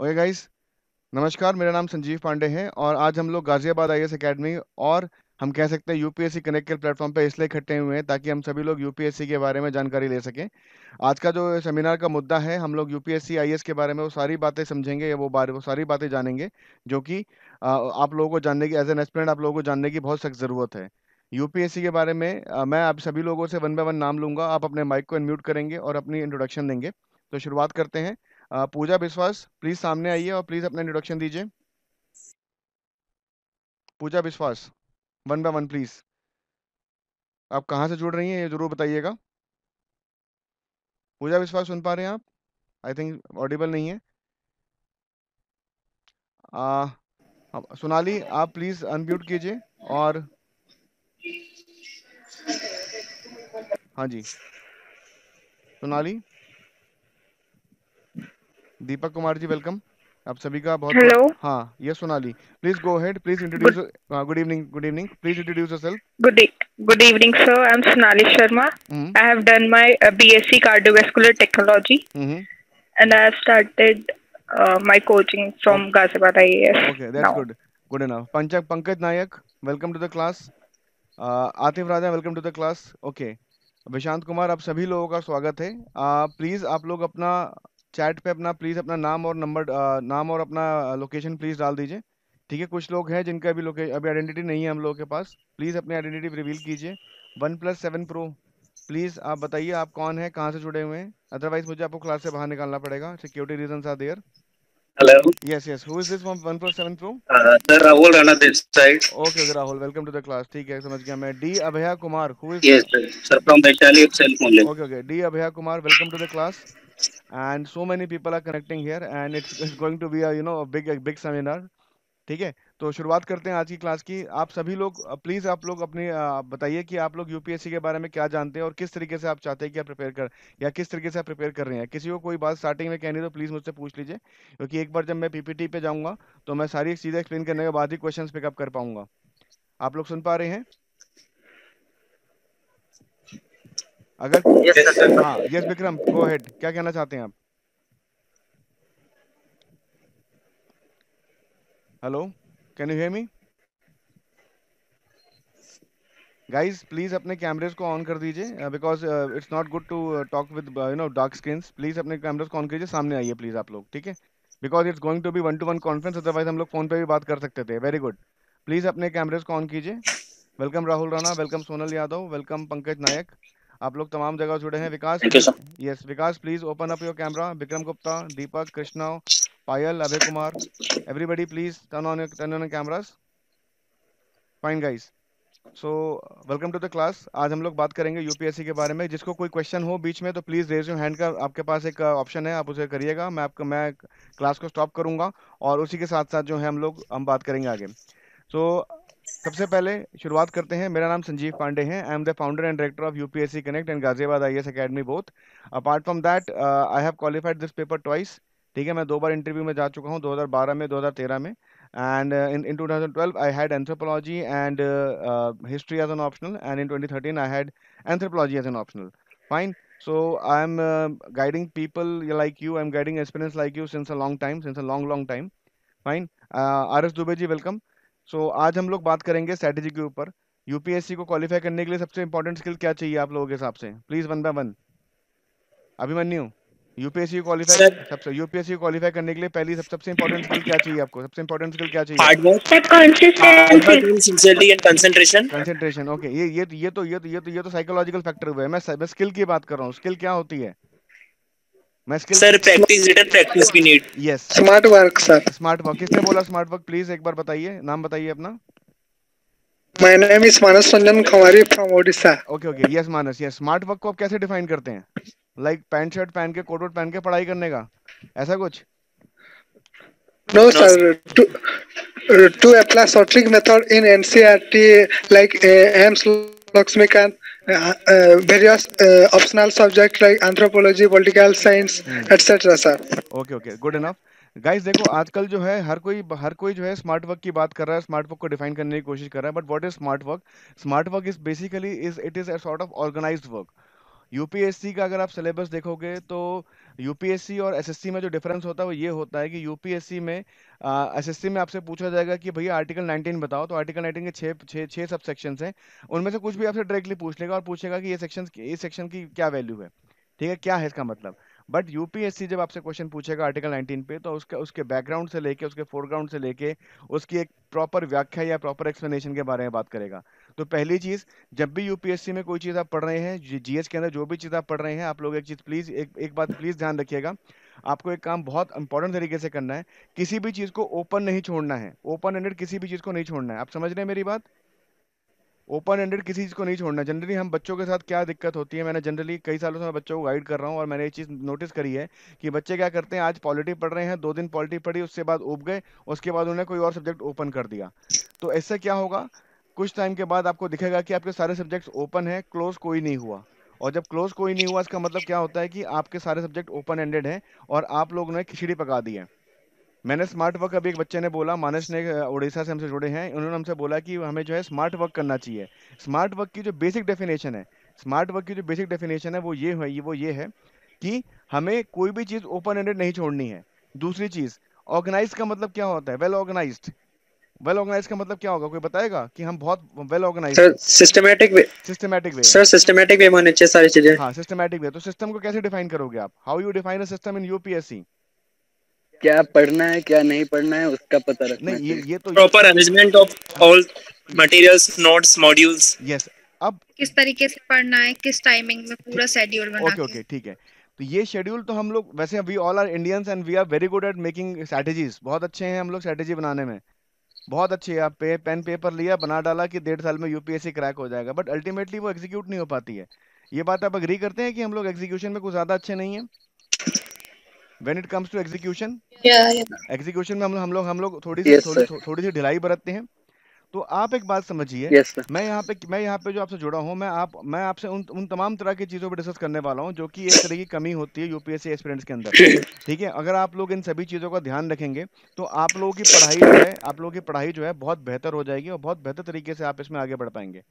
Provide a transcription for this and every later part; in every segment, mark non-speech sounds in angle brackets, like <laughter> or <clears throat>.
Okay guys नमस्कार मेरा नाम संजीव पांडे है और आज हम लोग गाजियाबाद आई एस अकेडमी और हम कह सकते हैं यूपीएससी कनेक्ट के प्लेटफॉर्म पर इसलिए इकट्ठे हुए हैं ताकि हम सभी लोग यूपीएससी के बारे में जानकारी ले सकें आज का जो सेमिनार का मुद्दा है हम लोग यूपीएससी आई के बारे में वो सारी बातें समझेंगे या वो बारे वो सारी बातें जानेंगे जो कि आप लोगों को जानने की एज एन एस्पिरेंट आप लोगों को जानने की बहुत सख्त ज़रूरत है यूपीएससी के बारे में मैं आप सभी लोगों से वन बाय वन नाम लूँगा आप अपने माइक को इनम्यूट करेंगे और अपनी इंट्रोडक्शन देंगे तो शुरुआत करते हैं पूजा विश्वास प्लीज सामने आइए और प्लीज अपना इंट्रोडक्शन दीजिए पूजा विश्वास वन बाय वन प्लीज आप कहाँ से जुड़ रही हैं ये जरूर बताइएगा पूजा विश्वास सुन पा रहे हैं आप आई थिंक ऑडिबल नहीं है आ, सोनाली आप प्लीज अनम्यूट कीजिए और हाँ जी सोनाली दीपक कुमार जी वेलकम आप सभी का बहुत हेलो हाँ ये सुना ली please go ahead please introduce good evening good evening please introduce yourself good good evening sir I am Sonali Sharma I have done my BSc cardiovascular technology and I have started my coaching from Ghaziabad IAS okay that's good good enough Good Pankaj Nayak welcome to the class Atif Raja welcome to the class okay Vishant Kumar आप सभी लोगों का स्वागत है please uh, आप लोग अपना chat पे अपना प्लीज अपना नाम और नंबर नाम और अपना लोकेशन प्लीज डाल दीजिए ठीक है कुछ लोग हैं जिनका अभी लोके अभी आइडेंटिटी नहीं है हम लोगों के पास प्लीज़ अपनी आइडेंटिटी रिवील कीजिए one plus seven pro please आप बताइए आप कौन हैं कहाँ से जुड़े हुए हैं अदरवाइज मुझे आपको क्लास से बाहर निकालना पड़ेगा security reason are there hello yes yes who is this and so many people are connecting here and it's, it's going to be a you know a big a big seminar ठीक है तो शुरुआत करते हैं आज की class की आप सभी लोग प्लीज़ आप लोग अपने बताइए कि आप लोग यूपीएससी के बारे में क्या जानते हैं और किस तरीके से आप चाहते हैं कि आप प्रिपेयर कर या किस तरीके से आप प्रिपेयर कर रहे हैं किसी को कोई बात स्टार्टिंग में कहनी तो प्लीज़ मुझसे पूछ लीजिए क्योंकि एक बार जब मैं पीपीटी पे जाऊंगा तो मैं सारी चीज़ें एक्सप्लेन करने के बाद ही क्वेश्चन पिकअप कर पाऊंगा आप लोग सुन पा रहे हैं अगर हाँ यस विक्रम गो हेड क्या कहना चाहते हैं आप hello can you hear me guys please अपने कैमरेज को ऑन कर दीजिए because it's not good to talk with you no dark screen please अपने कैमरेज को ऑन कीजिए सामने आइए प्लीज आप लोग ठीक है because it's going to be one to one conference otherwise हम लोग फोन पे भी बात कर सकते थे वेरी गुड प्लीज अपने कैमरेज को ऑन कीजिए welcome Rahul Rana welcome Sonal Yadav welcome Pankaj Nayak आप लोग तमाम जगह जुड़े हैं Vikas yes Vikas please open up your camera Vikram Gupta Deepak Krishna Payal Abhay Kumar everybody please turn on turn on cameras fine guys so welcome to the class आज हम लोग बात करेंगे यूपीएससी के बारे में जिसको कोई क्वेश्चन हो बीच में तो प्लीज़ रेज योर हैंड का आपके पास एक ऑप्शन uh, है आप उसे करिएगा मैं आपका मैं क्लास को स्टॉप करूंगा और उसी के साथ साथ जो है हम लोग हम बात करेंगे आगे तो सबसे पहले शुरुआत करते हैं मेरा नाम संजीव पांडे है I am the founder and director of UPSC connect and Ghaziabad I S academy both apart from that I have qualified this paper twice ठीक है मैं दो बार इंटरव्यू में जा चुका हूँ 2012 में 2013 में and uh, in, in 2012 i had anthropology and uh, uh, history as an optional and in 2013 i had anthropology as an optional fine so i'm guiding people like you i'm guiding aspirants like you since a long time since a long long time fine rs dubey ji welcome so so, आज हम लोग बात करेंगे strategy के ऊपर UPSC को qualify करने के लिए सबसे इंपॉर्टेंट स्किल क्या चाहिए आप लोगों के हिसाब से please one by one Abhimanyu UPSC qualify सबसे यूपीएससी क्वालिफाई करने के लिए पहली सब सबसे इंपॉर्टेंट स्किल क्या चाहिए आपको सबसे इंपॉर्टेंट स्किल क्या चाहिए hard work consistency and concentration concentration okay ये ये ये तो ये तो ये तो ये तो साइकोलॉजिकल फैक्टर हुआ है मैं स्किल की बात कर रहा हूँ स्किल क्या होती है स्मार्ट वर्क किसने बोला स्मार्ट वर्क प्लीज एक बार बताइए नाम बताइए अपना name is Manas Ranjan from Odisha okay okay yes Manas yes smart work को आप कैसे डिफाइन करते हैं लाइक पैंट शर्ट पहन के कोट वोट पहन के पढ़ाई करने का ऐसा कुछ no sir to to apply sorting in in like e like uh, AMS Uh, uh, various uh, optional subjects like anthropology, political science, hmm. etc. Sir. Okay, okay, good enough. Guys देखो आजकल जो है हर कोई हर कोई जो है smart work की बात कर रहा है स्मार्ट वर्क को डिफाइन करने की कोशिश कर रहा है but what is smart work smart work is basically is it is a sort of organised work UPSC का अगर आप सिलेबस देखोगे तो यूपीएससी और एसएससी में जो डिफरेंस होता है वो ये होता है कि यूपीएससी में एसएससी में आपसे पूछा जाएगा कि भैया आर्टिकल 19 बताओ तो आर्टिकल 19 के छः छः सब सेक्शंस हैं उनमें से कुछ भी आपसे डायरेक्टली पूछ लेगा और पूछेगा कि ये सेक्शन इस सेक्शन की क्या वैल्यू है ठीक है क्या है इसका मतलब बट यू जब आपसे क्वेश्चन पूछेगा आर्टिकल 19 पे तो उसके उसके बैकग्राउंड से लेके उसके फोरग्राउंड से लेके उसकी एक प्रॉपर व्याख्या या प्रॉपर एक्सप्लेनेशन के बारे में बात करेगा तो पहली चीज़ जब भी यूपीएससी में कोई चीज़ आप पढ़ रहे हैं जीएस के अंदर जो भी चीज़ आप पढ़ रहे हैं आप लोग एक चीज़ प्लीज़ एक एक बात प्लीज़ ध्यान रखिएगा आपको एक काम बहुत इंपॉर्टेंट तरीके से करना है किसी भी चीज़ को ओपन नहीं छोड़ना है ओपन एंडेड किसी भी चीज़ को नहीं छोड़ना है आप समझ रहे हैं मेरी बात ओपन एंडेड किसी चीज़ को नहीं छोड़ना जनरली हम बच्चों के साथ क्या दिक्कत होती है मैंने जनरली कई सालों से मैं बच्चों को गाइड कर रहा हूँ और मैंने ये चीज़ नोटिस करी है कि बच्चे क्या करते हैं आज पॉलिटी पढ़ रहे हैं दो दिन पॉलिटी पढ़ी उसके बाद उब गए उसके बाद उन्हें कोई और सब्जेक्ट ओपन कर दिया तो ऐसा क्या होगा कुछ टाइम के बाद आपको दिखेगा कि आपके सारे सब्जेक्ट्स ओपन है क्लोज कोई नहीं हुआ और जब क्लोज कोई नहीं हुआ इसका मतलब क्या होता है कि आपके सारे सब्जेक्ट ओपन एंडेड हैं और आप लोगों ने खिचड़ी पका दी है मैंने स्मार्ट वर्क अभी एक बच्चे ने बोला मानस ने उड़ीसा से हमसे जुड़े हैं उन्होंने हमसे बोला कि हमें जो है स्मार्ट वर्क करना चाहिए स्मार्ट वर्क की जो बेसिक डेफिनेशन है स्मार्ट वर्क की जो बेसिक डेफिनेशन है वो ये है वो ये है कि हमें कोई भी चीज़ ओपन एंडेड नहीं छोड़नी है दूसरी चीज़ ऑर्गेनाइज का मतलब क्या होता है well well organised well organise का मतलब क्या होगा कोई बताएगा कि हम बहुत well organise sir systematic way systematic way sir systematic way में होने चाहिए सारी चीजें हां सिस्टमैटिक वे तो सिस्टम को कैसे डिफाइन करोगे आप how you define a system in UPSC क्या पढ़ना है क्या नहीं पढ़ना है उसका पता रखना नहीं ये ये तो proper arrangement of all materials notes modules yes अब किस तरीके से पढ़ना है किस टाइमिंग में पूरा शेड्यूल बना ओके ओके ठीक है तो ये शेड्यूल तो हम लोग वैसे we all are Indians and we are very good at making strategies बहुत अच्छे हैं हम लोग स्ट्रेटजी बनाने में बहुत अच्छी आप पे पेन पेपर लिया बना डाला कि डेढ़ साल में यूपीएससी क्रैक हो जाएगा बट अल्टीमेटली वो एग्जीक्यूट नहीं हो पाती है ये बात आप अग्री करते हैं कि हम लोग एग्जीक्यूशन में कुछ ज्यादा अच्छे नहीं है when it comes to execution execution में हम लोग हम लोग थोड़ी सी yes, थोड़ी, थोड़ी सी ढिलाई बरतते हैं तो आप एक बात समझिए yes, मैं यहाँ पे मैं यहाँ पे जो आपसे जुड़ा हूँ मैं आप मैं आपसे उन उन तमाम तरह की चीज़ों पर डिस्कस करने वाला हूँ जो कि एक तरह की कमी होती है यूपीएससी एक्सपीरियंस के अंदर <laughs> ठीक है अगर आप लोग इन सभी चीज़ों का ध्यान रखेंगे तो आप लोगों की पढ़ाई जो है आप लोगों की पढ़ाई जो है बहुत बेहतर हो जाएगी और बहुत बेहतर तरीके से आप इसमें आगे बढ़ पाएंगे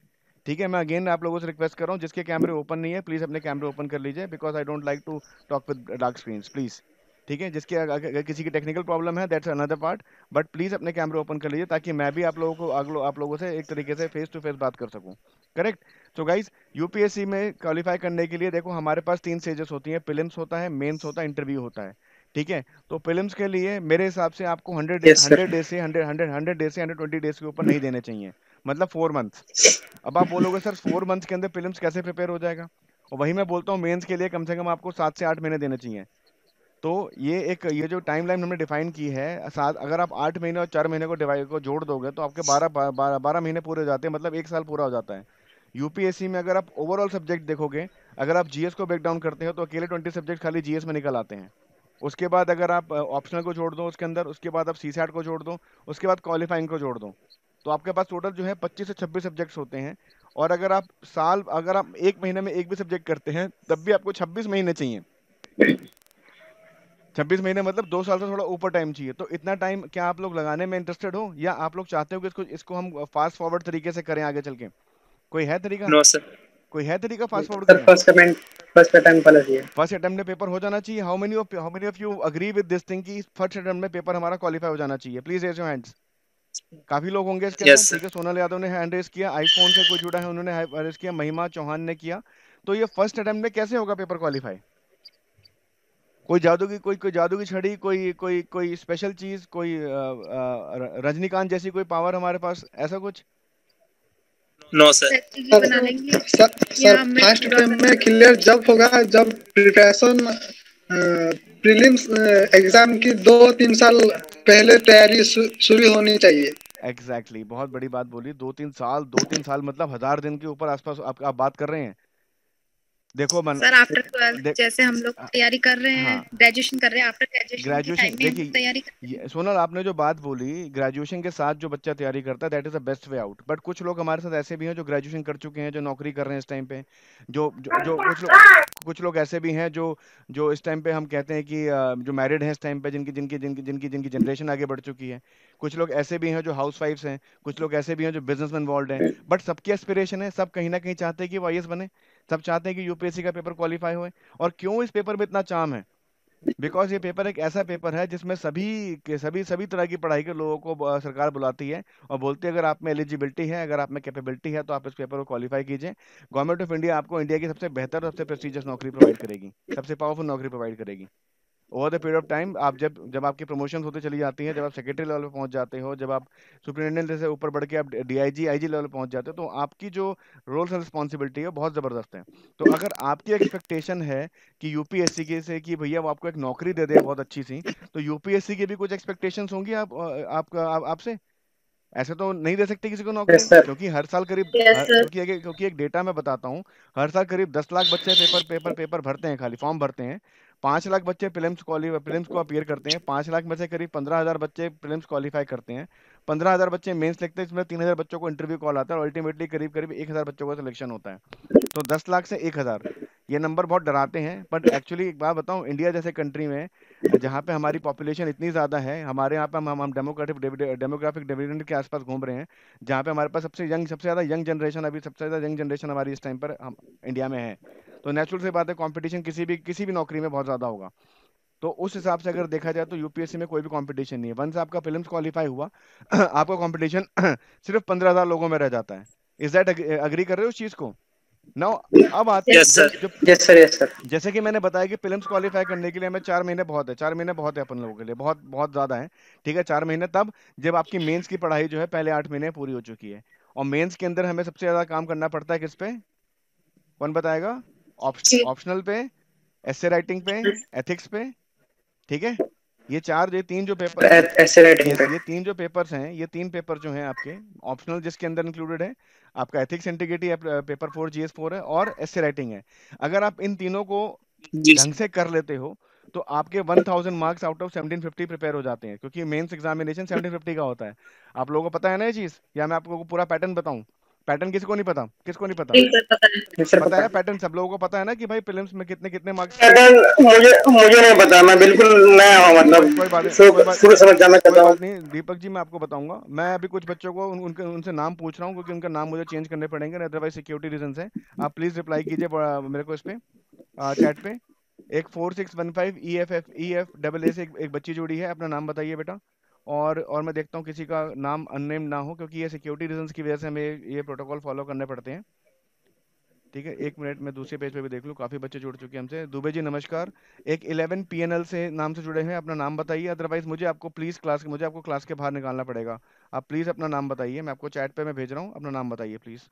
ठीक है मैं अगेन आप लोगों से रिक्वेस्ट कर रहा हूँ जिसके कैमरे ओपन नहीं है प्लीज़ अपने कैमरे ओपन कर लीजिए because I don't like to talk with dark screen please ठीक है जिसके अगर किसी की टेक्निकल प्रॉब्लम है that's another part but please अपने कैमरे ओपन कर लीजिए ताकि मैं भी आप लोगों को आग लो, आप लोगों से एक तरीके से फेस टू फेस बात कर सकूं करेक्ट तो गाइज यूपीएससी में क्वालिफाई करने के लिए देखो हमारे पास तीन स्टेजेस होती हैं फिल्म होता है मेन्स होता है इंटरव्यू होता है ठीक है तो फिल्म के लिए मेरे हिसाब से आपको हंड्रेड हंड्रेड डेज से हंड्रेड हंड्रेड हंड्रेड डेज से हंड्रेड ट्वेंटी डेज के ऊपर नहीं देने चाहिए मतलब फोर मंथ्स अब आप बोलोगे सर फोर मंथ्स के अंदर फिल्म कैसे प्रिपेयर हो जाएगा और वही मैं बोलता हूँ मेन्स के लिए कम से कम आपको सात से आठ महीने देने चाहिए तो ये एक ये जो टाइम लाइन हमने डिफाइन की है साथ अगर आप आठ महीने और चार महीने को डिवाइड को जोड़ दोगे तो आपके बारह बारह बारह महीने पूरे हो जाते हैं मतलब एक साल पूरा हो जाता है यूपीएससी में अगर आप ओवरऑल सब्जेक्ट देखोगे अगर आप जीएस को ब्रेक डाउन करते हो तो अकेले ट्वेंटी सब्जेक्ट खाली जीएस में निकल आते हैं उसके बाद अगर आप ऑप्शनल को जोड़ दो उसके अंदर उसके बाद आप सी को जोड़ दो उसके बाद क्वालिफाइंग को जोड़ दो तो आपके पास टोटल जो है पच्चीस से छब्बीस सब्जेक्ट्स होते हैं और अगर आप साल अगर आप एक महीने में एक भी सब्जेक्ट करते हैं तब भी आपको छब्बीस महीने चाहिए छब्बीस महीने मतलब दो साल से थोड़ा ऊपर टाइम चाहिए तो इतना टाइम क्या आप लोग लगाने में इंटरेस्टेड हो या आप लोग चाहते हो कि इसको इसको हम फास्ट फॉरवर्ड तरीके से करें आगे चल के कोई है तरीका नो no, सर कोई है तरीका fast forward first attempt first attempt वाला है फर्स्ट अटेम्प्ट में पेपर हो जाना चाहिए how many of how many of you agree with this thing कि फर्स्ट अटेम्प्ट में पेपर हमारा क्वालीफाई हो जाना चाहिए प्लीज रेज योर हैंड्स काफी लोग होंगे इसके yes, ठीक है सोनल यादव ने हैंड रेज किया आईफोन से कोई जुड़ा है उन्होंने रेज किया महिमा चौहान ने किया तो ये फर्स्ट अटेम्प्ट में कैसे होगा पेपर क्वालीफाई कोई जादू की कोई कोई जादू की छड़ी कोई कोई कोई स्पेशल चीज कोई रजनीकांत जैसी कोई पावर हमारे पास ऐसा कुछ no sir sir first time में क्लियर जब होगा जब प्रिपरेशन प्रीलिम्स एग्जाम की दो तीन साल पहले तैयारी शुरू होनी चाहिए एग्जैक्टली exactly, बहुत बड़ी बात बोली दो तीन साल दो तीन साल मतलब हजार दिन के ऊपर आसपास आप, आप बात कर रहे हैं देखो मन सर आफ्टर ट्वेल्थ जैसे हम लोग तैयारी कर रहे हैं ग्रेजुएशन हाँ। कर रहे हैं आफ्टर ग्रेजुएशन देखिए तैयारी सोनल आपने जो बात बोली ग्रेजुएशन के साथ जो बच्चा तैयारी करता है that is the best way out but कुछ लोग हमारे साथ ऐसे भी हैं जो ग्रेजुएशन कर चुके हैं जो नौकरी कर रहे हैं इस टाइम पे जो जो, कुछ लोग कुछ लोग ऐसे भी हैं जो जो इस टाइम पे हम कहते हैं कि जो मैरिड हैं इस टाइम पे जिनकी जिनकी जिनकी जिनकी जिनकी जनरेशन आगे बढ़ चुकी है कुछ लोग ऐसे भी हैं जो हाउस वाइफ्स हैं कुछ लोग ऐसे भी हैं जो बिजनेस में इन्वॉल्व हैं बट सबकी एस्पिरेशन है सब कहीं ना कहीं चाहते हैं कि वो आई बने सब चाहते हैं कि यूपीएससी का पेपर क्वालिफाई हो और क्यों इस पेपर में इतना चाम है बिकॉज ये पेपर एक ऐसा पेपर है जिसमें सभी के सभी सभी तरह की पढ़ाई के लोगों को सरकार बुलाती है और बोलती है अगर आप में एलिजिबिलिटी है अगर आप में कैपेबिलिटी है तो आप इस पेपर को क्वालिफाई कीजिए गवर्नमेंट ऑफ इंडिया आपको इंडिया की सबसे बेहतर और सबसे प्रेस्टिजियस नौकरी प्रोवाइड करेगी सबसे पावरफुल नौकरी प्रोवाइड करेगी over the period of time आप जब जब आपकी प्रमोशन होते चली जाती हैं जब आप सेक्रेटरी लेवल पर पहुंच जाते हो जब आप सुप्रिंटेंडेंट से ऊपर बढ़ के आप डीआईजी आईजी लेवल पर पहुंच जाते हो तो आपकी जो रोल्स एंड रिस्पॉन्सिबिलिटी है बहुत ज़बरदस्त है तो अगर आपकी एक्सपेक्टेशन है कि यूपीएससी के से कि भैया वो आपको एक नौकरी दे दे बहुत अच्छी सी तो यूपीएससी की भी कुछ एक्सपेक्टेशन होंगी आप आपका आपसे ऐसे तो नहीं दे सकते किसी को नौकरी yes, क्योंकि हर साल करीब yes, क्योंकि एक, क्योंकि एक डेटा मैं बताता हूँ हर साल करीब दस लाख बच्चे पेपर पेपर पेपर भरते हैं खाली फॉर्म भरते हैं पांच लाख बच्चे प्रिलिम्स प्रिलिम्स को अपियर करते हैं पांच लाख में से करीब पंद्रह हजार बच्चे प्रिलिम्स क्वालिफाई करते हैं पंद्रह हजार बच्चे मेंस लिखते हैं इसमें तीन हजार बच्चों को इंटरव्यू कॉल आता है और अल्टीमेटली करीब करीब एक हजार बच्चों का सिलेक्शन होता है तो दस लाख से एक हजार ये नंबर बहुत डराते हैं बट एक्चुअली एक बात बताऊँ इंडिया जैसे कंट्री में जहाँ पे हमारी पॉपुलेशन इतनी ज़्यादा है हमारे यहाँ पे हम हम डेमोग्राफिक डेमोग्राफिक डिविडेंड के आसपास घूम रहे हैं जहाँ पे हमारे पास सबसे यंग सबसे ज़्यादा यंग जनरेशन अभी सबसे ज़्यादा यंग जनरेशन हमारी इस टाइम पर हम इंडिया में है तो नेचुरल से बात है कंपटीशन किसी भी किसी भी नौकरी में बहुत ज़्यादा होगा तो उस हिसाब से अगर देखा जाए तो यूपीएससी में कोई भी कंपटीशन नहीं है वंस आपका फिल्म क्वालिफाई हुआ <clears throat> आपका कंपटीशन <clears throat> सिर्फ पंद्रह हजार लोगों में रह जाता है इज दैट अग्री कर रहे हो उस चीज को नाउ अब आते हैं yes, जो yes, sir, sir. yes, जैसे कि मैंने बताया कि फिल्म क्वालिफाई करने के लिए हमें चार महीने बहुत है चार महीने बहुत है अपन लोगों के लिए बहुत बहुत ज्यादा है ठीक है चार महीने तब जब आपकी मेन्स की पढ़ाई जो है पहले आठ महीने पूरी हो चुकी है और मेन्स के अंदर हमें सबसे ज्यादा काम करना पड़ता है किस पे कौन बताएगा ऑप्शनल पे एसे राइटिंग पे एथिक्स पे ठीक है ये चार ये तीन जो पेपर ऐसे राइटिंग ये, ये तीन जो पेपर्स हैं ये तीन पेपर जो हैं आपके ऑप्शनल जिसके अंदर इंक्लूडेड है आपका ethics integrity paper four GS four है और एसे राइटिंग है अगर आप इन तीनों को ढंग से कर लेते हो तो आपके 1000 मार्क्स आउट ऑफ 1750 प्रिपेयर हो जाते हैं क्योंकि मेंस एग्जामिनेशन 1750 का होता है आप लोगों को पता है ना ये चीज या मैं आपको पूरा पैटर्न बताऊं पैटर्न किसको नहीं पता किसको नहीं पता पता, पता है पैटर्न सब लोगों को पता है ना कि भाई फिल्म्स में कितने कितने मार्क्स पैटर्न मुझे मुझे नहीं पता मैं बिल्कुल नया हूं मतलब कोई समझ जाना चाहता हूं नहीं दीपक जी मैं आपको बताऊंगा मैं अभी कुछ बच्चों को उनके उनसे नाम पूछ रहा हूं क्योंकि उनका नाम मुझे चेंज करने पड़ेंगे अदरवाइज सिक्योरिटी रीजन है आप प्लीज रिप्लाई कीजिए मेरे को इस पे चैट पे एक four six one five E F F E F double A से एक बच्ची जुड़ी है अपना नाम बताइए बेटा और और मैं देखता हूँ किसी का नाम अननेम ना हो क्योंकि ये सिक्योरिटी रीजंस की वजह से हमें ये प्रोटोकॉल फॉलो करने पड़ते हैं ठीक है एक मिनट मैं दूसरे पेज पे भी देख लूँ काफ़ी बच्चे जुड़ चुके हैं हमसे दुबे जी नमस्कार एक इलेवन पी से नाम से जुड़े हैं अपना नाम बताइए अदरवाइज मुझे आपको प्लीज़ क्लास मुझे आपको क्लास के बाहर निकालना पड़ेगा आप प्लीज़ अपना नाम बताइए मैं आपको चैट पर मैं भेज रहा हूँ अपना नाम बताइए प्लीज़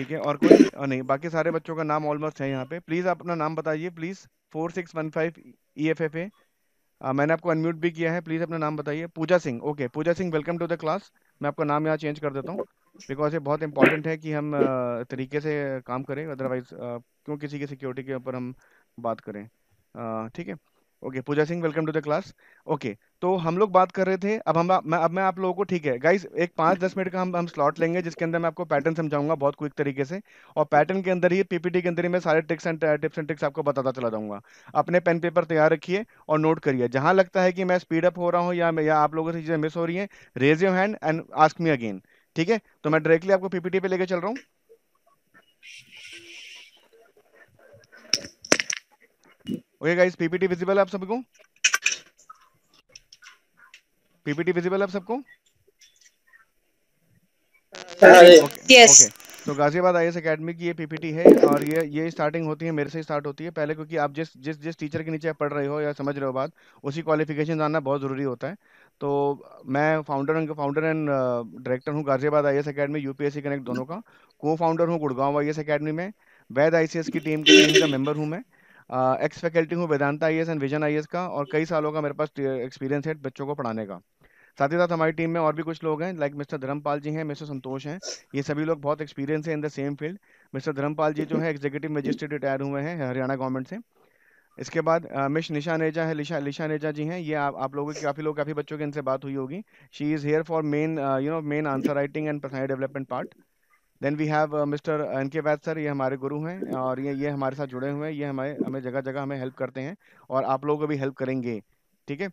ठीक है और कोई और नहीं बाकी सारे बच्चों का नाम ऑलमोस्ट है यहाँ पे प्लीज आप अपना नाम बताइए please four six one five E F F A मैंने आपको अनम्यूट भी किया है प्लीज अपना नाम बताइए Pooja Singh okay Pooja Singh welcome to the class मैं आपका नाम यहाँ चेंज कर देता हूँ बिकॉज ये बहुत इंपॉर्टेंट है कि हम तरीके से काम करें अदरवाइज क्यों किसी की सिक्योरिटी के ऊपर हम बात करें ठीक है okay Pooja Singh welcome to the class okay तो हम लोग बात कर रहे थे अब हम मैं अब मैं आप लोगों को ठीक है गाइस एक पाँच दस मिनट का हम हम स्लॉट लेंगे जिसके अंदर मैं आपको पैटर्न समझाऊंगा बहुत क्विक तरीके से और पैटर्न के अंदर ही पीपीटी के अंदर ही मैं सारे tricks and tips and tricks आपको बताता चला जाऊंगा अपने पेन पेपर तैयार रखिए और नोट करिए जहाँ लगता है कि मैं स्पीड अप हो रहा हूँ या, या आप लोगों से चीज़ें मिस हो रही हैं raise your hand and ask me again ठीक है तो मैं डायरेक्टली आपको पीपीटी पे लेके चल रहा हूँ ओके गाइस पीपीटी विजिबल है आप सबको पीपीटी विजिबल है आप सबको यस हाँ, तो गाजियाबाद आई एस अकेडमी की ये पीपीटी है और ये ये स्टार्टिंग होती है मेरे से स्टार्ट होती है पहले क्योंकि आप जिस जिस जिस टीचर के नीचे आप पढ़ रहे हो या समझ रहे हो बात उसी क्वालिफिकेशन जानना बहुत ज़रूरी होता है तो मैं founder and founder and director हूँ Ghaziabad I S academy UPSC connect दोनों का को फाउंडर हूँ गुड़गांव आई एस अकेडमी में वैद आई की टीम के टीम का मेम्बर हूँ मैं एक्स फैकल्टी हूँ Vedanta I and Vision I का और कई सालों का मेरे पास एक्सपीरियंस है बच्चों को पढ़ाने का साथ ही साथ हमारी टीम में और भी कुछ लोग हैं लाइक मिस्टर धर्मपाल जी हैं मिस्टर संतोष हैं ये सभी लोग बहुत एक्सपीरियंस है in the same field mister Dharmpal ji जो है एग्जीक्यूटिव मजिस्ट्रेट रिटायर हुए हैं हरियाणा गवर्नमेंट से इसके बाद मिस निशा नेजा है लिशा लिशा नेजा जी हैं ये आप आप लोगों की काफ़ी लोग काफ़ी बच्चों के इनसे बात हुई होगी she is here for main you know main answer writing and personal development part then we have mister N K Vaid sir ये हमारे गुरु हैं और ये ये हमारे साथ जुड़े हुए हैं ये हमारे हमें जगह जगह हमें हेल्प करते हैं और आप लोगों को भी हेल्प करेंगे ठीक है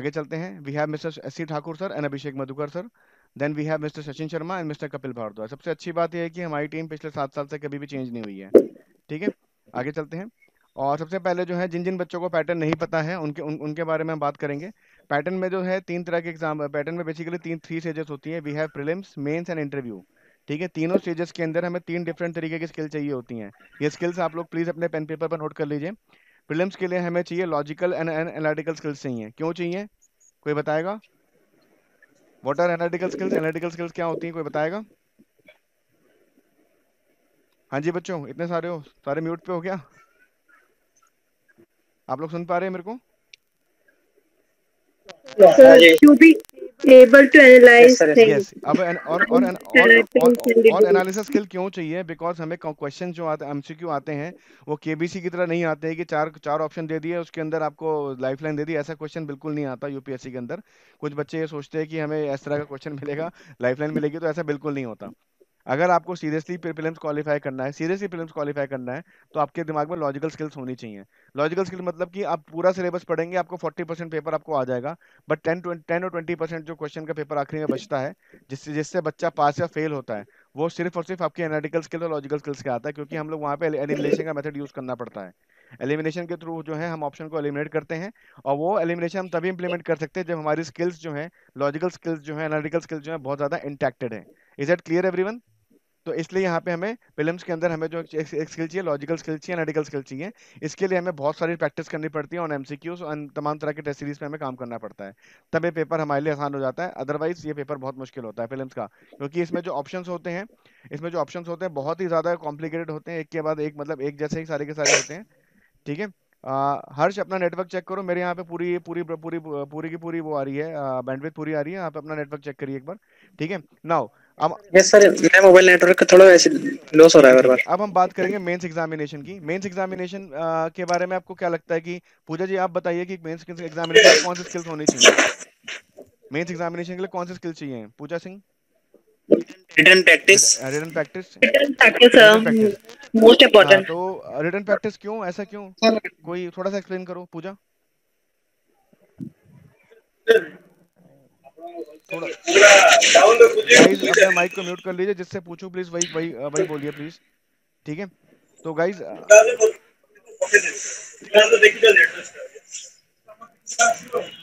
आगे चलते हैं we have mister S C Thakur sir and Abhishek Madhukar sir then we have mister Sachin Sharma and mister Kapil Bhardwaj सबसे अच्छी बात यह है कि हमारी टीम पिछले सात साल से कभी भी चेंज नहीं हुई है ठीक है आगे चलते हैं और सबसे पहले जो है जिन जिन बच्चों को पैटर्न नहीं पता है उनके उन, उनके बारे में हम बात करेंगे पैटर्न में जो है तीन तरह के एग्जाम पैटर्न में बेसिकली तीन थ्री स्टेजेस होती है we have prelims mains and interview ठीक है तीनों स्टेजेस के अंदर हमें तीन डिफरेंट तरीके की स्किल चाहिए होती हैं ये स्किल्स आप लोग प्लीज़ अपने पेन पेपर पर नोट कर लीजिए फिल्म के लिए हमें चाहिए लॉजिकल एंड एनालिटिकल स्किल्स चाहिए क्यों चाहिए कोई बताएगा what are analytical skills analytical skills क्या होती हैं कोई बताएगा हाँ जी बच्चों इतने सारे हो सारे म्यूट पे हो क्या आप लोग सुन पा रहे हैं मेरे को हाँ able to analyze yes, sir, things. an, की तरह नहीं आते चार ऑप्शन दे दिए उसके अंदर आपको लाइफलाइन दे दी ऐसा क्वेश्चन बिल्कुल नहीं आता यूपीएससी के अंदर कुछ बच्चे ये सोचते है की हमें इस तरह का क्वेश्चन मिलेगा लाइन मिलेगी तो ऐसा बिल्कुल नहीं होता अगर आपको सीरियसली फिल्म्स क्वालिफाई करना है सीरियसली फिल्म्स क्वालिफाई करना है तो आपके दिमाग में लॉजिकल स्किल्स होनी चाहिए लॉजिकल स्किल मतलब कि आप पूरा सिलेबस पढ़ेंगे आपको 40 परसेंट पेपर आपको आ जाएगा बट टेन टेन और ट्वेंटी परसेंट जो क्वेश्चन का पेपर आखिरी में बचता है जिससे जिससे बच्चा पास या फेल होता है वो सिर्फ और सिर्फ आपके एनालिटिकल स्किल्स और लॉजिकल स्किल्स के आता है क्योंकि हम लोग वहाँ पे एलिमिनेशन का मेथड यूज करना पड़ता है एलिमिनेशन के थ्रू जो है हम ऑप्शन को एलिमिनेट करते हैं और वो एलिमिनेशन हम तभी इम्प्लीमेंट कर सकते हैं जब हमारी स्किल्स जो है लॉजिकल स्किल्स जो है एनालिटिकल स्किल्स जो है बहुत ज्यादा इंटैक्टेड है इज एट क्लियर एवरीवन तो इसलिए यहाँ पे हमें फिल्म्स के अंदर हमें जो एक, स्किल चाहिए लॉजिकल स्किल चाहिए एनालिटिकल स्किल चाहिए इसके लिए हमें बहुत सारी प्रैक्टिस करनी पड़ती है ऑन एमसीक्यूज और तमाम तरह के टेस्ट सीरीज में हमें काम करना पड़ता है तब ये पेपर हमारे लिए आसान हो जाता है अदरवाइज ये पेपर बहुत मुश्किल होता है फिल्म का क्योंकि इसमें जो ऑप्शन होते हैं इसमें जो ऑप्शन होते हैं बहुत ही ज़्यादा कॉम्प्लिकेटेड होते हैं एक के बाद एक मतलब एक जैसे ही सारे के सारे होते हैं ठीक है हर्ष अपना नेटवर्क चेक करो मेरे यहाँ पे पूरी पूरी पूरी पूरी की पूरी वो आ रही है बैंडविथ पूरी आ रही है आप अपना नेटवर्क चेक करिए एक बार ठीक है नाउ अब हम बात करेंगे मेंस एग्जामिनेशन की मेंस एग्जामिनेशन के बारे में आपको क्या लगता है कि पूजा जी आप बताइए कि मेंस एग्जामिनेशन कौन सी स्किल्स होनी चाहिए मेंस एग्जामिनेशन के लिए कौन सी स्किल्स चाहिए पूजा सिंह रिटर्न प्रैक्टिस हाँ, तो क्यों ऐसा क्यों कोई थोड़ा सा एक्सप्लेन करो पूजा थोड़ा माइक को म्यूट कर लीजिए जिससे पूछूं प्लीज वही वही वही बोलिए प्लीज ठीक है तो गाइज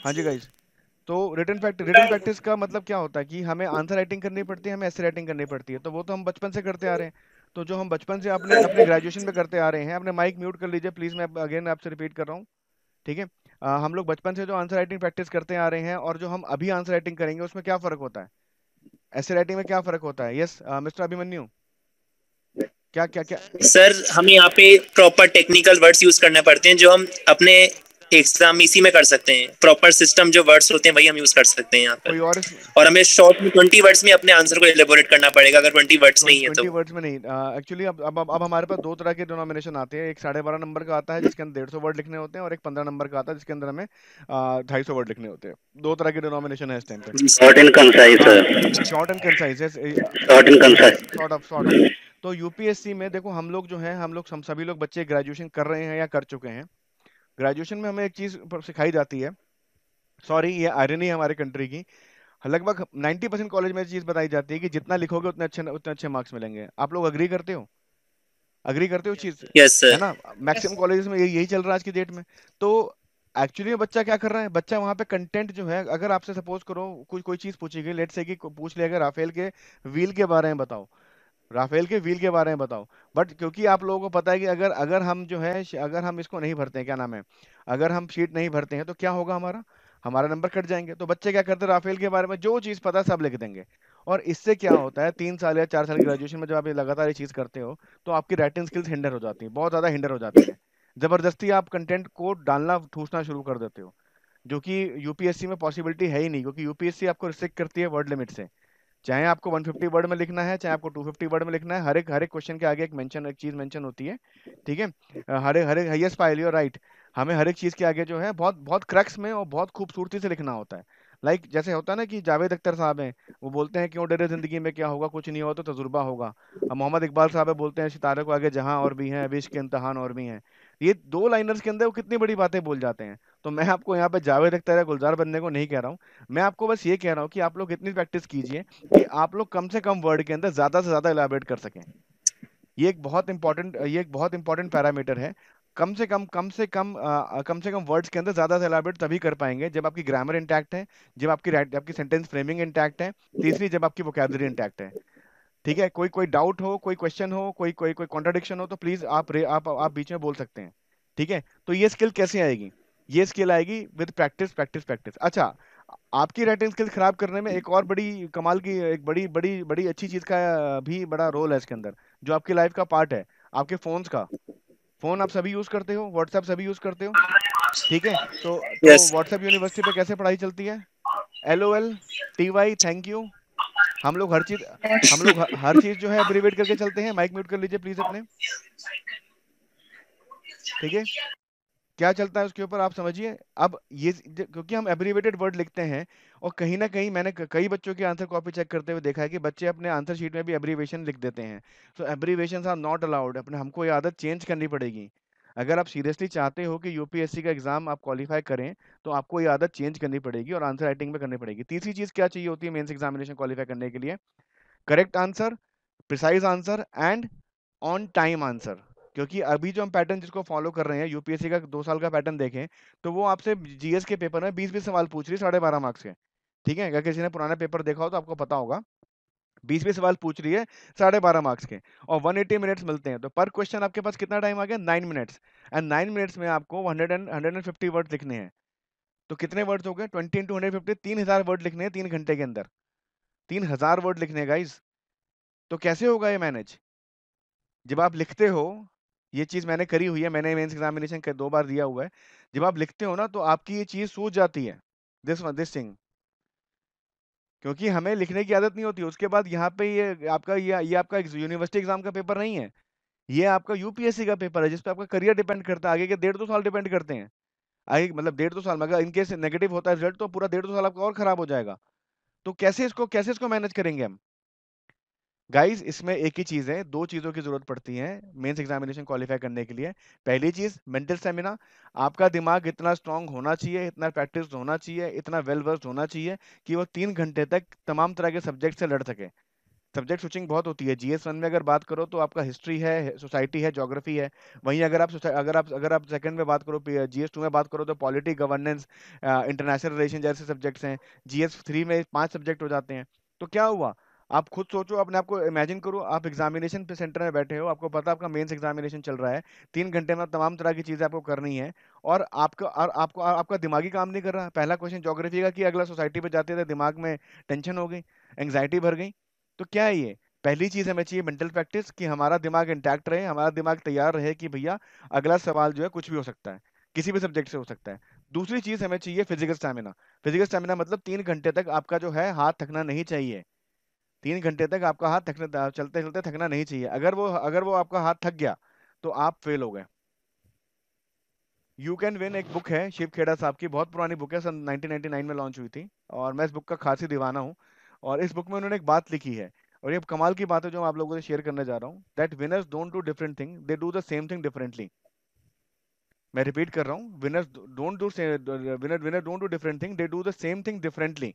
हाँ जी गाइज तो रिटर्न फैक्ट रिटर्न प्रैक्टिस का मतलब क्या होता है कि हमें आंसर राइटिंग करनी पड़ती है हमें ऐसे राइटिंग करनी पड़ती है तो वो तो हम बचपन से करते आ रहे हैं तो जो हम बचपन से अपने अपने ग्रेजुएशन में करते आ रहे हैं अपने माइक म्यूट कर लीजिए प्लीज मैं अगेन आपसे रिपीट कर रहा हूँ ठीक है हम लोग बचपन से जो आंसर राइटिंग प्रैक्टिस करते आ रहे हैं और जो हम अभी आंसर राइटिंग करेंगे उसमें क्या फर्क होता है ऐसे राइटिंग में क्या फर्क होता है यस मिस्टर अभिमन्यु क्या क्या क्या सर हम यहाँ पे प्रॉपर टेक्निकल वर्ड्स यूज करने पड़ते हैं जो हम अपने एग्जाम इसी में कर सकते हैं प्रॉपर सिस्टम जो वर्ड्स होते हैं वही हम यूज कर सकते हैं यहाँ पर और, और हमें शॉर्ट में ट्वेंटी वर्ड्स में अपने आंसर को एलेबोरेट करना पड़ेगा अगर ट्वेंटी वर्ड्स में ही है तो वर्ड्स में नहीं एक्चुअली uh, अब अब अब हमारे पास दो तरह के डिनोमिनेशन आते हैं एक साढ़े बारह नंबर का आता है जिसके अंदर डेढ़ वर्ड लिखने होते हैं और एक पंद्रह नंबर का आता है जिसके अंदर हमें ढाई वर्ड लिखने होते हैं दो तरह के डिनोमिनेशन है इस टाइम पे short and concise short and concise short and concise short of short तो यूपीएससी में देखो हम लोग जो है हम लोग सभी लोग बच्चे ग्रेजुएशन कर रहे हैं या कर चुके हैं ग्रेजुएशन में हमें एक चीज़ सिखाई जाती है सॉरी ये आयरनी है हमारे कंट्री की लगभग 90 परसेंट कॉलेज में चीज़ बताई जाती है कि जितना लिखोगे उतने अच्छे उतने अच्छे मार्क्स मिलेंगे आप लोग अग्री करते हो अग्री करते हो चीज़ yes, है ना मैक्सिमम yes, कॉलेज में यही चल रहा है आज की डेट में तो एक्चुअली बच्चा क्या कर रहा है बच्चा वहाँ पे कंटेंट जो है अगर आपसे सपोज करो कुछ कोई चीज़ पूछी गई लेट से कि पूछ ले अगर राफेल के व्हील के बारे में बताओ राफेल के व्हील के बारे में बताओ बट क्योंकि आप लोगों को पता है कि अगर अगर हम जो है अगर हम इसको नहीं भरते हैं क्या नाम है अगर हम शीट नहीं भरते हैं तो क्या होगा हमारा हमारा नंबर कट जाएंगे तो बच्चे क्या करते हैं राफेल के बारे में जो चीज़ पता है सब लिख देंगे और इससे क्या होता है तीन साल या चार साल ग्रेजुएशन में जब आप लगातार ये चीज़ करते हो तो आपकी राइटिंग स्किल्स हिंडर हो जाती है बहुत ज़्यादा हिंडर हो जाती है ज़बरदस्ती आप कंटेंट को डालना ठूसना शुरू कर देते हो जो कि यूपीएससी में पॉसिबिलिटी है ही नहीं क्योंकि यूपीएससी आपको रिस्ट्रिक्ट करती है वर्ड लिमिट से चाहे आपको 150 वर्ड में लिखना है चाहे आपको 250 वर्ड में लिखना है हर एक हर एक क्वेश्चन के आगे एक मेंशन एक चीज मेंशन होती है ठीक है हर हर एक हाइएस्ट फाइल राइट हमें हर एक चीज के आगे जो है बहुत बहुत क्रक्स में और बहुत खूबसूरती से लिखना होता है लाइक like, जैसे होता है ना कि जावेद अख्तर साहब हैं वो बोलते हैं क्यों डरे जिंदगी में क्या होगा कुछ नहीं हो तो तजुर्बा होगा मोहम्मद इकबाल साहब है बोलते हैं सितारे को आगे जहां और भी हैं विश के इम्तहान और भी हैं ये दो लाइनर्स के अंदर वो कितनी बड़ी बातें बोल जाते हैं तो मैं आपको यहाँ पे जावेद अख्तर या गुलजार बनने को नहीं कह रहा हूँ मैं आपको बस ये कह रहा हूँ कि आप लोग इतनी प्रैक्टिस कीजिए कि आप लोग कम से कम वर्ड के अंदर ज्यादा से ज्यादा इलाबरेट कर सकें ये एक बहुत इंपॉर्टेंट ये एक बहुत इंपॉर्टेंट पैरामीटर है कम से कम कम से कम आ, कम से कम वर्ड्स के अंदर ज्यादा से एलाबरेट तभी कर पाएंगे जब आपकी ग्रामर इंटैक्ट है जब आपकी राइट आपकी सेंटेंस फ्रेमिंग इंटैक्ट है तीसरी जब आपकी वोकैबलरी इंटैक्ट है ठीक है कोई कोई डाउट हो कोई क्वेश्चन हो कोई कोई कोई कॉन्ट्राडिक्शन हो तो प्लीज आप, आप आप बीच में बोल सकते हैं ठीक है तो ये स्किल कैसे आएगी ये स्किल आएगी विद प्रैक्टिस प्रैक्टिस प्रैक्टिस अच्छा आपकी राइटिंग स्किल खराब करने में एक और बड़ी कमाल की एक बड़ी बड़ी बड़ी अच्छी चीज का भी बड़ा रोल है इसके अंदर जो आपकी लाइफ का पार्ट है आपके फोन का फोन आप सभी यूज करते हो व्हाट्सएप सभी यूज करते हो ठीक है तो व्हाट्सएप तो यूनिवर्सिटी पे कैसे पढ़ाई चलती है L O L T Y thank you हम लोग हर चीज हम लोग हर चीज जो है एब्रीवेट करके चलते हैं माइक म्यूट कर लीजिए प्लीज अपने ठीक है क्या चलता है उसके ऊपर आप समझिए अब ये क्योंकि हम एब्रीवेटेड वर्ड लिखते हैं और कहीं ना कहीं मैंने कई बच्चों की आंसर कॉपी चेक करते हुए देखा है कि बच्चे अपने आंसर शीट में भी एब्रीवेशन लिख देते हैं so abbreviation are not allowed अपने हमको ये आदत चेंज करनी पड़ेगी अगर आप सीरियसली चाहते हो कि यूपीएससी का एग्जाम आप क्वालिफाई करें तो आपको ये आदत चेंज करनी पड़ेगी और आंसर राइटिंग में करनी पड़ेगी तीसरी चीज़ क्या चाहिए होती है मेन्स एग्जामिनेशन क्वालिफाई करने के लिए correct answer precise answer and on time answer क्योंकि अभी जो हम पैटर्न जिसको फॉलो कर रहे हैं यूपीएससी का दो साल का पैटर्न देखें तो वो आपसे जीएस के पेपर में बीस बीस सवाल पूछ रही है साढ़े बारह मार्क्स के ठीक है अगर किसी ने पुराना पेपर देखा हो तो आपको पता होगा बीस बीस सवाल पूछ रही है साढ़े बारह मार्क्स के और वन एटी मिनट्स मिलते हैं तो पर क्वेश्चन आपके पास कितना टाइम आ गया nine minutes and nine minutes में आपको hundred and hundred and fifty word लिखने हैं तो कितने वर्ड्स हो गए ट्वेंटी इंटू हंड्रेड फिफ्टी तीन हज़ार वर्ड लिखने हैं तीन घंटे के अंदर तीन हज़ार वर्ड लिखने गाइज तो कैसे होगा ये मैनेज जब आप लिखते हो ये चीज़ मैंने करी हुई है मैंने मेंस एग्जामिनेशन दो बार दिया हुआ है जब आप लिखते हो ना तो आपकी ये चीज़ सूझ जाती है दिस दिस थिंग क्योंकि हमें लिखने की आदत नहीं होती उसके बाद यहाँ पे ये आपका ये ये आपका यूनिवर्सिटी एग्जाम का पेपर नहीं है ये आपका यूपीएससी का पेपर है जिसपे आपका करियर डिपेंड करता है आगे के डेढ़ दो साल डिपेंड करते हैं आगे मतलब डेढ़ दो साल मगर इनकेस नेगेटिव होता है रिजल्ट तो पूरा डेढ़ दो साल आपका और खराब हो जाएगा तो कैसे इसको कैसे इसको मैनेज करेंगे हम गाइस इसमें एक ही चीज है दो चीजों की जरूरत पड़ती है मेंस एग्जामिनेशन क्वालिफाई करने के लिए पहली चीज मेंटल स्टेमिना आपका दिमाग इतना स्ट्रांग होना चाहिए इतना प्रैक्टिस होना चाहिए इतना वेल वर्स होना चाहिए कि वो तीन घंटे तक तमाम तरह के सब्जेक्ट से लड़ सके सब्जेक्ट स्विचिंग बहुत होती है जीएस वन में अगर बात करो तो आपका हिस्ट्री है सोसाइटी है ज्योग्राफी है वहीं अगर आप अगर आप अगर आप सेकंड में बात करो जीएस टू में बात करो तो पॉलिटी गवर्नेंस इंटरनेशनल रिलेशन जैसे सब्जेक्ट्स हैं जीएस थ्री में पांच सब्जेक्ट हो जाते हैं तो क्या हुआ आप खुद सोचो अपने आपको इमेजिन करो आप एग्जामिनेशन पे सेंटर में बैठे हो आपको पता आपका मेंस एग्जामिनेशन चल रहा है तीन घंटे में तमाम तरह की चीज़ें आपको करनी है और आपका और आपको आ, आपका दिमागी काम नहीं कर रहा पहला क्वेश्चन जोग्राफी का कि अगला सोसाइटी पर जाते थे दिमाग में टेंशन हो गई एंगजाइटी भर गई तो क्या है ये पहली चीज़ हमें चाहिए मेंटल प्रैक्टिस कि हमारा दिमाग इंटैक्ट रहे हमारा दिमाग तैयार रहे कि भैया अगला सवाल जो है कुछ भी हो सकता है किसी भी सब्जेक्ट से हो सकता है दूसरी चीज़ हमें चाहिए फिजिकल स्टेमिना फिजिकल स्टेमिना मतलब तीन घंटे तक आपका जो है हाथ थकना नहीं चाहिए तीन घंटे तक आपका हाथ थकने चलते चलते थकना नहीं चाहिए अगर वो अगर वो आपका हाथ थक गया तो आप फेल हो गए यू कैन विन एक बुक है शिव खेड़ा साहब की बहुत पुरानी बुक है सन 1999 में लॉन्च हुई थी और मैं इस बुक का खासी दीवाना हूँ और इस बुक में उन्होंने एक बात लिखी है और ये कमाल की बात है जो मैं आप लोगों से शेयर करने जा रहा हूँ that winners don't do different thing they do the same thing differently मैं रिपीट कर रहा हूँ winners don't do winner winner don't do different thing they do the same thing differently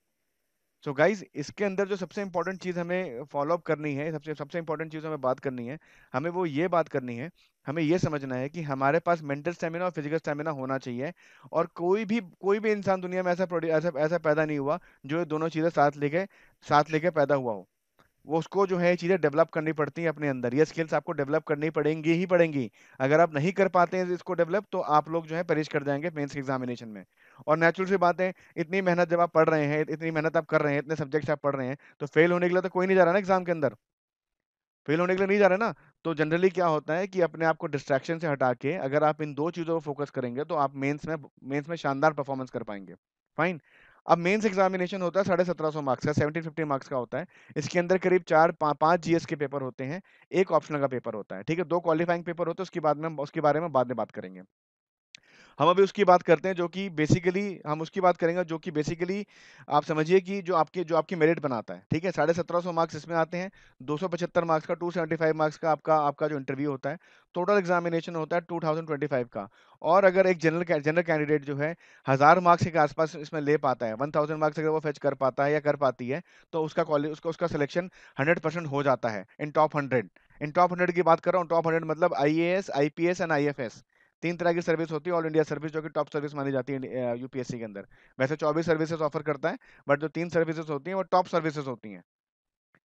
so so guys इसके अंदर जो सबसे important चीज़ हमें follow up करनी है सबसे सबसे इंपॉर्टेंट चीज़ हमें बात करनी है हमें वो ये बात करनी है हमें ये समझना है कि हमारे पास मेंटल स्टेमिना और फिजिकल स्टेमिना होना चाहिए और कोई भी कोई भी इंसान दुनिया में ऐसा ऐसा ऐसा पैदा नहीं हुआ जो दोनों चीज़ें साथ लेके साथ लेके पैदा हुआ हो वो उसको जो है चीज़ें डेवलप करनी पड़ती हैं अपने अंदर ये स्किल्स आपको डेवलप करनी पड़ेंगी ही पड़ेंगी अगर आप नहीं कर पाते हैं इसको डेवलप तो आप लोग जो है परेश कर जाएंगे मेन्स एग्जामिनेशन में और नेचुरल सी बात है इतनी मेहनत जब आप पढ़ रहे हैं इतनी मेहनत आप कर रहे हैं इतने सब्जेक्ट्स आप पढ़ रहे हैं तो फेल होने के लिए तो कोई नहीं जा रहा ना एग्जाम के अंदर फेल होने के लिए नहीं जा रहे ना तो जनरली क्या होता है कि अपने आप को डिस्ट्रैक्शन से हटा के अगर आप इन दो चीज़ों पर फोकस करेंगे तो आप मेंस में मेंस में शानदार परफॉर्मेंस कर पाएंगे फाइन अब मेंस एग्जामिनेशन होता है साढ़े सत्रह सौ मार्क्स का सेवनटीन फिफ्टी मार्क्स का होता है इसके अंदर करीब चार पा, पाँच जी के पेपर होते हैं एक ऑप्शनल का पेपर होता है ठीक है दो क्वालिफाइंग पेपर होते हैं उसके बाद में उसके बारे में बाद में बात करेंगे हम अभी उसकी बात करते हैं जो कि बेसिकली हम उसकी बात करेंगे जो कि बेसिकली आप समझिए कि जो आपके जो आपकी मेरिट बनाता है ठीक है साढ़े सत्रह सौ मार्क्स इसमें आते हैं दो सौ पचहत्तर मार्क्स का टू सेवेंटी फाइव मार्क्स का आपका आपका जो इंटरव्यू होता है टोटल एग्जामिनेशन होता है टू थाउजेंड ट्वेंटी फाइव का और अगर एक जनरल जनरल कैंडिडेट जो है हज़ार मार्क्स के आसपास इसमें ले पाता है वन थाउजेंड मार्क्स अगर वो फेच कर पाता है या कर पाती है तो उसका कॉलेज उसका उसका सिलेक्शन हंड्रेड परसेंट हो जाता है in top hundred in top hundred की बात कर रहा हूँ टॉप हंड्रेड मतलब I A S I P S and I F S तीन तरह की सर्विस होती है ऑल इंडिया सर्विस जो कि टॉप सर्विस मानी जाती है यूपीएससी के अंदर वैसे चौबीस सर्विसेज ऑफर करता है बट जो तीन सर्विसेज होती हैं वो टॉप सर्विसेज होती हैं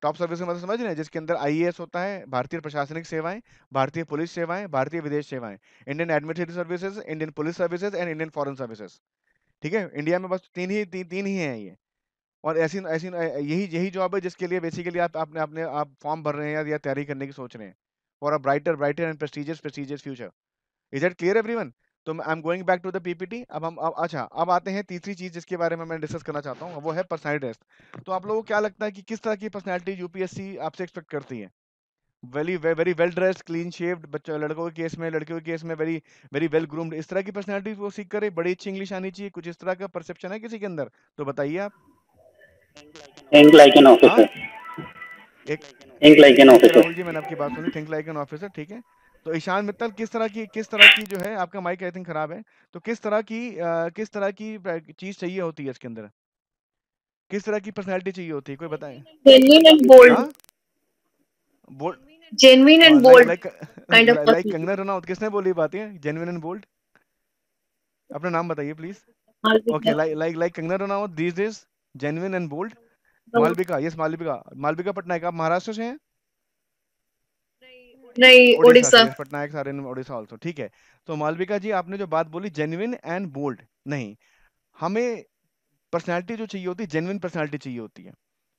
टॉप सर्विस मतलब समझ रहे हैं जिसके अंदर आईएएस होता है भारतीय प्रशासनिक सेवाएं भारतीय पुलिस सेवाएं भारतीय विदेश सेवाएं Indian administrative services Indian police services and Indian foreign services ठीक है इंडिया में बस तीन ही ती, तीन ही हैं ये और ऐसी ऐसी यही यही जॉब है जिसके लिए बेसिकली आप आपने अपने आप फॉर्म भर रहे हैं या तैयारी करने की सोच रहे हैं for a brighter brighter and prestigious prestigious future is it clear everyone तो I am going back to the PPT अब हम अब अच्छा अब आते हैं तीसरी चीज जिसके बारे में मैं डिस्कस करना चाहता हूँ वो है पर्सनैलिटी टेस्ट तो आप लोगों को क्या लगता है कि किस तरह की पर्सनैलिटी यूपीएससी आपसे एक्सपेक्ट करती है very very well dress clean shaved बच्चों लड़कों के केस में लड़कियों के केस में वेरी वेरी वेल ग्रूम्ड इस तरह की पर्सनैलिटी वो सीख करे बड़ी अच्छी इंग्लिश आनी चाहिए कुछ इस तरह का परसेप्शन है किसी के अंदर तो बताइए आप थिंक लाइक एन ऑफिसर एक थिंक लाइक एन ऑफिसर जी मैंने आपकी बात सुनी थिंक लाइक एन ऑफिसर ठीक है तो ईशान मित्तल किस तरह की किस तरह की जो है आपका माइक आई थिंक खराब है तो किस तरह की आ, किस तरह की चीज चाहिए होती है इसके अंदर किस तरह की पर्सनैलिटी चाहिए होती है कोई बताए हाँ? लाइक हाँ, <laughs> कंगना रनौत किसने बोली बातें जेनविन एंड बोल्ड अपना नाम बताइए please okay like like Kangana Ranaut this is genuine and bold Malvika yes Malvika Malvika Patnaik आप महाराष्ट्र से हैं पटनायक सारे ओडिशा ऑल्सो ठीक है तो मालविका जी आपने जो बात बोली जेन्युइन एंड बोल्ड नहीं हमें पर्सनैलिटी जो चाहिए होती है जेन्युइन पर्सनैलिटी चाहिए होती है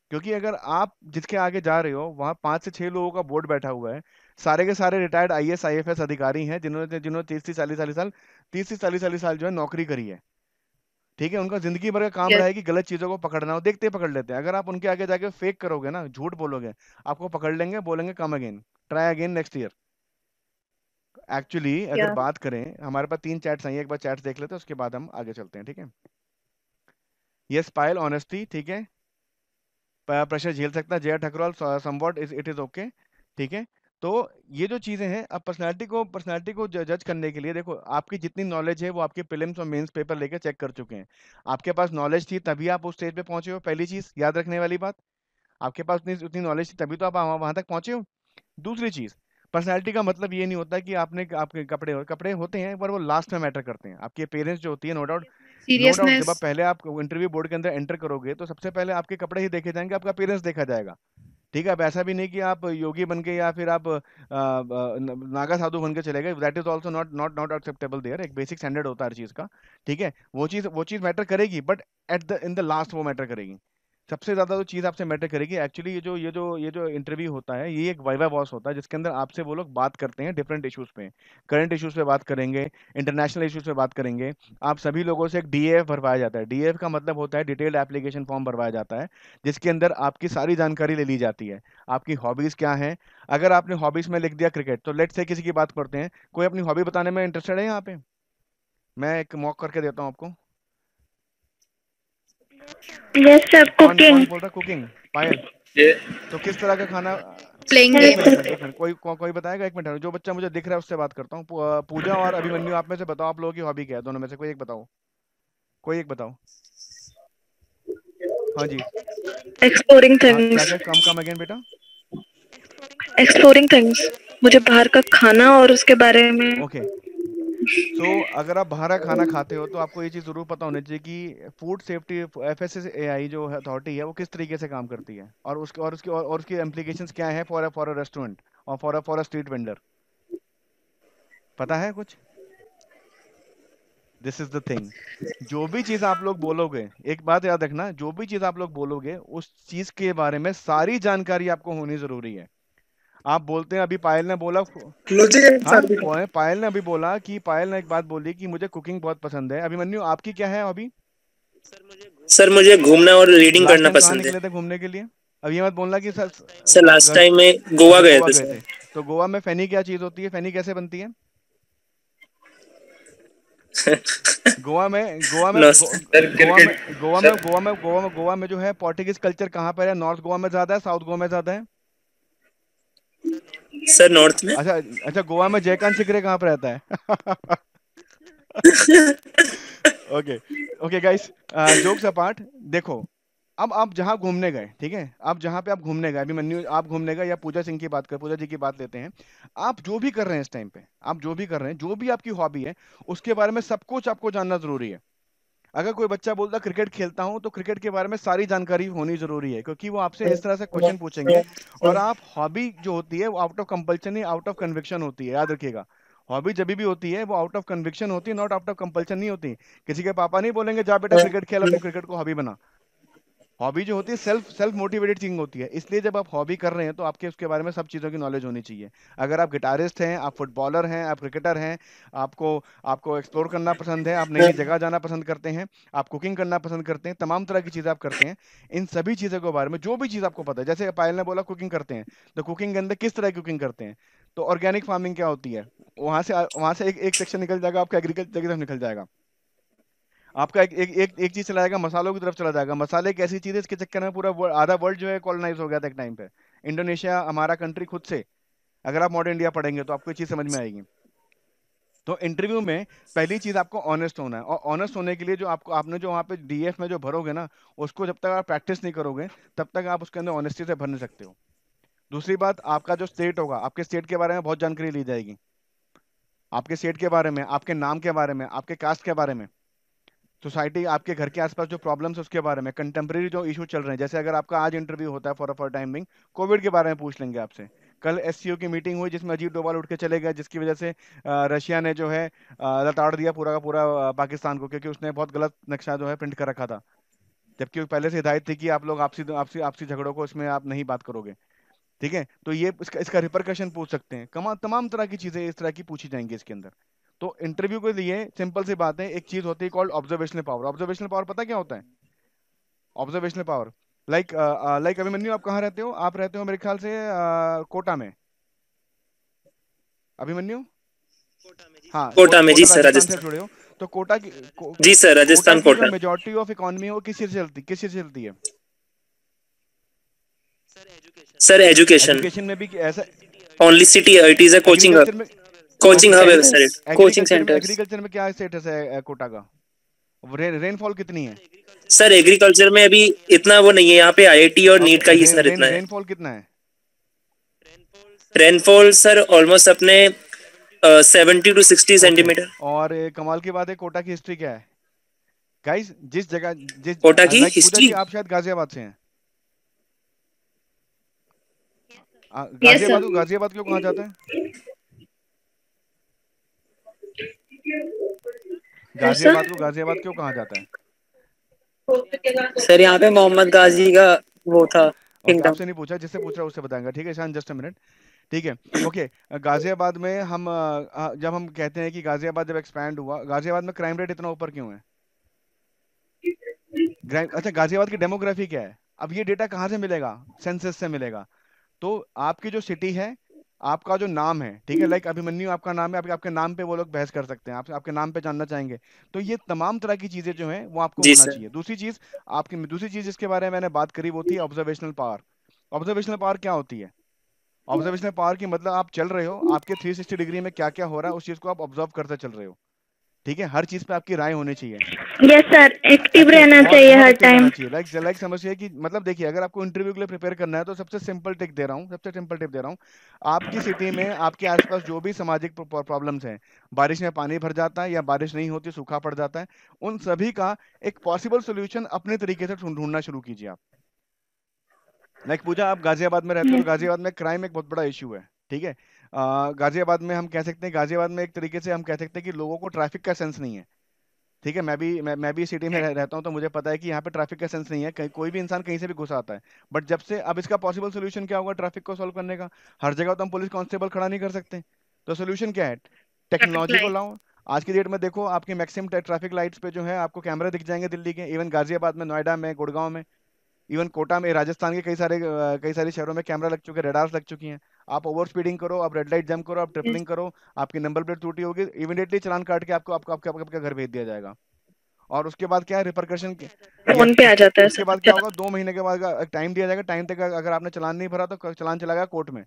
क्योंकि अगर आप जिसके आगे जा रहे हो वहाँ पांच से छह लोगों का बोर्ड बैठा हुआ है सारे के सारे retired I S I F S अधिकारी हैं जिन्होंने जिन्होंने तीस तीस चालीस चालीस साल तीस तीस चालीस चालीस साल जो है नौकरी करी है ठीक है उनका जिंदगी भर का काम yes. रहा है कि गलत चीजों को पकड़ना हो देखते पकड़ लेते हैं अगर आप उनके आगे जाके फेक करोगे ना झूठ बोलोगे आपको पकड़ लेंगे बोलेंगे come again try again next year actually अगर बात करें हमारे पास तीन चैट्स आई एक बार चैट्स देख लेते हैं उसके बाद हम आगे चलते हैं ठीक है यस पायल ऑनेस्टी ठीक है प्रेशर झेल सकता है Jay Thakarwal somewhat is it is okay ठीक है तो ये जो चीज़ें हैं अब पर्सनालिटी को पर्सनालिटी को जज करने के लिए देखो आपकी जितनी नॉलेज है वो आपके प्रिलिम्स और मेंस पेपर लेकर चेक कर चुके हैं आपके पास नॉलेज थी तभी आप उस स्टेज पे पहुंचे हो पहली चीज़ याद रखने वाली बात आपके पास उतनी उतनी नॉलेज थी तभी तो आप वहां तक पहुंचे हो दूसरी चीज पर्सनैलिटी का मतलब ये नहीं होता कि आपने आपके कपड़े हो, कपड़े होते हैं पर वो लास्ट में मैटर करते हैं आपके पेरेंट्स जो होती है नो डाउट सीरियसनेस जब आप पहले आप इंटरव्यू बोर्ड के अंदर एंटर करोगे तो सबसे पहले आपके कपड़े ही देखे जाएंगे आपका पेरेंट्स देखा जाएगा ठीक है अब ऐसा भी नहीं कि आप योगी बन के या फिर आप नागा साधु बन के चले गए that is also not not not acceptable there एक बेसिक स्टैंडर्ड होता है हर चीज़ का ठीक है वो चीज़ वो चीज़ मैटर करेगी but at the in the last वो मैटर करेगी सबसे ज्यादा जो चीज आपसे मैटर करेगी एक्चुअली ये जो ये जो ये जो इंटरव्यू होता है ये एक वाइवा बॉस होता है जिसके अंदर आपसे वो लोग बात करते हैं डिफरेंट इश्यूज पे करंट इश्यूज पे बात करेंगे इंटरनेशनल इश्यूज पे बात करेंगे आप सभी लोगों से एक डीएफ भरवाया जाता है डीएफ का मतलब होता है डिटेल्ड एप्लीकेशन फॉर्म भरवाया जाता है जिसके अंदर आपकी सारी जानकारी ले ली जाती है आपकी हॉबीज क्या है अगर आपने हॉबीज में लिख दिया क्रिकेट तो लेट से किसी की बात करते हैं कोई अपनी हॉबी बताने में इंटरेस्टेड है यहाँ पे मैं एक मॉक करके देता हूँ आपको yes sir cooking cooking Payal तो किस तरह का खाना कोई को, कोई बताएगा एक मिनट जो बच्चा मुझे दिख रहा है उससे बात करता हूँ पूजा और अभिमन्यु आप में से बताओ आप लोगों की हॉबी क्या है दोनों में से कोई एक बताओ कोई एक बताओ हाँ जी exploring things come come again बेटा एक्सप्लोरिंग थिंग्स मुझे बाहर का खाना और उसके बारे में ओके okay. तो अगर आप बाहर खाना खाते हो तो आपको ये चीज जरूर पता होनी चाहिए कि फूड सेफ्टी एफ एस जो अथॉरिटी है वो किस तरीके से काम करती है और उसके और उसके और, और उसकी एम्प्लीकेशन क्या है फॉर फॉर अ रेस्टोरेंट और for for a street vendor पता है कुछ दिस इज द थिंग जो भी चीज आप लोग बोलोगे एक बात याद रखना जो भी चीज आप लोग बोलोगे उस चीज के बारे में सारी जानकारी आपको होनी जरूरी है आप बोलते हैं अभी पायल ने बोला हाँ, पायल ने अभी बोला कि पायल ने एक बात बोली कि मुझे कुकिंग बहुत पसंद है अभिमन्यु आपकी क्या है अभी सर मुझे घूमना और रीडिंग करना पसंद है घूमने के लिए अभी मत बोलना कि सर सर लास्ट टाइम में गोवा गए थे तो गोवा में फैनी क्या चीज होती है फैनी कैसे बनती है <laughs> गोवा में गोवा में गोवा में गोवा में गोवा में गोवा में गोवा में जो है पोर्टुगीज कल्चर कहाँ पर है नॉर्थ गोवा में ज्यादा है साउथ गोवा में ज्यादा है सर नॉर्थ में अच्छा अच्छा गोवा में जयकांत सिकरे कहाँ पर रहता है okay okay guys jokes apart देखो अब आप जहाँ घूमने गए ठीक है आप जहाँ पे आप घूमने गए अभी मन्यू आप घूमने गए या पूजा सिंह की बात कर पूजा जी की बात लेते हैं आप जो भी कर रहे हैं इस टाइम पे आप जो भी कर रहे हैं जो भी आपकी हॉबी है उसके बारे में सब कुछ आपको जानना जरूरी है अगर कोई बच्चा बोलता क्रिकेट खेलता हूँ तो क्रिकेट के बारे में सारी जानकारी होनी जरूरी है क्योंकि वो आपसे इस तरह से क्वेश्चन पूछेंगे और आप हॉबी जो होती है वो out of compulsion out of conviction होती है याद रखिएगा हॉबी जब भी होती है वो आउट ऑफ कन्विक्शन होती है नॉट आउट ऑफ कंपल्शन नहीं होती किसी के पापा नहीं बोलेंगे जा बेटा क्रिकेट खेल अपने क्रिकेट को हॉबी बना हॉबी जो होती है सेल्फ सेल्फ मोटिवेटेड थिंग होती है इसलिए जब आप हॉबी कर रहे हैं तो आपके उसके बारे में सब चीज़ों की नॉलेज होनी चाहिए अगर आप गिटारिस्ट हैं आप फुटबॉलर हैं आप क्रिकेटर हैं आपको आपको एक्सप्लोर करना पसंद है आप नई जगह जाना पसंद करते हैं आप कुकिंग करना पसंद करते हैं तमाम तरह की चीज़ें आप करते हैं इन सभी चीज़ों के बारे में जो भी चीज़ आपको पता है जैसे पायल ने बोला कुकिंग करते हैं तो कुकिंग के अंदर किस तरह की कुकिंग करते हैं तो ऑर्गेनिक फार्मिंग क्या होती है वहाँ से वहाँ से एक एक सेक्शन निकल जाएगा आपका एग्रीकल्चर की तरफ निकल जाएगा आपका एक एक एक, एक चीज चला जाएगा मसालों की तरफ चला जाएगा मसाले एक ऐसी चीज है इसके चक्कर में पूरा आधा वर्ल्ड जो है कॉलोनाइज हो गया था एक टाइम पे इंडोनेशिया हमारा कंट्री खुद से अगर आप मॉडर्न इंडिया पढ़ेंगे तो आपको ये चीज समझ में आएगी तो इंटरव्यू में पहली चीज आपको ऑनेस्ट होना है और ऑनेस्ट होने के लिए जो आपको आपने जो वहाँ पे डीएफ में जो भरोगे ना उसको जब तक आप प्रैक्टिस नहीं करोगे तब तक आप उसके अंदर ऑनेस्टी से भर नहीं सकते हो दूसरी बात आपका जो स्टेट होगा आपके स्टेट के बारे में बहुत जानकारी ली जाएगी आपके स्टेट के बारे में आपके नाम के बारे में आपके कास्ट के बारे में सोसाइटी आपके घर के आसपास जो प्रॉब्लम्स उसके बारे में कंटेम्प्रेरी जो इशू चल रहे हैं जैसे अगर आपका आज इंटरव्यू होता है फॉर फॉर टाइमिंग कोविड के बारे में पूछ लेंगे आपसे कल एस की मीटिंग हुई जिसमें अजीत डोवाल उठ के चले गए जिसकी वजह से रशिया ने जो है लताड़ दिया पूरा का पूरा पाकिस्तान को क्योंकि उसने बहुत गलत नक्शा जो है प्रिंट कर रखा था जबकि पहले से हिदायत थी कि आप लोग आपसी आपसी आपसी झगड़ों को इसमें आप नहीं बात करोगे ठीक है तो ये इसका इसका रिपरकशन पूछ सकते हैं कमा तमाम तरह की चीजें इस तरह की पूछी जाएंगी इसके अंदर तो इंटरव्यू के लिए सिंपल सी बात है एक चीज होती है called observational power observational power पता क्या होता है observational power like like Abhimanyu आप कहाँ रहते हो आप रहते हो मेरे ख्याल से uh, कोटा में अभिमन्यु हाँ कोटा में जी सर राजस्थान जुड़े हो तो कोटा की को, जी sir Rajasthan Kota majority of economy वो किस चलती किस चीज चलती है सर एजुकेशन एजुकेशन में भी ऐसा only city it is a coaching coaching hub है सर कोचिंग सेंटर एग्रीकल्चर में क्या स्टेटस है कोटा का रेनफॉल कितनी है सर एग्रीकल्चर में अभी इतना वो नहीं है यहाँ पे आईआईटी और नीट का ही सर इतना है रेनफॉल कितना है रेनफॉल सर ऑलमोस्ट अपने सेवेंटी टू सिक्सटी सेंटीमीटर और कमाल की बात है कोटा की हिस्ट्री क्या है गाइस जिस जगह जिस कोटा की हिस्ट्री आप शायद गाजियाबाद से हैं गाजियाबाद गाजियाबाद क्यों कहा जाता है गाजियाबाद को गाजियाबाद क्यों कहा जाता है सर यहाँ पे मोहम्मद गाजी का वो था किंगडम से नहीं पूछा जिससे पूछ रहा उससे बताएंगे ठीक है शान जस्ट अ मिनट ठीक है ओके गाजियाबाद में हम जब हम कहते हैं कि गाजियाबाद जब एक्सपैंड हुआ गाजियाबाद में क्राइम रेट इतना ऊपर क्यों है अच्छा गाजियाबाद की डेमोग्राफी क्या है अब ये डेटा कहाँ से मिलेगा सेंसस से मिलेगा तो आपकी जो सिटी है आपका जो नाम है ठीक है लाइक अभिमन्यु आपका नाम है आप, आपके नाम पे वो लोग बहस कर सकते हैं आप, आपके नाम पे जानना चाहेंगे तो ये तमाम तरह की चीजें जो है वो आपको होना चाहिए दूसरी चीज आपकी दूसरी चीज जिसके बारे में मैंने बात करी वो थी ऑब्जर्वेशनल पावर ऑब्जर्वेशनल पावर क्या होती है ऑब्जर्वेशनल पावर की मतलब आप चल रहे हो आपके थ्री डिग्री में क्या क्या हो रहा है उस चीज को आप ऑब्जर्व करते चल रहे हो ठीक है हर चीज पे आपकी राय होनी चाहिए यस सर एक्टिव रहना चाहिए हर टाइम लाइक लाइक समझिए कि मतलब देखिए अगर आपको इंटरव्यू के लिए प्रिपेयर करना है तो सबसे सिंपल टिप दे रहा हूँ सबसे सिंपल टिप दे रहा हूँ आपकी सिटी में आपके आसपास जो भी सामाजिक प्रॉब्लम्स हैं बारिश में पानी भर जाता है या बारिश नहीं होती सूखा पड़ जाता है उन सभी का एक पॉसिबल सोल्यूशन अपने तरीके से ढूंढना शुरू कीजिए आप लाइक पूजा आप गाजियाबाद में रहते हो तो गाजियाबाद में क्राइम एक बहुत बड़ा इश्यू है ठीक है गाजियाबाद में हम कह सकते हैं गाजियाबाद में एक तरीके से हम कह सकते हैं कि लोगों को ट्रैफिक का सेंस नहीं है ठीक है मैं भी मैं, मैं भी सिटी में रहता हूँ तो मुझे पता है कि यहाँ पे ट्रैफिक का सेंस नहीं है कहीं कोई भी इंसान कहीं से भी घुसा आता है बट जब से अब इसका पॉसिबल सोल्यूशन क्या होगा ट्रैफिक को सॉल्व करने का हर जगह तो हम पुलिस कांस्टेबल खड़ा नहीं कर सकते तो सोल्यूशन क्या है टेक्नोलॉजी को लाओ आज की डेट में देखो आपके मैक्सिमम ट्रैफिक लाइट्स पे जो है आपको कैमरा दिख जाएंगे दिल्ली के इवन गाजियाबाद में नोएडा में गुड़गांव में इवन कोटा में राजस्थान के कई सारे कई सारे शहरों में कैमरा लग चुके हैं रेडार्स लग चुकी हैं आप ओवर स्पीडिंग करो आप रेड लाइट जम करो आप ट्रिपलिंग हम्म। करो आपकी नंबर प्लेट टूटी होगी इमीडिएटली चलान काट के आपको आपको आपके आपके घर भेज दिया जाएगा और उसके बाद क्या है रिपरकशन फोन पे आ जाता है उसके बाद क्या होगा दो महीने के बाद टाइम दिया जाएगा टाइम तक अगर आपने चलान नहीं भरा तो चलान चला गया कोर्ट में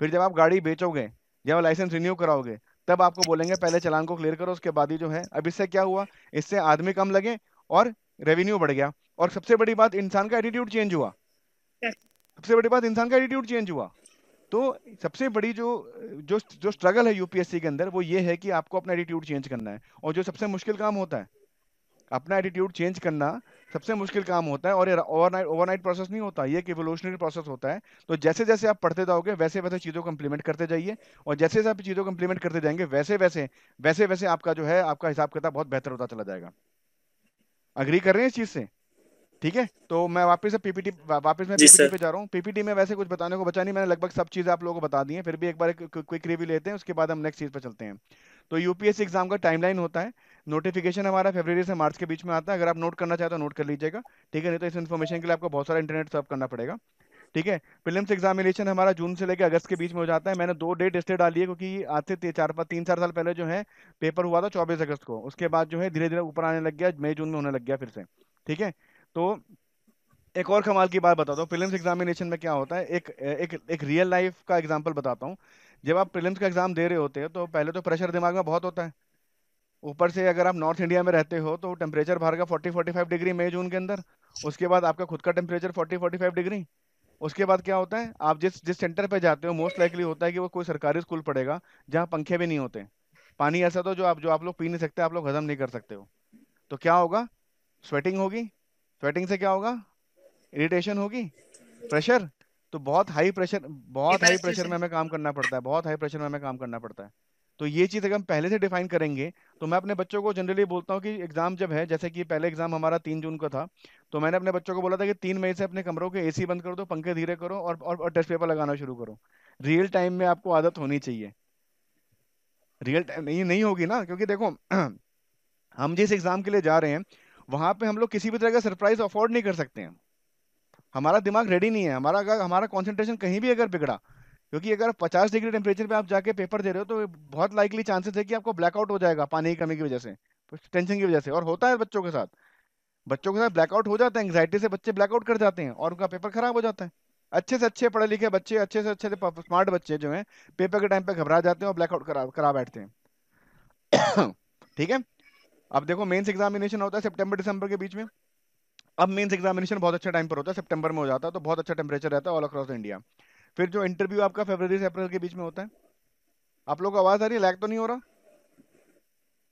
फिर जब आप गाड़ी बेचोगे जब लाइसेंस रिन्यू कराओगे तब आपको बोलेंगे पहले चलान को क्लियर करो उसके बाद ही जो है अब इससे क्या हुआ इससे आदमी कम लगे और रेवेन्यू बढ़ गया और सबसे बड़ी बात इंसान का एटीट्यूड चेंज हुआ सबसे बड़ी बात इंसान का एटीट्यूड चेंज हुआ तो सबसे बड़ी जो जो जो स्ट्रगल है यूपीएससी के अंदर वो ये है कि आपको अपना एटीट्यूड चेंज करना है और जो सबसे मुश्किल काम होता है अपना एटीट्यूड चेंज करना सबसे मुश्किल काम होता है और ये ओवरनाइट ओवरनाइट प्रोसेस नहीं होता ये एक एवोल्यूशनरी प्रोसेस होता है तो जैसे जैसे आप पढ़ते जाओगे वैसे वैसे चीज़ों को इम्प्लीमेंट करते जाइए और जैसे जैसे आप चीज़ों को इम्प्लीमेंट करते जाएंगे वैसे वैसे वैसे वैसे आपका जो है आपका हिसाब किताब बहुत बेहतर होता चला जाएगा अग्री कर रहे हैं इस चीज़ से ठीक है तो मैं वापस से पीपीटी वापस मैं पीपीटी पे जा रहा हूँ पीपीटी में वैसे कुछ बताने को बचा नहीं मैंने लगभग सब चीज़ें आप लोगों को बता दी है फिर भी एक बार क्विक रिव्यू लेते हैं उसके बाद हम नेक्स्ट चीज़ पर चलते हैं तो यूपीएससी एग्जाम का टाइमलाइन होता है नोटिफिकेशन हमारा फरवरी से मार्च के बीच में आता है अगर आप नोट करना चाहते हो नोट कर लीजिएगा ठीक है नहीं तो इस इन्फॉर्मेशन के लिए आपको बहुत सारा इंटरनेट सर्व करना पड़ेगा ठीक है फिल्म एग्जामिनेशन हमारा जून से लेकर अगस्त के बीच में हो जाता है मैंने दो डेट इसलिए डाली है क्योंकि आज से चार पाँच तीन चार साल पहले जो है पेपर हुआ था चौबीस अगस्त को उसके बाद जो है धीरे धीरे ऊपर आने लग गया मई जून में होने लग गया फिर से ठीक है तो एक और कमाल की बात बताता हूँ प्रीलिम्स एग्जामिनेशन में क्या होता है एक एक एक रियल लाइफ का एग्जाम्पल बताता हूँ जब आप प्रीलिम्स का एग्जाम दे रहे होते हैं तो पहले तो प्रेशर दिमाग में बहुत होता है ऊपर से अगर आप नॉर्थ इंडिया में रहते हो तो टेम्परेचर बाहर का फोर्टी फोर्टी फाइव डिग्री मई जून के अंदर उसके बाद आपका खुद का temperature forty forty five degree उसके बाद क्या होता है आप जिस जिस सेंटर पर जाते हो मोस्ट लाइकली होता है कि वो कोई सरकारी स्कूल पड़ेगा जहाँ पंखे भी नहीं होते पानी ऐसा तो जो आप जो आप लोग पी नहीं सकते आप लोग हजम नहीं कर सकते हो तो क्या होगा स्वेटिंग होगी स्वेटिंग से क्या होगा इरिटेशन होगी प्रेशर तो बहुत हाई प्रेशर बहुत हाई प्रेशर में हमें काम करना पड़ता है बहुत हाई प्रेशर में हमें काम करना पड़ता है तो ये चीज़ अगर हम पहले से डिफाइन करेंगे तो मैं अपने बच्चों को जनरली बोलता हूँ कि एग्जाम जब है जैसे कि पहले एग्जाम हमारा तीन जून का था तो मैंने अपने बच्चों को बोला था कि तीन मई से अपने कमरों के एसी बंद कर दो पंखे धीरे करो और और, और टेस्ट पेपर लगाना शुरू करो रियल टाइम में आपको आदत होनी चाहिए रियल टाइम नहीं नहीं होगी ना क्योंकि देखो <clears throat> हम जिस एग्जाम के लिए जा रहे हैं वहां पे हम लोग किसी भी तरह का सरप्राइज अफोर्ड नहीं कर सकते हैं हमारा दिमाग रेडी नहीं है हमारा अगर हमारा कॉन्सेंट्रेशन कहीं भी अगर बिगड़ा क्योंकि अगर 50 डिग्री टेम्परेचर पे आप जाके पेपर दे रहे हो तो बहुत लाइकली चांसेस है कि आपको ब्लैकआउट हो जाएगा पानी की कमी की वजह से टेंशन की वजह से और होता है बच्चों के साथ बच्चों के साथ ब्लैकआउट हो जाता है एंग्जाइटी से बच्चे ब्लैकआउट कर जाते हैं और उनका पेपर खराब हो जाता है अच्छे से अच्छे पढ़े लिखे बच्चे अच्छे से अच्छे स्मार्ट बच्चे जो हैं पेपर के टाइम पे घबरा जाते हैं और ब्लैकआउट करा करा बैठते हैं <coughs> ठीक है अब देखो मेंस एग्जामिनेशन होता है सितंबर दिसंबर के बीच में अब मेंस एग्जामिनेशन बहुत अच्छा टाइम पर होता है सितंबर में हो जाता है तो बहुत अच्छा टेम्परेचर रहता है ऑल अक्रॉस इंडिया फिर जो इंटरव्यू आपका फरवरी से अप्रैल के बीच में होता है आप लोग आवाज आ रही है लैक तो नहीं हो रहा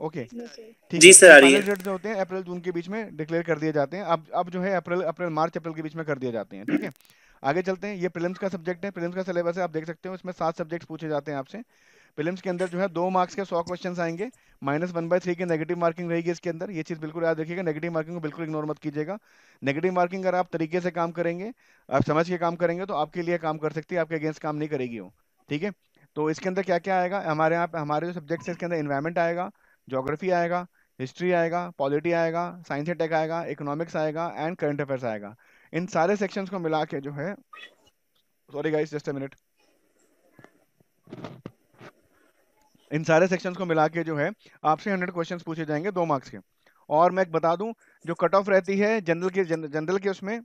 ओके ठीक जी सर आ रही है रिजल्ट होते हैं अप्रैल जून के बीच में डिक्लेयर कर दिए जाते हैं अब अब जो है अप्रैल अप्रैल मार्च अप्रैल के बीच में कर दिए जाते हैं ठीक है आगे चलते हैं ये प्रिलिम्स का सब्जेक्ट है प्रिलिम्स का सिलेबस है आप देख सकते हो इसमें सात सब्जेक्ट पूछे जाते हैं आपसे प्रिलिम्स के अंदर जो है दो मार्क्स के सौ क्वेश्चन आएंगे माइनस वन बाई थ्री की नेगेटिव मार्किंग रहेगी इसके अंदर ये चीज़ बिल्कुल याद रखिएगा नेगेटिव मार्किंग को बिल्कुल इग्नोर मत कीजिएगा नेगेटिव मार्किंग अगर आप तरीके से काम करेंगे आप समझ के काम करेंगे तो आपके लिए काम कर सकती है आपके अगेंस्ट काम नहीं करेगी वो ठीक है तो इसके अंदर क्या क्या आएगा हमारे यहाँ हमारे जो सब्जेक्ट्स हैं इसके अंदर इन्वायरमेंट आएगा जोग्राफी आएगा हिस्ट्री आएगा पॉलिटी आएगा साइंस एंड टेक आएगा इकोनॉमिक्स आएगा एंड करंट अफेयर्स आएगा इन सारे सेक्शंस को मिला के जो है sorry guys just a minute इन सारे सेक्शंस को मिला के जो है आपसे हंड्रेड क्वेश्चन पूछे जाएंगे दो मार्क्स के और मैं बता दूं जो कट ऑफ रहती है जनरल के जनरल के उसमें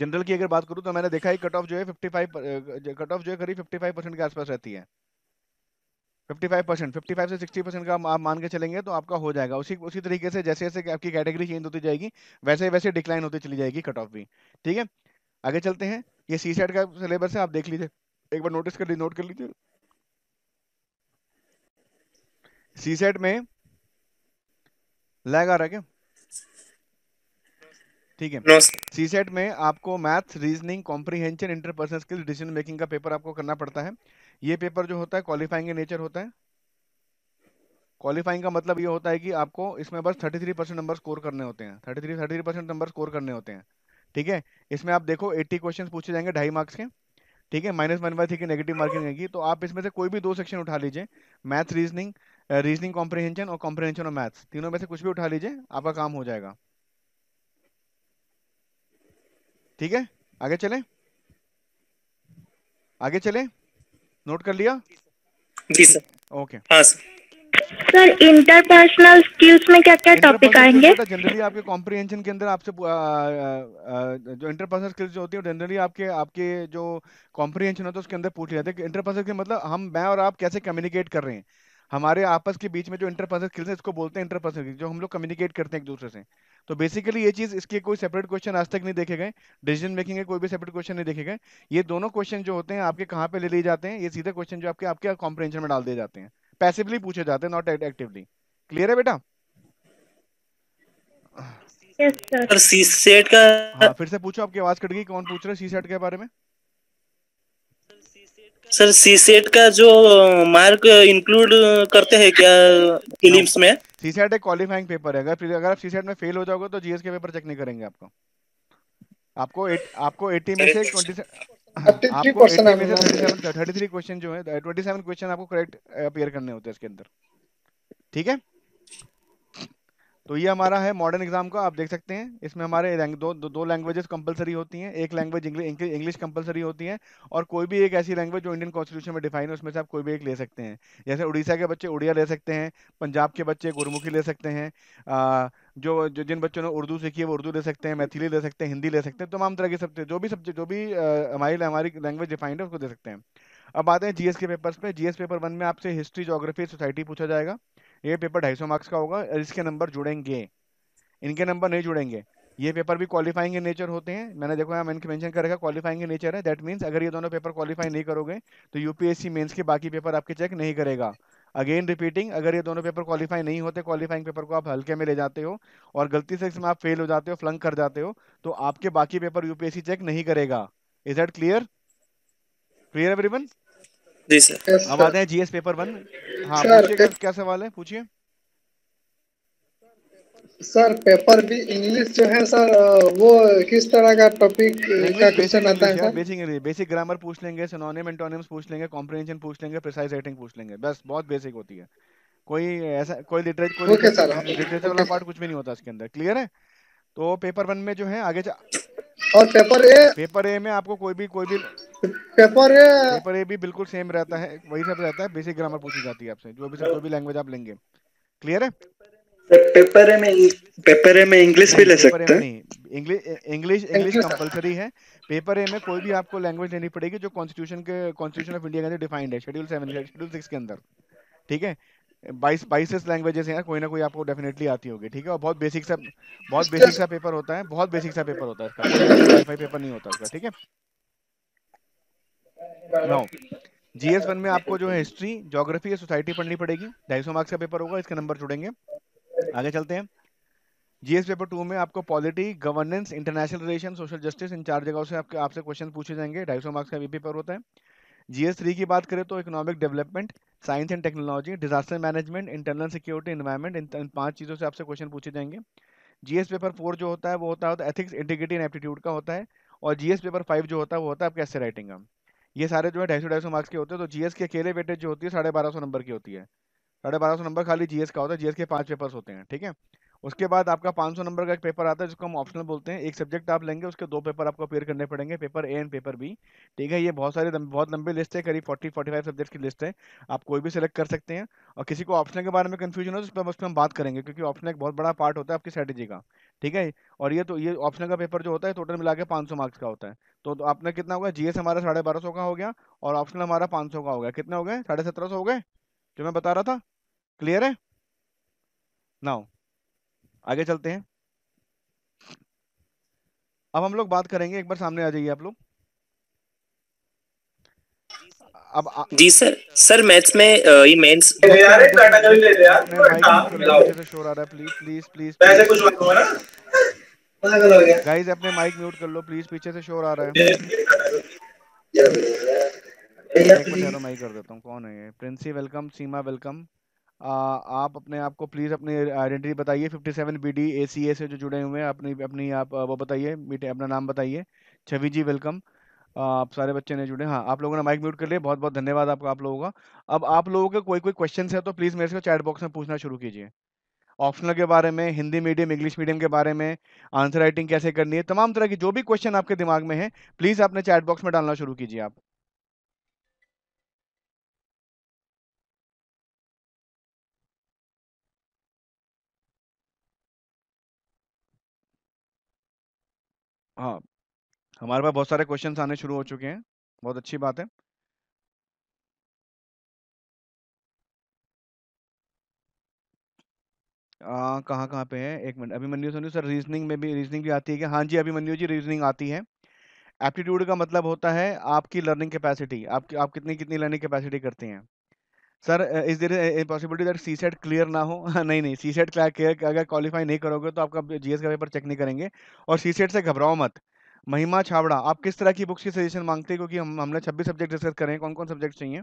जनरल की अगर बात करूं तो मैंने देखा है कट ऑफ जो है फाइव कट ऑफ जो है करीब फाइव परसेंट के आसपास रहती है फाइव परसेंट फिफ्टी से सिक्सटी परसेंट का आप मान के चलेंगे तो आपका हो जाएगा उसी उसी तरीके से जैसे जैसे आपकी कैटेगरी चेंज होती जाएगी वैसे वैसे डिक्लाइन होती चली जाएगी कट ऑफ भी ठीक है आगे चलते हैं ये सी सेट का सिलेबस है आप देख लीजिए एक बार नोटिस कर लीजिए नोट कर लीजिए सी सेट में लैग आ रहा है क्या ठीक है सी no. सेट में आपको math reasoning comprehension interpersonal skill decision making का पेपर आपको करना पड़ता है ये पेपर जो होता है क्वालिफाइंग नेचर होता है क्वालिफाइंग का मतलब ये होता है कि आपको इसमें बस 33 परसेंट नंबर स्कोर करने होते हैं 33 33 परसेंट नंबर स्कोर करने होते हैं ठीक है इसमें आप देखो 80 क्वेश्चन पूछे जाएंगे ढाई मार्क्स के ठीक है माइनस वन बाई थ्री की नेगेटिव मार्किंग आएगी तो आप इसमें से कोई भी दो सेक्शन उठा लीजिए math reasoning reasoning uh, comprehension और कॉम्प्रिहेंशन और मैथ्स तीनों में से कुछ भी उठा लीजिए आपका काम हो जाएगा ठीक है आगे चले आगे चले नोट कर लिया जी sir okay sir interpersonal skills में क्या क्या टॉपिक आएंगे जनरली तो आपके कॉम्प्रिहेंशन के अंदर आपसे जो इंटरपर्सनल स्किल्स जो होती है जनरली आपके आपके जो कॉम्प्रिहेंशन होता है उसके अंदर पूछ लिया जाता है इंटरपर्सनल मतलब हम मैं और आप कैसे कम्युनिकेट कर रहे हैं हमारे आपस के बीच में जो इंटरपर्सनल स्किल्स है इसको बोलते हैं इंटरपर्सनल जो हम लोग कम्युनिकेट करते हैं एक दूसरे से तो बेसिकली ये चीज इसके कोई सेपरेट क्वेश्चन आज तक नहीं देखे गए डिसीजन मेकिंग के कोई भी सेपरेट क्वेश्चन नहीं देखे गए ये दोनों क्वेश्चन जो होते हैं आपके कहाँ पे ले लिए जाते हैं ये सीधे क्वेश्चन जो आपके आपके कॉम्प्रेंशन में डाल दिए जाते हैं पैसिवली पूछे जाते हैं नॉट एक्टिवली क्लियर है बेटा yes, sir. का हाँ, फिर से पूछो आपकी आवाज कट गई कौन पूछ रहा है सी सेट के बारे में सर सी सेट का जो मार्क इंक्लूड करते हैं क्या फिलिम्स में सी सेट एक क्वालिफाइंग पेपर है अगर अगर आप सी सेट में फेल हो जाओगे तो जीएस के पेपर चेक नहीं करेंगे आपको आपको एट, आपको 80 में से 20 हाँ, आपको 80 में से 33 क्वेश्चन जो है 27 क्वेश्चन आपको करेक्ट अपीयर करने होते हैं इसके अंदर ठीक है तो ये हमारा है मॉडर्न एग्जाम का आप देख सकते हैं इसमें हमारे दो दो, दो लैंग्वेजेस कंपलसरी होती हैं एक लैंग्वेज इंग्लिश कंपलसरी होती है और कोई भी एक ऐसी लैंग्वेज जो इंडियन कॉन्स्टिट्यूशन में डिफाइन है उसमें से आप कोई भी एक ले सकते हैं जैसे उड़ीसा के बच्चे उड़िया ले सकते हैं पंजाब के बच्चे गुरमुखी ले सकते हैं जो, जो जिन बच्चों ने उर्दू सीखी है वो उर्दू ले सकते हैं मैथिली ले सकते हैं हिंदी ले सकते हैं तमाम तरह के सब्जेक्ट जो भी सब्जेक्ट जो भी हमारी हमारी लैंग्वेज डिफाइंड है उसको दे सकते हैं अब आते हैं जीएस के पेपर्स पे जीएस पेपर वन में आपसे हिस्ट्री जोग्राफी सोसाइटी पूछा जाएगा ये पेपर 250 मार्क्स का होगा इसके नंबर जुड़ेंगे इनके नंबर नहीं जुड़ेंगे ये पेपर भी क्वालिफाइंग इन नेचर होते हैं मैंने देखो यहाँ मैंने मेंशन कर रखा क्वालिफाइंग इन नेचर है दैट मीन्स अगर ये दोनों पेपर क्वालिफाई नहीं करोगे तो यूपीएससी मेंस के बाकी पेपर आपके चेक नहीं करेगा अगेन रिपीटिंग अगर ये दोनों पेपर क्वालिफाई नहीं होते क्वालिफाइंग पेपर को आप हल्के में ले जाते हो और गलती से इसमें आप फेल हो जाते हो फ्लंक कर जाते हो तो आपके बाकी पेपर यूपीएससी चेक नहीं करेगा is that clear clear everyone जी सर अब आते हैं जीएस पेपर वन हाँ क्या सवाल है पूछिए सर पेपर भी इंग्लिश जो है सर वो किस तरह का टॉपिक का क्वेश्चन आता है sir basic English basic grammar पूछ लेंगे सिनोनिम एंटोनिम्स पूछ लेंगे कॉम्प्रिहेंशन पूछ लेंगे प्रिसाइज राइटिंग पूछ लेंगे बस बहुत बेसिक होती है कोई ऐसा कोई लिटरेचर कोई लिटरेचर वाला पार्ट कुछ भी नहीं होता इसके अंदर क्लियर है तो पेपर वन में जो है आगे जा... और पेपर ए पेपर ए में आपको कोई भी कोई भी पेपर ए पेपर ए भी बिल्कुल सेम रहता है वही सब रहता है बेसिक ग्रामर पूछी जाती है आपसे जो भी कोई भी लैंग्वेज आप लेंगे क्लियर है पेपर ए में पेपर ए में इंग्लिश भी ले सकते हैं इंग्लिश इंग्लिश इंग्लिश कंपलसरी है पेपर ए में कोई भी आपको लैंग्वेज लेनी पड़ेगी जो कॉन्स्टिट्यूशन के कॉन्स्टिट्यूशन ऑफ इंडिया के अंदर डिफाइंड है शेड्यूल 7 शेड्यूल 6 के अंदर ठीक है बाईस बाईस लैंग्वेजेस हैं कोई ना कोई आपको डेफिनेटली आती होगी ठीक है और बहुत बेसिक सा बहुत बेसिक सा पेपर होता है बहुत बेसिक सा पेपर होता है इसका वाईफाई पेपर नहीं होता इसका ठीक है नाउ जीएस वन में आपको जो है हिस्ट्री जोग्राफी या सोसाइटी पढ़नी पड़ेगी ढाई सौ मार्क्स का पेपर होगा इसके नंबर जुड़ेंगे आगे चलते हैं जीएस पेपर टू में आपको polity governance international relation social justice इन चार जगहों से आपके आपसे क्वेश्चन पूछे जाएंगे ढाई सौ मार्क्स का भी पेपर होता है जीएस थ्री की बात करें तो economic development science and technology disaster management internal security environment इन पांच चीज़ों से आपसे क्वेश्चन पूछे जाएंगे जीएस पेपर फोर जो होता है वो होता है एथिक्स इंटीग्रिटी एंड एप्टीट्यूड का होता है और जीएस पेपर फाइव जो होता है वो होता है आपके ऐसे राइटिंग का ये सारे जो है ढाई सौ ढाई सौ मार्क्स के होते हैं तो जीएस के अकेले बेटे जो होती है साढ़े बारह सौ नंबर की होती है साढ़े बारह सौ नंबर खाली जीएस का होता है जीएस के पांच पेपर्स होते हैं ठीक है उसके बाद आपका 500 नंबर का एक पेपर आता है जिसको हम ऑप्शनल बोलते हैं एक सब्जेक्ट आप लेंगे उसके दो पेपर आपको अपेयर करने पड़ेंगे paper A and paper B ठीक है ये बहुत सारे बहुत लंबी लिस्ट है करीब 40 45 सब्जेक्ट्स की लिस्ट है आप कोई भी सिलेक्ट कर सकते हैं और किसी को ऑप्शनल के बारे में कन्फ्यूजन हो तो उस पर उसमें हम बात करेंगे क्योंकि ऑप्शन एक बहुत बड़ा पार्ट होता है आपकी स्ट्रेटेजी का ठीक है और ये तो ये ऑप्शनल का पेपर जो होता है टोटल मिला के पाँच मार्क्स का होता है तो, तो आपने कितना होगा जी हमारा साढ़े बारह सौ का हो गया और ऑप्शनल हमारा पाँच सौ का हो गया कितना हो गया साढ़े सत्रह सौ हो गए जो मैं बता रहा था क्लियर है नाउ आगे चलते हैं अब हम लोग बात करेंगे एक बार सामने आ जाइए आप लोग अब आ... जी सर सर मैथ्स में ये मेंस यार यार एक कर ले ले शोर आ रहा है प्लीज प्लीज प्लीज वैसे कुछ मत हो गया गाइस अपने माइक म्यूट कर लो प्लीज पीछे से शोर आ रहा है एक मिनट माइक कर देता हूं कौन है ये प्रिंसी वेलकम सीमा वेलकम आप अपने आप को प्लीज़ अपनी आइडेंटिटी बताइए fifty seven B D A C A से जो जुड़े हुए हैं अपनी अपनी आप वो बताइए मीटे अपना नाम बताइए छवि जी वेलकम आप सारे बच्चे ने जुड़े हाँ आप लोगों ने माइक म्यूट कर लिया बहुत बहुत धन्यवाद आपका आप लोगों का अब आप लोगों के कोई कोई क्वेश्चन है तो प्लीज़ मेरे से चैट बॉक्स में पूछना शुरू कीजिए ऑप्शनल के बारे में हिंदी मीडियम इंग्लिश मीडियम के बारे में आंसर राइटिंग कैसे करनी है तमाम तरह की जो भी क्वेश्चन आपके दिमाग में है प्लीज़ आपने चैट बॉक्स में डालना शुरू कीजिए आप हाँ हमारे पास बहुत सारे क्वेश्चन आने शुरू हो चुके हैं बहुत अच्छी बात है आ, कहाँ कहाँ पे है एक मिनट अभिमन्यु सुनियो सर रीजनिंग में भी रीजनिंग भी आती है क्या हाँ जी अभिमन्यु जी रीजनिंग आती है एप्टीट्यूड का मतलब होता है आपकी लर्निंग कैपेसिटी आप, आप कितनी कितनी लर्निंग कैपेसिटी करते हैं sir is there possibility that CSAT clear ना हो <laughs> नहीं नहीं सी सेट क्लियर अगर क्वालिफाई नहीं करोगे तो आपका जी का पेपर चेक नहीं करेंगे और सी सेट से घबराओ मत महिमा छाबड़ा आप किस तरह की बुक्स की सजेशन मांगते हैं क्योंकि हम हमने छब्बीस सब्जेक्ट डिस्कस करें कौन कौन सब्जेक्ट चाहिए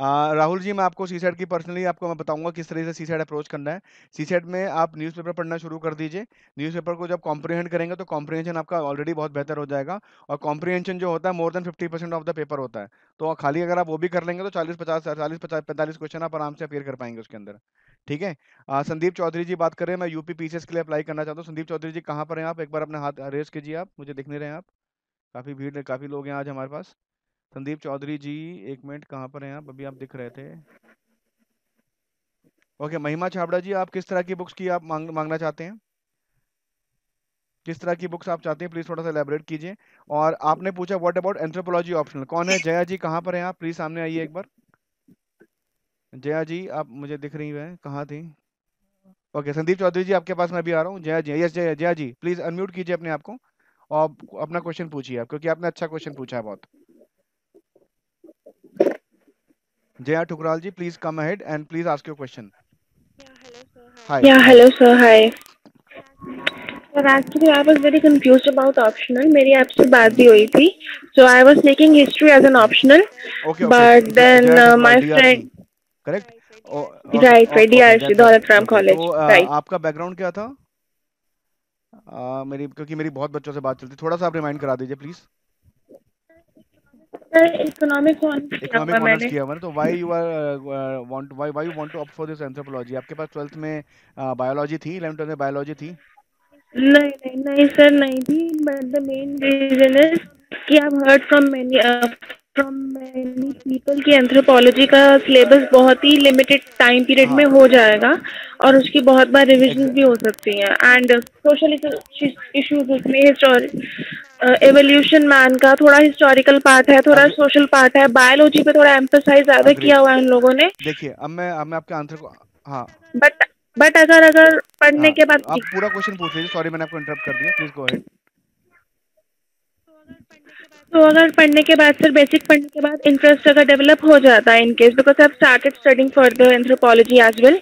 राहुल जी मैं आपको सी सेट की पर्सनली आपको मैं बताऊंगा किस तरीके से सी सेट अप्रोच करना है सी सेट में आप न्यूज़पेपर पढ़ना शुरू कर दीजिए न्यूज़पेपर को जब कॉम्प्रीहेंड करेंगे तो कॉम्प्रीहेंशन आपका ऑलरेडी बहुत बेहतर हो जाएगा और कॉम्प्रीहेंशन जो होता है more than fifty percent of the paper होता है तो खाली अगर आप वो भी कर लेंगे तो चालीस पचास चालीस पचास पैंतालीस क्वेश्चन आप आराम से अपेयर कर पाएंगे उसके अंदर ठीक है संदीप चौधरी जी बात करें मैं यूपी पी के लिए अप्लाई करना चाहता हूँ संदीप चौधरी जी कहाँ पर हैं आप एक बार अपने हाथ रेस कीजिए आप मुझे देखने रहे हैं आप काफ़ी भीड़ काफ़ी लोग हैं आज हमारे पास संदीप चौधरी जी एक मिनट कहाँ पर हैं आप अभी आप दिख रहे थे ओके महिमा छाबड़ा जी आप किस तरह की बुक्स की आप मांग मांगना चाहते हैं किस तरह की बुक्स आप चाहते हैं प्लीज थोड़ा सा एलेबरेट कीजिए और आपने पूछा व्हाट अबाउट एंथ्रोपोलॉजी ऑप्शनल कौन है जया जी कहाँ पर हैं आप प्लीज सामने आइए एक बार जया जी आप मुझे दिख रही है कहाँ थी ओके संदीप चौधरी जी आपके पास मैं अभी आ रहा हूँ Jaya ji yes Jaya Jaya ji please unmute कीजिए अपने आप को और अपना क्वेश्चन पूछिए आप क्योंकि आपने अच्छा क्वेश्चन पूछा है बहुत Jaya Thukral ji, please come ahead and please ask your question. Yeah, hello sir. Hi. Yeah, hello sir. Hi. Sir, actually I was very confused about optional. मेरी आपसे बात भी हुई थी. So I was taking history as an optional. Okay. But okay. then uh, my DRC. friend. Correct. Right right DRC Daulat Ram college right आपका background क्या था आ, मेरी क्योंकि मेरी बहुत बच्चों से बात चलती थोड़ा सा आप रिमाइंड करा दीजिए प्लीज़ इकोनॉमिक ऑनर्स किया तो why you are want why why you want to for this anthropology आपके पास 12th में बायोलॉजी uh, थी 11th में बायोलॉजी थी नहीं नहीं नहीं सर नहीं थी but the main reason is कि I heard from many from many people की एंथ्रोपोलॉजी का सिलेबस बहुत ही लिमिटेड टाइम पीरियड में हाँ। हो जाएगा और उसकी बहुत बार रिविजन भी हो सकती हैं एंड सोशल इशूज उसमें हिस्टोरिक एवोल्यूशन मैन का थोड़ा हिस्टोरिकल पार्ट है थोड़ा सोशल पार्ट है बायोलॉजी पे थोड़ा एम्फोसाइज ज्यादा किया हुआ है उन लोगों ने देखिए अब मैं अब मैं आपके आंसर को हाँ बट बट अगर अगर पढ़ने हाँ, के बाद आप पूरा क्वेश्चन पूछ लीजिए सॉरी मैंने आपको इंटरप्ट कर दिया प्लीज गो अहेड तो अगर पढ़ने के बाद सर बेसिक पढ़ने के बाद इंटरेस्ट अगर डेवलप हो जाता है in case because I have started studying for the anthropology as well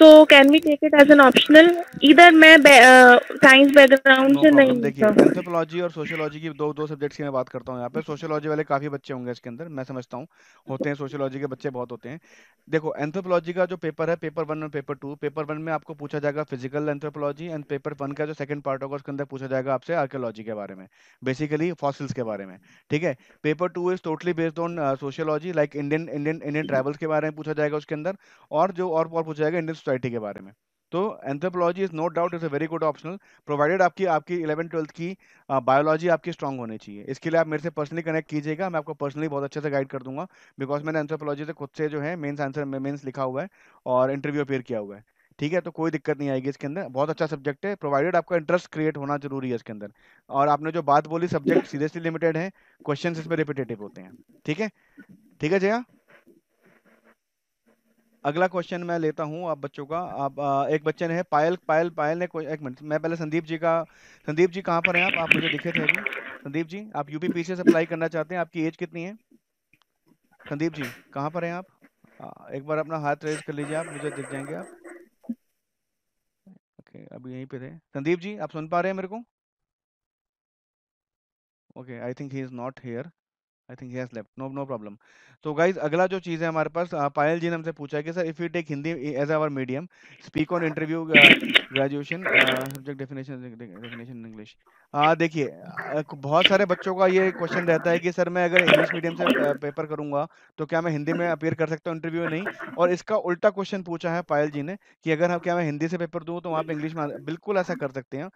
so can we take it as an optional इधर मैं साइंस बैकग्राउंड uh, से नहीं देखिए एंथ्रोपोलॉजी और सोशियोलॉजी की दो दो सब्जेक्ट्स की मैं बात करता हूँ यहाँ पे सोशियोलॉजी वाले काफी बच्चे होंगे इसके अंदर मैं समझता हूँ होते हैं सोशियोलॉजी के बच्चे बहुत होते हैं देखो एंथ्रोपोलॉजी का जो पेपर है पेपर वन और पेपर टू पेपर वन में आपको पूछा जाएगा physical anthropology and paper one का जो सेकंड पार्ट होगा उसके अंदर पूछा जाएगा आपसे आर्कियोलॉजी के बारे में बेसिकली फॉसिल्स के बारे में ठीक है paper two is totally based on sociology like Indian Indian Indian tribals के बारे में पूछा जाएगा उसके अंदर और जो और पूछा जाएगा इंडियन सोसाइटी के बारे में तो anthropology is no doubt is a very good optional provided आपकी आपकी इलेवन ट्वेल्थ की बायोलॉजी आपकी स्ट्रांग होनी चाहिए इसके लिए आप मेरे से पर्सनली कनेक्ट कीजिएगा मैं आपको पर्सनली बहुत अच्छे से गाइड कर दूंगा बिकॉज मैंने एंथ्रोपोलॉजी से खुद से जो है मेन्स आंसर मेन्स लिखा हुआ है और इंटरव्यू अपेयर किया हुआ है ठीक है तो कोई दिक्कत नहीं आएगी इसके अंदर बहुत अच्छा सब्जेक्ट है प्रोवाइडेड आपका इंटरेस्ट क्रिएट होना जरूरी है इसके अंदर और आपने जो बात बोली सब्जेक्ट सीरियसली लिमिटेड है क्वेश्चन इसमें रिपीटेटिव होते हैं ठीक है ठीक है जया अगला क्वेश्चन मैं लेता हूं आप बच्चों का आप आ, एक बच्चे ने है पायल पायल पायल ने एक मिनट मैं पहले संदीप जी का संदीप जी कहां पर हैं आप आप मुझे दिखे थे अभी संदीप जी आप यूपी से अप्लाई करना चाहते हैं आपकी एज कितनी है संदीप जी कहाँ पर हैं आप एक बार अपना हाथ रेज कर लीजिए आप मुझे दिख जाएंगे आप ओके अभी यहीं पे थे संदीप जी आप सुन पा रहे हैं मेरे को okay I think he is not here I think he has left no no problem तो गाइज अगला जो चीज़ है हमारे पास पायल जी ने हमसे पूछा कि sir if you take Hindi as our medium speak on interview graduation subject definition definition English हाँ देखिए बहुत सारे बच्चों का ये क्वेश्चन रहता है कि सर मैं अगर इंग्लिश मीडियम से पेपर करूंगा तो क्या मैं हिंदी में अपीयर कर सकता हूँ इंटरव्यू में नहीं और इसका उल्टा क्वेश्चन पूछा है पायल जी ने कि अगर हम क्या मैं हिंदी से पेपर दूँ तो वहाँ पे इंग्लिश में बिल्कुल ऐसा कर सकते हैं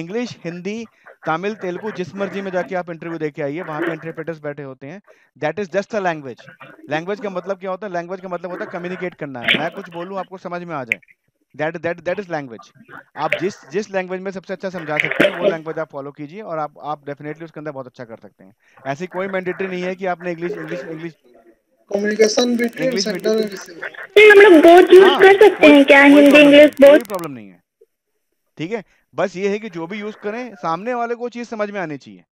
इंग्लिश हिंदी तमिल तेलुगु जिस मर्जी में जाके आप इंटरव्यू देके आइए वहां पे इंटरप्रेटर्स बैठे होते हैं that is just a language language का मतलब क्या होता है लैंग्वेज का मतलब होता है कम्युनिकेट करना है मैं कुछ बोलूँ आपको समझ में आ जाए that that that is language आप जिस जिस लैंग्वेज में सबसे अच्छा समझा सकते हैं वो लैंग्वेज आप फॉलो कीजिए और आप आप डेफिनेटली उसके अंदर बहुत अच्छा कर सकते हैं ऐसी कोई मैंडेटरी नहीं है कि आपने English English English communication between centre हम लोग बोथ यूज हाँ, कर सकते हैं क्या हिंदी इंग्लिश बोथ प्रॉब्लम नहीं है ठीक है बस ये है कि जो भी यूज करें सामने वाले को चीज समझ में आनी चाहिए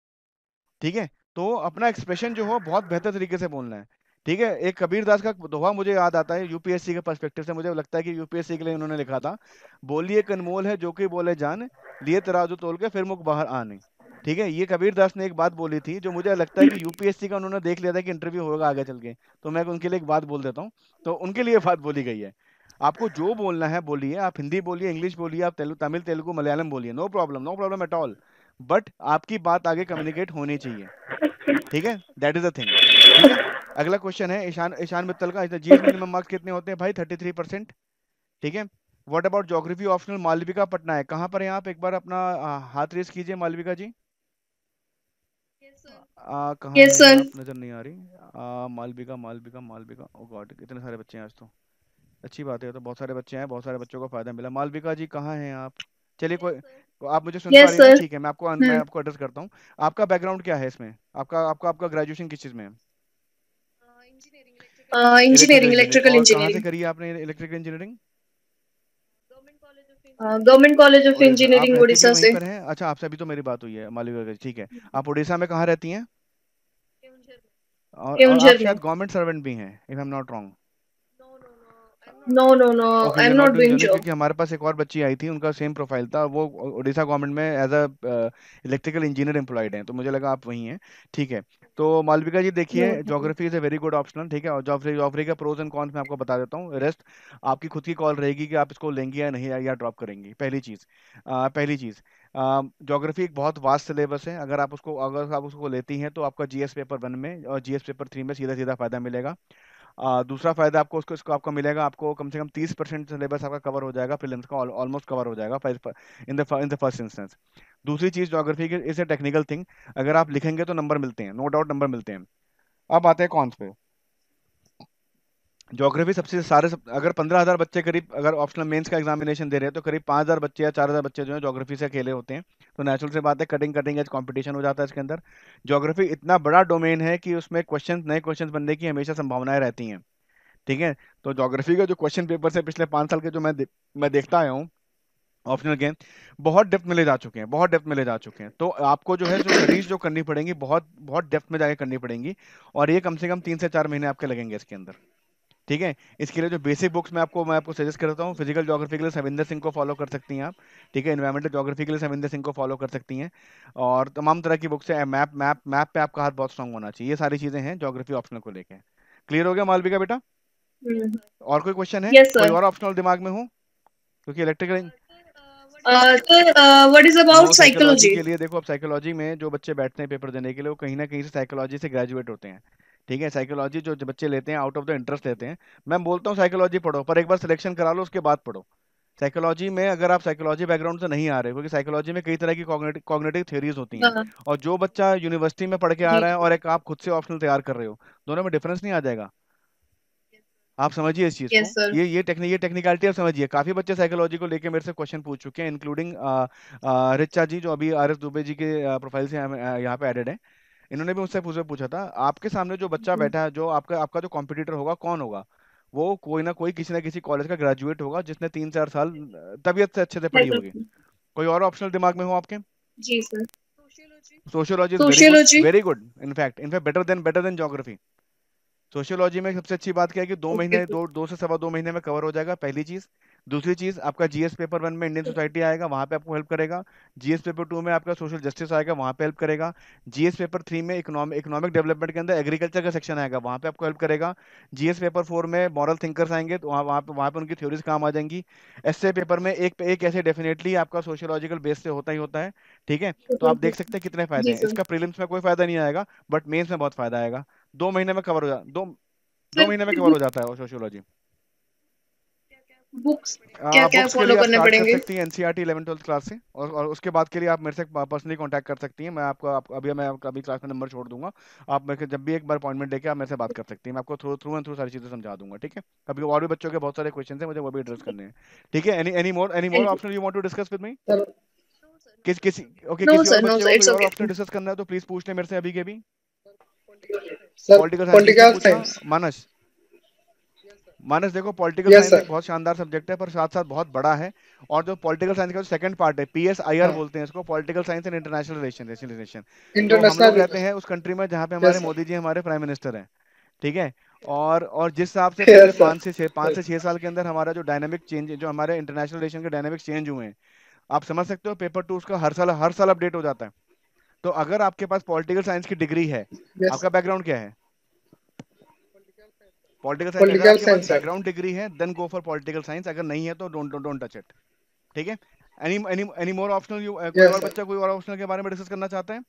ठीक है तो अपना एक्सप्रेशन जो हो बहुत बेहतर तरीके से बोलना है ठीक है एक कबीर दास का दोहा मुझे याद आता है यूपीएससी के परस्पेक्टिव से मुझे लगता है कि यूपीएससी के लिए उन्होंने लिखा था बोलिए कनमोल है जो कि बोले जान लिए तराजू तोल के फिर मुख बाहर आने ठीक है ये कबीर दास ने एक बात बोली थी जो मुझे लगता है कि यूपीएससी का उन्होंने देख लिया था कि इंटरव्यू होगा आगे चल के तो मैं उनके लिए एक बात बोल देता हूँ तो उनके लिए बात बोली गई है आपको जो बोलना है बोलिए आप हिंदी बोलिए इंग्लिश बोलिए आप तेलु तमिल तेलुगु मलयालम बोलिए no problem no problem at all but आपकी बात आगे कम्युनिकेट होनी चाहिए ठीक है दैट इज अ थिंग ठीक है अगला क्वेश्चन है ईशान ईशान मित्तल का जी मिनिमम मार्क्स कितने होते हैं भाई थर्टी थ्री परसेंट ठीक है what about geography optional Malvika Patna है कहाँ पर है आप एक बार अपना हाथ रेस कीजिए मालविका जी कहा नजर नहीं आ रही मालविका मालविका मालविका ओ गॉड इतने सारे बच्चे हैं आज तो अच्छी बात है तो बहुत सारे बच्चे हैं बहुत सारे बच्चों को फायदा मिला मालविका जी कहाँ हैं आप चलिए कोई आप मुझे सुन yes, पा रही हैं ठीक है मैं आपको मैं हम्म। आपको एड्रेस करता हूँ आपका बैकग्राउंड क्या है इसमें आपका आपका आपका ग्रेजुएशन किस चीज में है इंजीनियरिंग इलेक्ट्रिकल इंजीनियरिंग से करी आपने electrical engineering government college of engineering Orissa से अच्छा आपसे अभी तो मेरी बात हुई है मालविका ठीक है हम्म। आप उड़ीसा में कहाँ रहती हैं और, और आप शायद गवर्नमेंट सर्वेंट भी हैं if I am not wrong no no no I am not doing job क्योंकि हमारे पास एक और बच्ची आई थी उनका सेम प्रोफाइल था वो ओडिशा गवर्नमेंट में as a electrical engineer employed है तो मुझे लगा आप वही हैं ठीक है तो मालविका जी देखिए geography is a very good option ठीक है और ज्योग्राफी जोग्राफी का प्रोज एंड कॉन्स मैं आपको बता देता हूँ रेस्ट आपकी खुद की कॉल रहेगी कि आप इसको लेंगे या नहीं या ड्रॉप करेंगी पहली चीज़ uh, पहली चीज़ जोग्राफी uh, एक बहुत वास्ट सिलेबस है अगर आप उसको अगर आप उसको लेती हैं तो आपका जीएस पेपर वन में और जीएस पेपर थ्री में सीधा सीधा फायदा मिलेगा आ, दूसरा फायदा आपको उसको इसको आपको मिलेगा आपको कम से कम तीस परसेंट सिलेबस आपका कवर हो जाएगा फिल्म का ऑलमोस्ट कवर हो जाएगा in the in the first instance दूसरी चीज़ जोग्राफी की इज ए टेक्निकल थिंग अगर आप लिखेंगे तो नंबर मिलते हैं नो डाउट नंबर मिलते हैं अब आते हैं कौन से जोग्राफी सबसे सारे सब, अगर पंद्रह हज़ार बच्चे करीब अगर ऑप्शनल मेंस का एग्जामिनेशन दे रहे हैं तो करीब पाँच हज़ार बच्चे या चार हज़ार बच्चे जो है ज्योग्राफी से खेले होते हैं तो नेचुरल से बात है कटिंग कटिंग एज कंपटीशन हो जाता है इसके अंदर ज्योग्राफी इतना बड़ा डोमेन है कि उसमें क्वेश्चन नए क्वेश्चन बनने की हमेशा संभावनाएं रहती हैं ठीक है तो जोग्राफी का जो क्वेश्चन पेपर से पिछले पाँच साल के जो मैं दे, मैं देखता आया हूँ ऑप्शनल गेम बहुत डेप्थ में ले जा चुके हैं बहुत डेप्थ में ले जा चुके हैं तो आपको जो है जो स्टडीज जो करनी पड़ेंगी बहुत बहुत डेप्थ में जाकर करनी पड़ेंगी और ये कम से कम तीन से चार महीने आपके लगेंगे इसके अंदर ठीक है इसके लिए जो बेसिक बुक्स मैं आपको मैं आपको सजेस्ट करता हूँ फिजिकल जोग्राफी के लिए सविंदर सिंह को फॉलो कर सकती हैं आप ठीक है इन्वायरमेंटल जोग्राफी के लिए सविंदर सिंह को फॉलो कर सकती हैं और तमाम तरह की बुक्स है मैप मैप मैप पे आपका हाथ बहुत स्ट्रॉन्ग होना चाहिए ये सारी चीजें हैं जोग्राफी ऑप्शनल को लेकर क्लियर हो गया मालविका बेटा हम्म। और कोई क्वेश्चन है yes, कोई और ऑप्शनल दिमाग में हूँ क्योंकि इलेक्ट्रिकल व्हाट साइकोलॉजी के लिए देखो अब साइकोलॉजी में जो बच्चे बैठते हैं पेपर देने के लिए वो कहीं ना कहीं से साइकोलॉजी से ग्रेजुएट होते हैं ठीक है साइकोलॉजी जो बच्चे लेते हैं आउट ऑफ द इंटरेस्ट लेते हैं मैं बोलता हूँ साइकोलॉजी पढ़ो पर एक बार सिलेक्शन करा लो उसके बाद पढ़ो साइकोलॉजी में अगर आप साइकोलॉजी बैकग्राउंड से नहीं आ रहे क्योंकि साइकोलॉजी में कई तरह की कॉग्नेटिव थ्योरीज होती हैं हाँ। और जो बच्चा यूनिवर्सिटी में पढ़ के आ रहा है और एक आप खुद से ऑप्शनल तैयार कर रहे हो दोनों में डिफरेंस नहीं आ जाएगा आप समझिए इस चीज yes, को ये ये टेक्निक ये टेक्निकलिटी आप समझिए काफी बच्चे साइकोलॉजी को लेके मेरे से क्वेश्चन पूछ चुके हैं इंक्लूडिंग रिचा जी जो अभी आर एस दुबे जी के प्रोफाइल से यहाँ पे एडेड है इन्होंने भी मुझसे पूछा पूछा था आपके सामने जो बच्चा हम्म। बैठा है जो आपका आपका जो कॉम्पिटिटर होगा कौन होगा वो कोई ना कोई किसी ना किसी कॉलेज का ग्रेजुएट होगा जिसने तीन चार साल हम्म। तबीयत से अच्छे से पढ़ी होगी कोई और ऑप्शनल दिमाग में हो आपके जी sir sociology sociology very good in fact in fact better than better than geography sociology में सबसे अच्छी बात क्या है कि दो महीने तो दो दो से सवा दो महीने में कवर हो जाएगा पहली चीज दूसरी चीज आपका जीएस पेपर वन में इंडियन सोसाइटी आएगा वहां पे आपको हेल्प करेगा जीएस पेपर टू में आपका सोशल जस्टिस आएगा वहां पे हेल्प करेगा जीएस पेपर थ्री में इकोनॉमिक इकोनॉमिक डेवलपमेंट के अंदर एग्रीकल्चर का सेक्शन आएगा वहां पे आपको हेल्प करेगा जीएस पेपर फोर में मॉरल थिंकर्स आएंगे तो वहाँ वहाँ पे वहाँ पे उनकी थ्योरीज काम आ जाएंगी एस पेपर में एक एक ऐसे डेफिनेटली आपका सोशियोलॉजिकल बेस से होता ही होता है ठीक है तो आप देख सकते हैं कितने फायदे हैं इसका प्रीलिम्स में कोई फायदा नहीं आएगा बट मेन्स में बहुत फायदा आएगा दो महीने में कवर हो जा दो दो महीने में कवर हो जाता है सोशियोलॉजी बुक्स क्या क्या फॉलो करने पड़ेंगे क्लास e से कर सकती छोड़ दूंगा आप मेरे जब भी एक बार अपॉइंटमेंट लेके आप मेरे से बात कर सकती मैं आपको थ्रू थ्रू एंड थ्रू सारी चीजें समझा दूंगा ठीक है अभी और भी बच्चों के बहुत सारे क्वेश्चन है मुझे वो भी एड्रेस करने हैं ठीक है any any more any more option you want to discuss with me किस किसी ओके किसी ऑप्शन डिस्कस करना है तो प्लीज पूछ लें मेरे से अभी के भी पॉलिटिकल साइंस मानस मानस देखो पॉलिटिकल साइंस yes, बहुत शानदार सब्जेक्ट है पर साथ साथ बहुत बड़ा है और जो पॉलिटिकल साइंस का जो सेकंड पार्ट है पी एस आई आर बोलते हैं इसको political science and international relation international कहते हैं उस कंट्री में जहाँ पे हमारे yes, मोदी जी हमारे प्राइम मिनिस्टर हैं ठीक है और और जिस हिसाब से yes, पाँच से छः पाँच से छः साल के अंदर हमारा जो डायनेमिक चेंज जो हमारे इंटरनेशनल रिलेशन के डायनेमिक चेंज हुए हैं आप समझ सकते हो पेपर टू उसका हर साल हर साल अपडेट हो जाता है तो अगर आपके पास पॉलिटिकल साइंस की डिग्री है आपका बैकग्राउंड क्या है पॉलिटिकल साइंस अगर बैकग्राउंड डिग्री है then go for political science अगर नहीं है तो डोंट डोंट टच इट ठीक है any any any more optional you कोई और बच्चा कोई और ऑप्शनल के बारे में डिस्कस करना चाहता है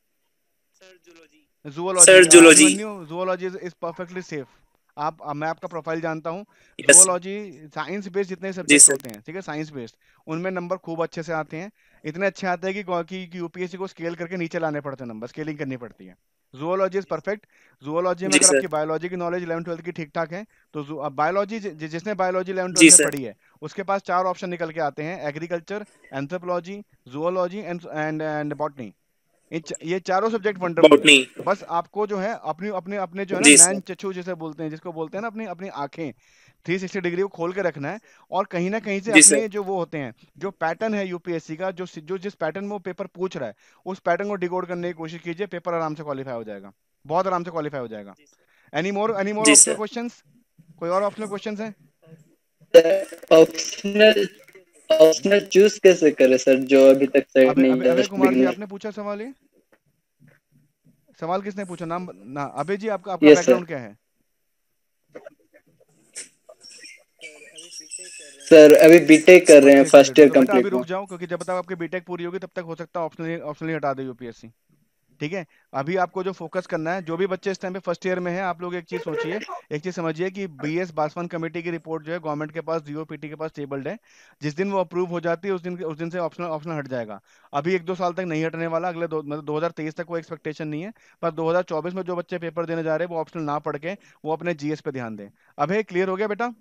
sir zoology zoology zoology is perfectly safe आप uh, मैं आपका प्रोफाइल जानता हूँ जूलॉजी साइंस बेस्ड जितने सब्जेक्ट होते हैं ठीक है साइंस बेस्ड उनमें नंबर खूब अच्छे से आते हैं इतने अच्छे आते हैं कि, कि यूपीएससी को स्केल करके नीचे लाने पड़ते हैं नंबर स्केलिंग करनी पड़ती है जुअलॉजी इज परफेक्ट जुअलॉजी में अगर आपकी बायोलॉजी की नॉलेज इलेवन ट्वेल्थ की ठीक ठाक है तो बायोलॉजी जि, जिसने बायोलॉजी इलेवन ट्वेल्थ में पढ़ी है उसके पास चार ऑप्शन निकल के आते हैं agriculture anthropology zoology and and botany ये चारों सब्जेक्ट वंडरफुल बस आपको जो है अपनी अपने अपने जो है ना नैन चचू जिसे बोलते हैं जिसको बोलते हैं ना अपनी अपनी आंखें थ्री सिक्सटी डिग्री को खोल के रखना है और कहीं ना कहीं से अपने जो वो होते हैं जो पैटर्न है यूपीएससी का जो जो जिस पैटर्न में वो पेपर पूछ रहा है उस पैटर्न को डिकोड करने की कोशिश कीजिए पेपर आराम से क्वालिफाई हो जाएगा बहुत आराम से क्वालिफाई हो जाएगा any more any more optional question कोई और ऑप्शनल क्वेश्चन है ऑप्शनल ऑप्शनल चूज कैसे करें सर जो अभी तक सही नहीं कुमार जी आपने पूछा सवाल ये सवाल किसने पूछा नाम ना अबे जी आपका आपका बैकग्राउंड क्या है सर अभी बीटेक कर रहे हैं फर्स्ट ईयर कंप्लीट अभी रुक जाऊं क्योंकि जब तक आपकी बीटेक पूरी होगी तब तक हो सकता है ऑप्शनली ऑप्शनली हटा दे यूपीएससी ठीक है अभी आपको जो फोकस करना है जो भी बच्चे इस टाइम पे फर्स्ट ईयर में है आप लोग एक चीज सोचिए एक चीज समझिए कि बीएस बासवान कमेटी की रिपोर्ट जो है गवर्नमेंट के पास जीओपीटी के पास टेबल्ड है जिस दिन वो अप्रूव हो जाती है उस दिन उस दिन से ऑप्शनल ऑप्शन हट जाएगा अभी एक दो साल तक नहीं हटने वाला अगले दो मतलब दो तक वो एक्सपेक्टेशन नहीं है पर दो में जो बच्चे पेपर देने जा रहे हैं वो ऑप्शनल ना पढ़ के वो अपने जीएस पे ध्यान दें अभी क्लियर हो गया बेटा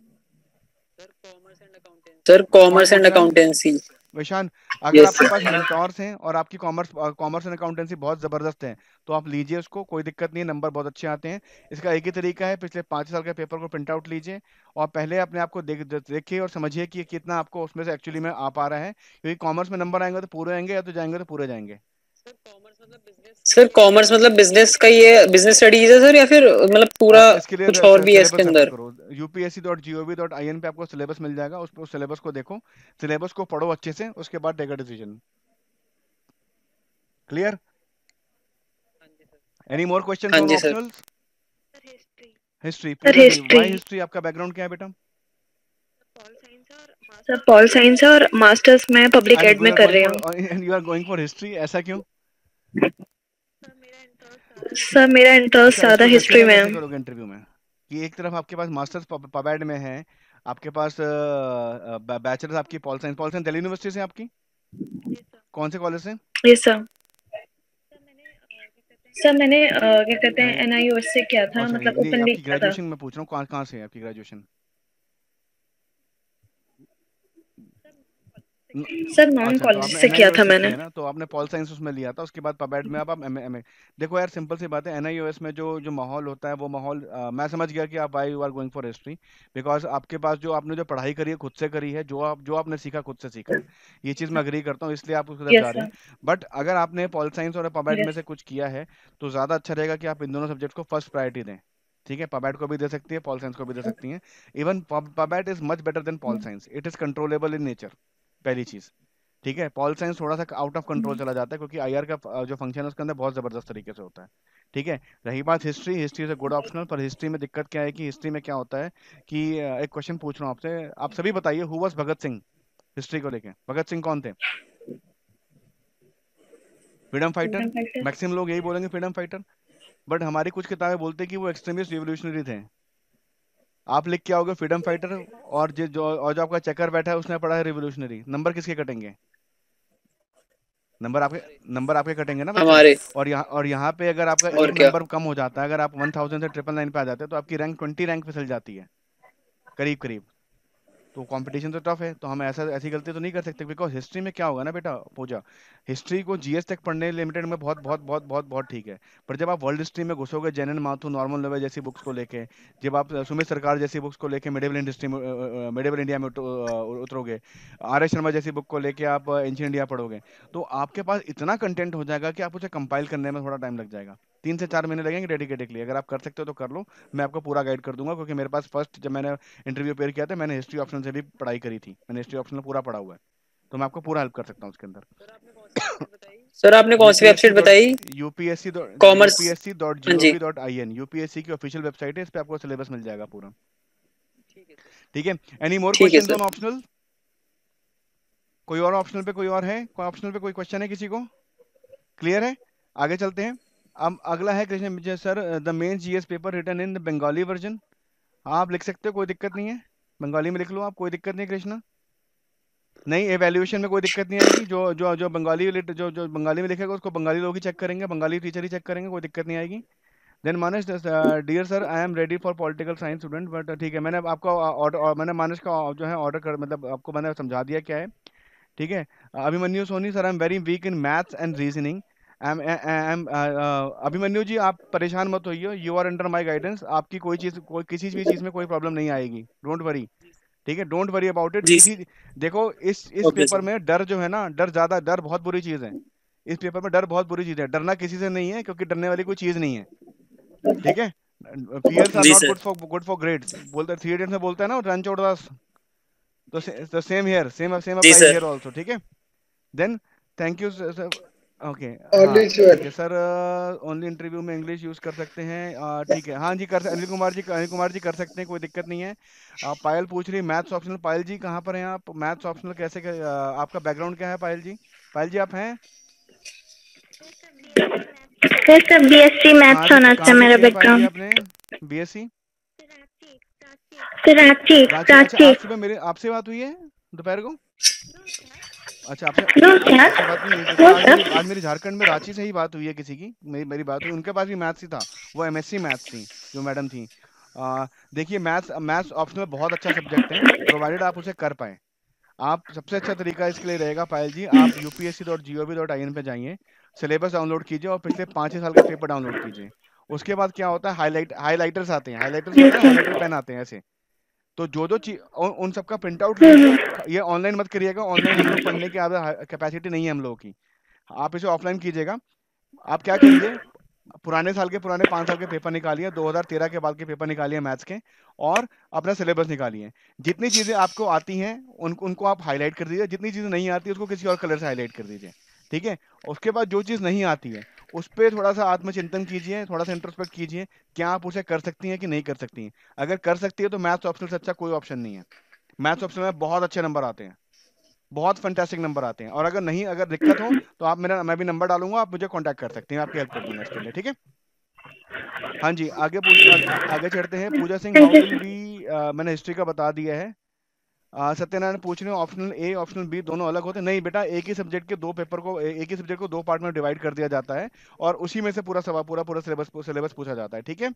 सर कॉमर्स एंड अकाउंटेंसी वैशान अगर yes, आपके पास मेंटोर्स हैं और आपकी कॉमर्स कॉमर्स एंड अकाउंटेंसी बहुत जबरदस्त है तो आप लीजिए उसको कोई दिक्कत नहीं नंबर बहुत अच्छे आते हैं इसका एक ही तरीका है पिछले पांच साल के पेपर को प्रिंट आउट लीजिए और पहले अपने आपको देख देखिए और समझिए कि कितना आपको उसमें से एक्चुअली में आ पा रहा है क्योंकि कॉमर्स में नंबर आएंगे तो पूरे आएंगे या तो जाएंगे तो पूरे जाएंगे सर कॉमर्स मतलब बिजनेस का ये बिजनेस स्टडीज है सर या फिर मतलब पूरा हाँ, कुछ और भी है इसके अंदर upsc.gov.in पे आपको सिलेबस मिल जाएगा उस पर सिलेबस को देखो सिलेबस को पढ़ो अच्छे से उसके बाद take a decision clear any more question हां जी सर हिस्ट्री व्हाई हिस्ट्री आपका बैकग्राउंड क्या है बेटा सर पॉल साइंस और मास्टर्स में पब्लिक एड में कर रही हूँ and you are going for history ऐसा क्यों सर मेरा इंटरेस्ट ज्यादा हिस्ट्री में है इंटरव्यू में कि एक तरफ आपके पास मास्टर्स पबैड में है आपके पास बैचलर्स आपकी pol science pol science Delhi university से आपकी कौन से कॉलेज से यस सर सर मैंने क्या कहते हैं एनआईओएस से किया था अच्छा, मतलब ओपनली ग्रेजुएशन में पूछ रहा हूं कहां कहां से है आपकी ग्रेजुएशन सर नॉन कॉलेज से किया था मैंने तो आपने पॉल साइंस उसमें लिया था उसके बाद पबेड में आप आप एमए देखो यार सिंपल सी बात है एनआईओएस में जो जो माहौल होता है वो माहौल मैं समझ गया कि आप I you are going for history because आपके पास जो आपने जो पढ़ाई करी है खुद से करी है जो आप जो आपने सीखा खुद से सीखा ये चीज मैं अग्री करता हूँ इसलिए आप उसके साथ जा रहे हैं बट अगर आपने पॉल साइंस और पबेड में से कुछ किया है तो ज्यादा अच्छा रहेगा कि आप इन दोनों सब्जेक्ट को फर्स्ट प्रायोरिटी दें ठीक है पबैट को भी दे सकती है पॉल साइंस को भी दे सकती है even pub ad is much better than pol science it is controllable in nature पहली चीज ठीक है पॉल साइंस थोड़ा सा आउट ऑफ कंट्रोल चला जाता है क्योंकि आई का जो फंक्शन है उसके अंदर बहुत जबरदस्त तरीके से होता है ठीक है रही बात history history is a good optional पर हिस्ट्री में दिक्कत क्या है कि हिस्ट्री में क्या होता है कि एक क्वेश्चन पूछ रहा हूँ आपसे आप सभी बताइए who was Bhagat Singh history को लेके भगत सिंह कौन थे फ्रीडम फाइटर मैक्सिमम लोग यही बोलेंगे फ्रीडम फाइटर बट हमारी कुछ किताबें बोलते हैं कि वो एक्सट्रीमिस्ट रिवोल्यूशनरी थे आप लिख के आओगे फ्रीडम फाइटर और जो जो और जो आपका चेकर बैठा है उसने पढ़ा है रिवोल्यूशनरी नंबर किसके कटेंगे नंबर आपके नंबर आपके कटेंगे ना हमारे और यहाँ और यहाँ पे अगर आपका एक नंबर कम हो जाता है अगर आप वन थाउजेंड से ट्रिपल नाइन पे आ जाते हैं तो आपकी रैंक ट्वेंटी रैंक पे चल जाती है करीब करीब तो कंपटीशन तो टफ है तो हम ऐसा ऐसी गलती तो नहीं कर सकते बिकॉज हिस्ट्री में क्या होगा ना बेटा पूजा हिस्ट्री को जीएस तक पढ़ने लिमिटेड में बहुत बहुत बहुत बहुत बहुत ठीक है पर जब आप वर्ल्ड हिस्ट्री में घुसोगे एन माथू नॉर्मल लेवल जैसी बुक्स को लेके जब आप सुमित सरकार जैसी बुक्स को लेके मिडेबल इंडस्ट्री में मिडेबल इंडिया में उतरोगे आर एस शर्मा जैसी बुक को लेके आप एंशियन इंडिया पढ़ोगे तो आपके पास इतना कंटेंट हो जाएगा कि आप उसे कंपाइल करने में थोड़ा टाइम लग जाएगा तीन से चार महीने लगेंगे डेडिकेटेड के लिए अगर आप कर सकते हो तो कर लो मैं आपको पूरा गाइड कर दूंगा क्योंकि मेरे पास फर्स्ट जब मैंने इंटरव्यू पेयर किया था मैंने हिस्ट्री ऑप्शन से भी पढ़ाई करी थी मैंने हिस्ट्री ऑप्शन पूरा पढ़ा हुआ है तो मैं आपको पूरा हेल्प कर सकता हूँ उसके अंदर सर आपने कौन सी वेबसाइट बताई UPSC commerce UPSC dot gov dot I N UPSC की ऑफिशियल वेबसाइट है इस पे आपको सिलेबस मिल जाएगा पूरा ठीक है any more question on optional कोई और ऑप्शनल पे कोई और है कोई ऑप्शनल पे कोई क्वेश्चन है किसी को क्लियर है आगे चलते हैं अब अगला है Krishna sir the main G S paper written in the Bengali version आप लिख सकते हो कोई दिक्कत नहीं है बंगाली में लिख लो आप कोई दिक्कत नहीं कृष्णा नहीं एवेल्यूशन में कोई दिक्कत नहीं आएगी जो जो जो बंगाली जो जो बंगाली में लिखेगा उसको बंगाली लोग ही चेक करेंगे बंगाली टीचर ही चेक करेंगे कोई दिक्कत नहीं आएगी then Manas dear sir I am ready for political science student but ठीक है मैंने आपका ऑर्डर uh, uh, मैंने मानस का uh, जो है ऑर्डर कर मतलब आपको मैंने समझा दिया क्या है ठीक है Abhimanyu Soni sir I am very weak in maths and reasoning hmm hmm Abhimanyu ji आप परेशान मत होइए you are under my guidance आपकी कोई चीज कोई किसी भी चीज में कोई प्रॉब्लम नहीं आएगी डोंट वरी ठीक है डोंट वरी अबाउट इट किसी देखो इस इस okay, पेपर में डर जो है ना डर ज्यादा डर बहुत बुरी चीज है इस पेपर में डर बहुत बुरी चीज है डरना किसी से नहीं है क्योंकि डरने वाली कोई चीज नहीं है ठीक है PLs are not good for good for grades बोलते थ्री इडियट्स में बोलते हैं ना रन चोर तो same here same same apply here also ठीक है then thank you sir okay only हाँ, सर ओनली इंटरव्यू में इंग्लिश यूज कर सकते हैं ठीक है हाँ जी कर अनिल कुमार जी अनिल कुमार जी कर सकते हैं कोई दिक्कत नहीं है आप पायल पूछ रही मैथ्स ऑप्शनल पायल जी कहाँ पर हैं आप मैथ्स ऑप्शनल कैसे कर, आपका बैकग्राउंड क्या है पायल जी पायल जी आप हैं सर सर बीएससी मैथ्स होना था मेरा बैकग्राउंड आपने बीएससी कराची अच्छा, तो आपसे बात हुई है दोपहर को अच्छा आपने आज मेरी झारखंड में रांची से ही बात हुई है किसी की मेरी मेरी बात हुई उनके पास भी मैथ्स ही था वो एमएससी मैथ्स थी जो मैडम थी देखिए मैथ्स मैथ्स ऑप्शनल बहुत अच्छा सब्जेक्ट है प्रोवाइडेड आप उसे कर पाए आप सबसे अच्छा तरीका इसके लिए रहेगा पायल जी आप UPSC dot G O V dot I N पे जाइए सिलेबस डाउनलोड कीजिए और पिछले पाँच छः साल का पेपर डाउनलोड कीजिए उसके बाद क्या होता है हाईलाइट हाईलाइटर्स आते हैं हाईलाइटर्स पेन आते हैं ऐसे तो जो जो चीज उन सबका प्रिंट आउट ये ऑनलाइन मत करिएगा ऑनलाइन हम लोग पढ़ने की कैपेसिटी नहीं है हम लोगों की आप इसे ऑफलाइन कीजिएगा आप क्या कीजिए पुराने साल के पुराने पांच साल के पेपर निकालिए 2013 के बाद के पेपर निकालिए मैथ्स के और अपना सिलेबस निकालिए जितनी चीजें आपको आती हैं उन, उनको आप हाईलाइट कर दीजिए जितनी चीजें नहीं आती उसको किसी और कलर से हाईलाइट कर दीजिए ठीक है उसके बाद जो चीज नहीं आती है उस पर थोड़ा सा आत्मचिंतन कीजिए थोड़ा सा इंट्रोस्पेक्ट कीजिए क्या आप उसे कर सकती हैं कि नहीं कर सकती हैं अगर कर सकती है तो मैथ्स ऑप्शन से अच्छा कोई ऑप्शन नहीं है मैथ्स ऑप्शन में बहुत अच्छे नंबर आते हैं बहुत फंटेस्टिक नंबर आते हैं और अगर नहीं अगर दिक्कत हो तो आप मेरा मैं भी नंबर डालूंगा आप मुझे कॉन्टेक्ट कर सकते हैं आपकी हेल्प कर दूंगा इसके लिए ठीक है हाँ जी आगे पूछ आगे चढ़ते हैं पूजा सिंह भी आ, मैंने हिस्ट्री का बता दिया है सत्यनारायण पूछ रहे हो ऑप्शनल ए ऑप्शनल बी दोनों अलग होते हैं नहीं बेटा एक ही सब्जेक्ट के दो पेपर को एक ही सब्जेक्ट को दो पार्ट में डिवाइड कर दिया जाता है और उसी में से पूरा सवा पूरा पूरा सिलेबस सिलेबस पूछा जाता है ठीक है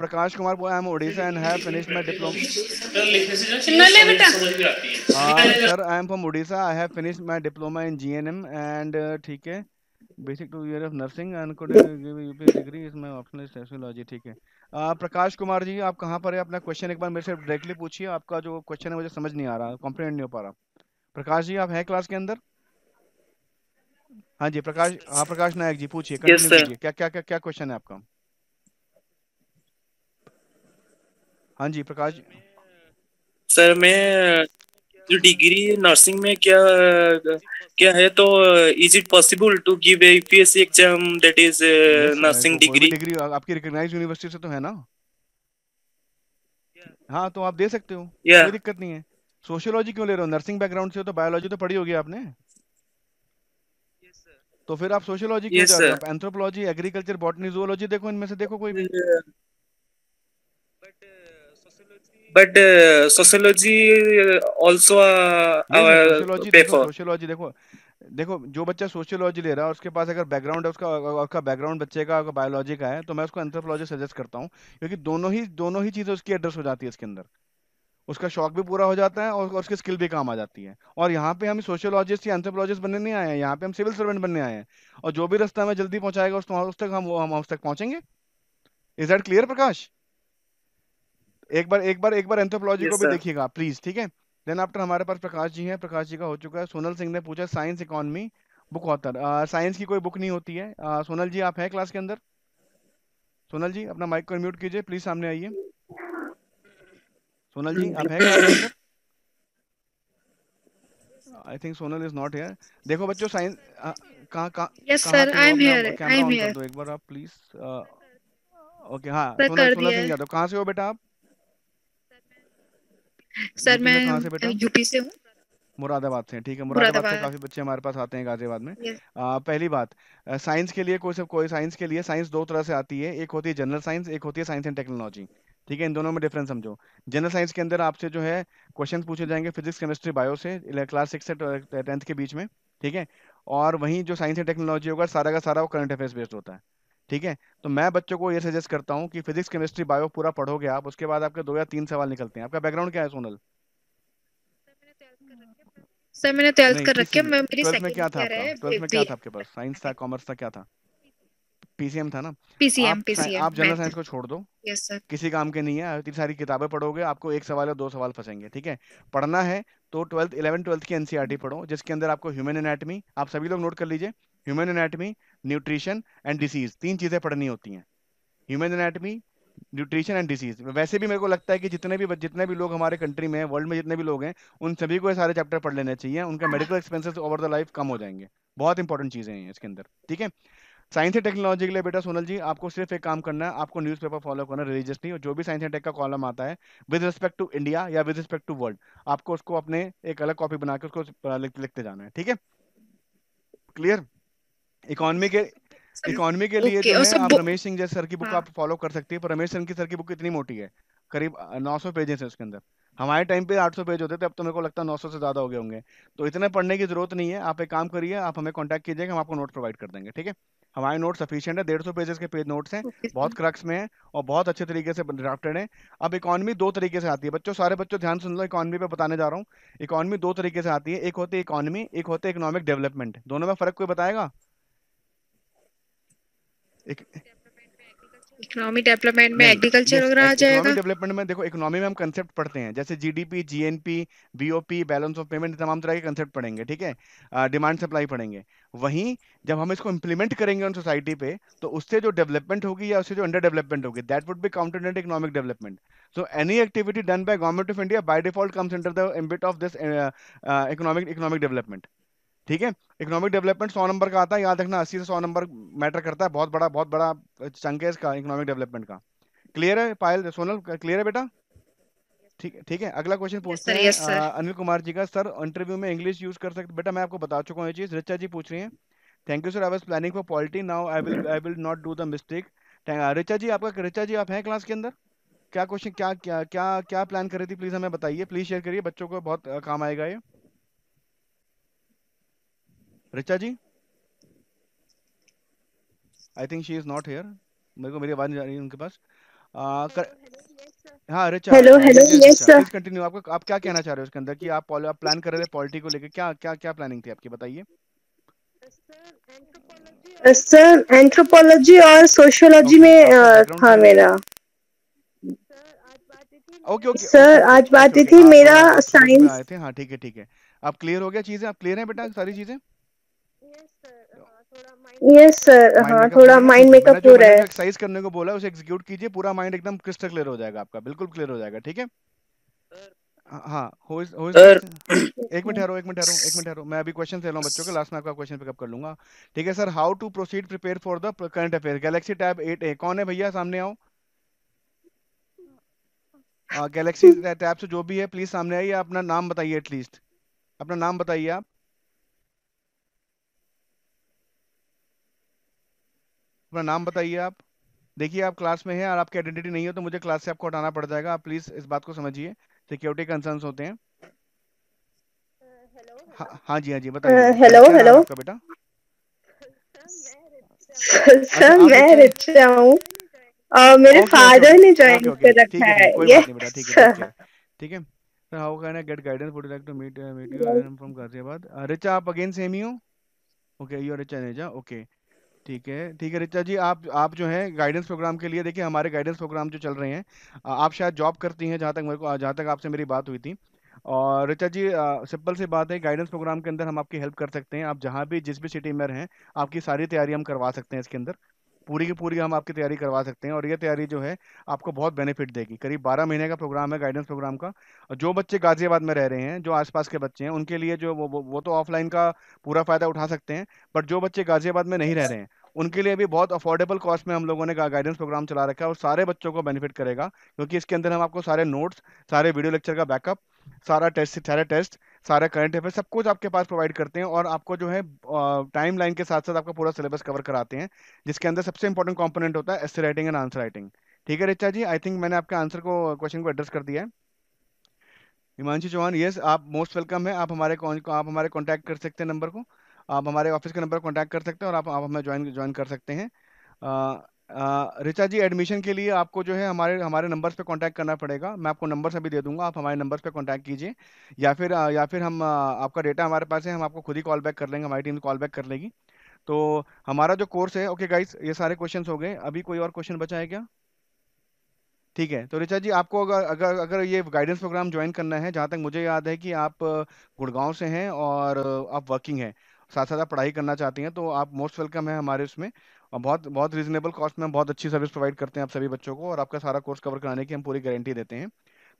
प्रकाश कुमार बोल I am Odisha and have finished my diploma sir I am from Odisha I have finished my diploma in GNM and ठीक है basic two year of nursing and could UP degree इसमें ऑप्शनल सोशियोलॉजी ठीक है आ, प्रकाश कुमार जी आप कहाँ पर है अपना क्वेश्चन एक बार मेरे से डायरेक्टली पूछिए आपका जो क्वेश्चन है मुझे समझ नहीं आ रहा कॉम्प्रीहेंड नहीं हो पा रहा प्रकाश जी आप हैं क्लास के अंदर हाँ जी प्रकाश हाँ प्रकाश नायक जी पूछिए कंटिन्यू कीजिए क्या क्या क्या क्या क्वेश्चन है आपका हाँ जी प्रकाश सर मैं तो डिग्री नर्सिंग में क्या क्या है तो is it possible to give a UPSC exam that is nursing degree degree आपकी रिकॉग्नाइज यूनिवर्सिटी से तो है ना हाँ तो आप दे सकते हो yeah. कोई दिक्कत नहीं है सोशियोलॉजी क्यों ले रहे हो नर्सिंग बैकग्राउंड से हो तो बायोलॉजी तो पढ़ी होगी आपने yes, तो फिर आप सोशियोलॉजी क्यों yes, anthropology agriculture botany zoology देखो इनमें से देखो कोई भी yeah. But sociology also our paper sociology देखो देखो जो बच्चा सोशियोलॉजी ले रहा है और उसके पास अगर बैकग्राउंड है उसका उसका बैकग्राउंड बच्चे का अगर बायोलॉजी का है तो मैं उसको एंथ्रोपोलॉजी सजेस्ट करता हूँ क्योंकि दोनों ही दोनों ही चीज़ें उसकी एड्रेस हो जाती है इसके अंदर उसका शौक भी पूरा हो जाता है और उसकी स्किल भी काम आ जाती है और यहाँ पे हम सोशियोलॉजिस्ट या एंथ्रोपोलॉजिस्ट बनने नहीं आए हैं यहाँ पे हम सिविल सर्वेंट बनने आए हैं और जो भी रास्ता हमें जल्दी पहुंचाएगा उस, तक हम हम उस तक पहुंचेंगे इज दैट क्लियर प्रकाश एक बार एक बार एक बार एंथ्रोपोलॉजी yes, को भी देखिएगा प्लीज ठीक है देन आफ्टर हमारे पास प्रकाश जी हैं प्रकाश जी का हो चुका है सोनल सिंह ने पूछा science economy book author science की कोई बुक नहीं होती है uh, सोनल जी आप हैं क्लास के अंदर सोनल जी अपना माइक को म्यूट कीजिए प्लीज सामने आइए सोनल जी आप हैं क्लास के अंदर I think Sonal is not here देखो बच्चों साइंस uh, कहाँ कहाँ yes sir I am here I am here एक बार आप प्लीज ओके uh, हाँ सोनल सोनल सिंह यादव कहाँ से हो बेटा आप सर मैं यूपी से हूँ मुरादाबाद से ठीक है मुरादाबाद, से काफी बच्चे हमारे पास आते हैं गाजियाबाद में आ, पहली बात साइंस के लिए कोई कोई साइंस के लिए साइंस दो तरह से आती है एक होती है जनरल साइंस एक होती है साइंस एंड टेक्नोलॉजी ठीक है इन दोनों में डिफरेंस समझो जनरल साइंस के अंदर आपसे जो है क्वेश्चन पूछे जाएंगे फिजिक्स केमिस्ट्री बायो से क्लास सिक्स से टेंथ के बीच में ठीक है और वहीं जो साइंस एंड टेक्नोलॉजी होगा सारा का सारा वो करंट अफेयर्स बेस्ड होता है ठीक है तो मैं बच्चों को ये सजेस्ट करता हूँ कि फिजिक्स केमिस्ट्री बायो पूरा पढ़ोगे आप उसके बाद आपके दो या तीन सवाल निकलते हैं आपका बैकग्राउंड क्या है सोनल सर मैंने ट्वेल्थ कर रखी है मैं मेरी क्या था आपके पास साइंस था कॉमर्स था क्या था पीसीएम था ना पीसीएम पीसीएम आप जनरल साइंस को छोड़ दो यस सर किसी काम के नहीं है इतनी सारी किताबें पढ़ोगे आपको एक सवाल या दो सवाल फंसेंगे ठीक है पढ़ना है तो ट्वेल्थ इलेवन ट्वेल्थ की एनसीआर e पढ़ो जिसके अंदर आपको ह्यूमन एनाटमी आप सभी लोग नोट कर लीजिए human anatomy nutrition and disease तीन चीज़ें पढ़नी होती हैं human anatomy nutrition and disease वैसे भी मेरे को लगता है कि जितने भी जितने भी लोग हमारे कंट्री में वर्ल्ड में जितने भी लोग हैं उन सभी को ये सारे चैप्टर पढ़ लेने चाहिए उनका medical expenses over the life कम हो जाएंगे बहुत इंपॉर्टेंट चीज़ें हैं इसके अंदर ठीक है साइंस एंड टेक्नोलॉजी के लिए बेटा सोनल जी आपको सिर्फ एक काम करना है आपको न्यूज़पेपर फॉलो करना रिलीजियसली और जो भी साइंस एंड टेक का कॉलम आता है विद रिस्पेक्ट टू इंडिया या विद रिस्पेक्ट टू वर्ल्ड आपको उसको अपने एक अलग कॉपी बना के उसको लिखते जाना है ठीक है क्लियर इकोनॉमी के इकोनॉमी के लिए okay, जो है आप रमेश सिंह जैसे सर की बुक हाँ. आप फॉलो कर सकती है पर रमेश सिंह की सर की बुक इतनी मोटी है करीब 900 पेजेस है उसके अंदर हमारे टाइम पे 800 पेज होते थे अब तो मेरे को लगता है 900 से ज्यादा हो गए होंगे तो इतने पढ़ने की जरूरत नहीं है आप एक काम करिए आप हमें कॉन्टेक्ट कीजिएगा हम आपको नोट प्रोवाइड कर देंगे ठीक है हमारे नोट सफिशियंट है डेढ़ सौ पेजेस के पेज नोट्स हैं बहुत क्रक्स में है और बहुत अच्छे तरीके से ड्राफ्टेड है अब इकोनॉमी दो तरीके से आती है बच्चों सारे बच्चों ध्यान सुन लो इकोनॉमी पे बताने जा रहा हूँ इकोनॉमी दो तरीके से आती है एक होती है इकोनॉमी एक होती है इकोनॉमिक डेवलपमेंट दोनों में फर्क कोई बताएगा इकोनॉमी डेवलपमेंट में एग्रीकल्चर वगैरह आ जाएगा इकोनॉमी डेवलपमेंट में देखो इकोनॉमी में हम कंसेप्ट पढ़ते हैं जैसे GDP GNP BOP balance of payment तमाम तरह के कंसेप्ट पढ़ेंगे ठीक है डिमांड सप्लाई पढ़ेंगे वहीं जब हम इसको इम्प्लीमेंट करेंगे उन सोसाइटी पे तो उससे जो डेवलपमेंट होगी या उससे जो अंडर डेवलपमेंट होगी that would be counted and economic development so any activity done by government of India by default comes under the ambit of this economic economic development ठीक है इकोनॉमिक डेवलपमेंट सौ number का आता है याद रखना अस्सी से सौ नंबर मैटर करता है बहुत बड़ा बहुत बड़ा चंक है इसका इकोनॉमिक डेवलपमेंट का क्लियर है पायल सोनल क्लियर है बेटा ठीक ठीक है अगला क्वेश्चन पूछते हैं अनिल कुमार जी का सर इंटरव्यू में इंग्लिश यूज कर सकते बेटा मैं आपको बता चुका हूँ ये चीज रिचा जी पूछ रही है thank you sir I was planning for polity now I will I will not do the mistake Richa ji आपका रिचा जी आप हैं क्लास के अंदर क्या क्वेश्चन क्या क्या क्या क्या प्लान कर रही थी प्लीज हमें बताइए प्लीज शेयर करिए बच्चों को बहुत काम आएगा ये Richa ji I think she is not here मेरे को मेरी आवाज नहीं जा रही है उनके पास हाँ Richa hello hello yes sir continue आपको आप क्या कहना चाह रहे हो उसके अंदर कि आप आप प्लान कर रहे थे पॉलिटी को लेकर क्या क्या क्या प्लानिंग थी आपकी बताइए सर एंथ्रोपोलॉजी और सोशियोलॉजी uh, में uh, था मेरा ओके ओके सर आज बात थी मेरा साइंस हाँ ठीक है ठीक है आप क्लियर हो गया चीजें आप क्लियर हैं बेटा सारी चीजें यस सर हाँ थोड़ा माइंड हाँ, मेकअप हो रहा है एक्सरसाइज करने को बोला उसे एग्जीक्यूट कीजिए पूरा माइंड एकदम क्रिस्टल क्लियर हो जाएगा आपका बिल्कुल क्लियर हो जाएगा ठीक है हाँ, हाँ हो इस, हो इस, एक मिनट ठहरो एक मिनट ठहरो एक मिनट ठहरो मैं अभी क्वेश्चन ले रहा हूँ बच्चों के लास्ट में आपका क्वेश्चन पिकअप कर लूंगा ठीक है sir how to proceed prepare for the current affair galaxy tab A कौन है भैया सामने आओ गैलेक्सी हाँ, टैब से जो भी है प्लीज सामने आइए अपना नाम बताइए एटलीस्ट अपना नाम बताइए आप अपना नाम बताइए आप देखिए आप क्लास में हैं और आपकी आइडेंटिटी नहीं हो तो मुझे क्लास से आपको हटाना पड़ जाएगा आप प्लीज इस बात को समझिए सिक्योरिटी कंसर्न होते हैं हाँ, हाँ जी हाँ जी बताइए हेलो uh, हेलो आपका बेटा सर मैं रिचा हूँ मेरे फादर ने ज्वाइन कर रखा है ठीक है ठीक है sir how can I get guidance would like to meet meet you I am from Ghaziabad Richa आप अगेन सेम ही हो okay you are Richa Neja okay ठीक है ठीक है रिचा जी आप आप जो है गाइडेंस प्रोग्राम के लिए देखिए हमारे गाइडेंस प्रोग्राम जो चल रहे हैं आप शायद जॉब करती हैं जहाँ तक मेरे को जहाँ तक आपसे मेरी बात हुई थी और रिचा जी सिंपल सी बात है गाइडेंस प्रोग्राम के अंदर हम आपकी हेल्प कर सकते हैं आप जहाँ भी जिस भी सिटी में रहें आपकी सारी तैयारी हम करवा सकते हैं इसके अंदर पूरी की पूरी हम आपकी तैयारी करवा सकते हैं और ये तैयारी जो है आपको बहुत बेनिफिट देगी करीब बारह महीने का प्रोग्राम है गाइडेंस प्रोग्राम का और जो बच्चे गाजियाबाद में रह रहे हैं जो आसपास के बच्चे हैं उनके लिए जो वो वो तो ऑफलाइन का पूरा फ़ायदा उठा सकते हैं बट जो बच्चे गाजियाबाद में नहीं रह रहे हैं उनके लिए भी बहुत अफोर्डेबल कॉस्ट में हम लोगों ने गाइडेंस प्रोग्राम चला रखा है और सारे बच्चों को बेनिफिट करेगा क्योंकि इसके अंदर हम आपको सारे नोट्स सारे वीडियो लेक्चर का बैकअप सारा टेस्ट सारे टेस्ट सारा करंट अफेयर सब कुछ आपके पास प्रोवाइड करते हैं और आपको जो है टाइम लाइन के साथ साथ आपका पूरा सिलेबस कवर कराते हैं जिसके अंदर सबसे इंपॉर्टेंट कॉम्पोनेंट होता है essay writing and answer writing ठीक है रिचा जी आई थिंक मैंने आपके आंसर को क्वेश्चन को एड्रेस कर दिया है हिमांशु चौहान येस आप मोस्ट वेलकम है आप हमारे आप हमारे कॉन्टैक्ट कर सकते हैं नंबर को आप हमारे ऑफिस के नंबर कॉन्टैक्ट कर सकते हैं और आप आप हमें ज्वाइन ज्वाइन कर सकते हैं रिचा जी एडमिशन के लिए आपको जो है हमारे हमारे नंबर्स पे कांटेक्ट करना पड़ेगा मैं आपको नंबर्स अभी दे दूंगा आप हमारे नंबर्स पे कांटेक्ट कीजिए या फिर या फिर हम आपका डेटा हमारे पास है हम आपको खुद ही कॉल बैक कर लेंगे हमारी टीम कॉल बैक कर लेगी तो हमारा जो कोर्स है ओके गाइस ये सारे क्वेश्चन हो गए अभी कोई और क्वेश्चन बचा है क्या ठीक है तो रिचा जी आपको अगर अगर अगर ये गाइडेंस प्रोग्राम ज्वाइन करना है जहाँ तक मुझे याद है कि आप गुड़गांव से हैं और आप वर्किंग हैं साथ साथ आप पढ़ाई करना चाहती हैं तो आप मोस्ट वेलकम है हमारे उसमें और बहुत बहुत रीजनेबल कॉस्ट में हम बहुत अच्छी सर्विस प्रोवाइड करते हैं आप सभी बच्चों को और आपका सारा कोर्स कवर कराने की हम पूरी गारंटी देते हैं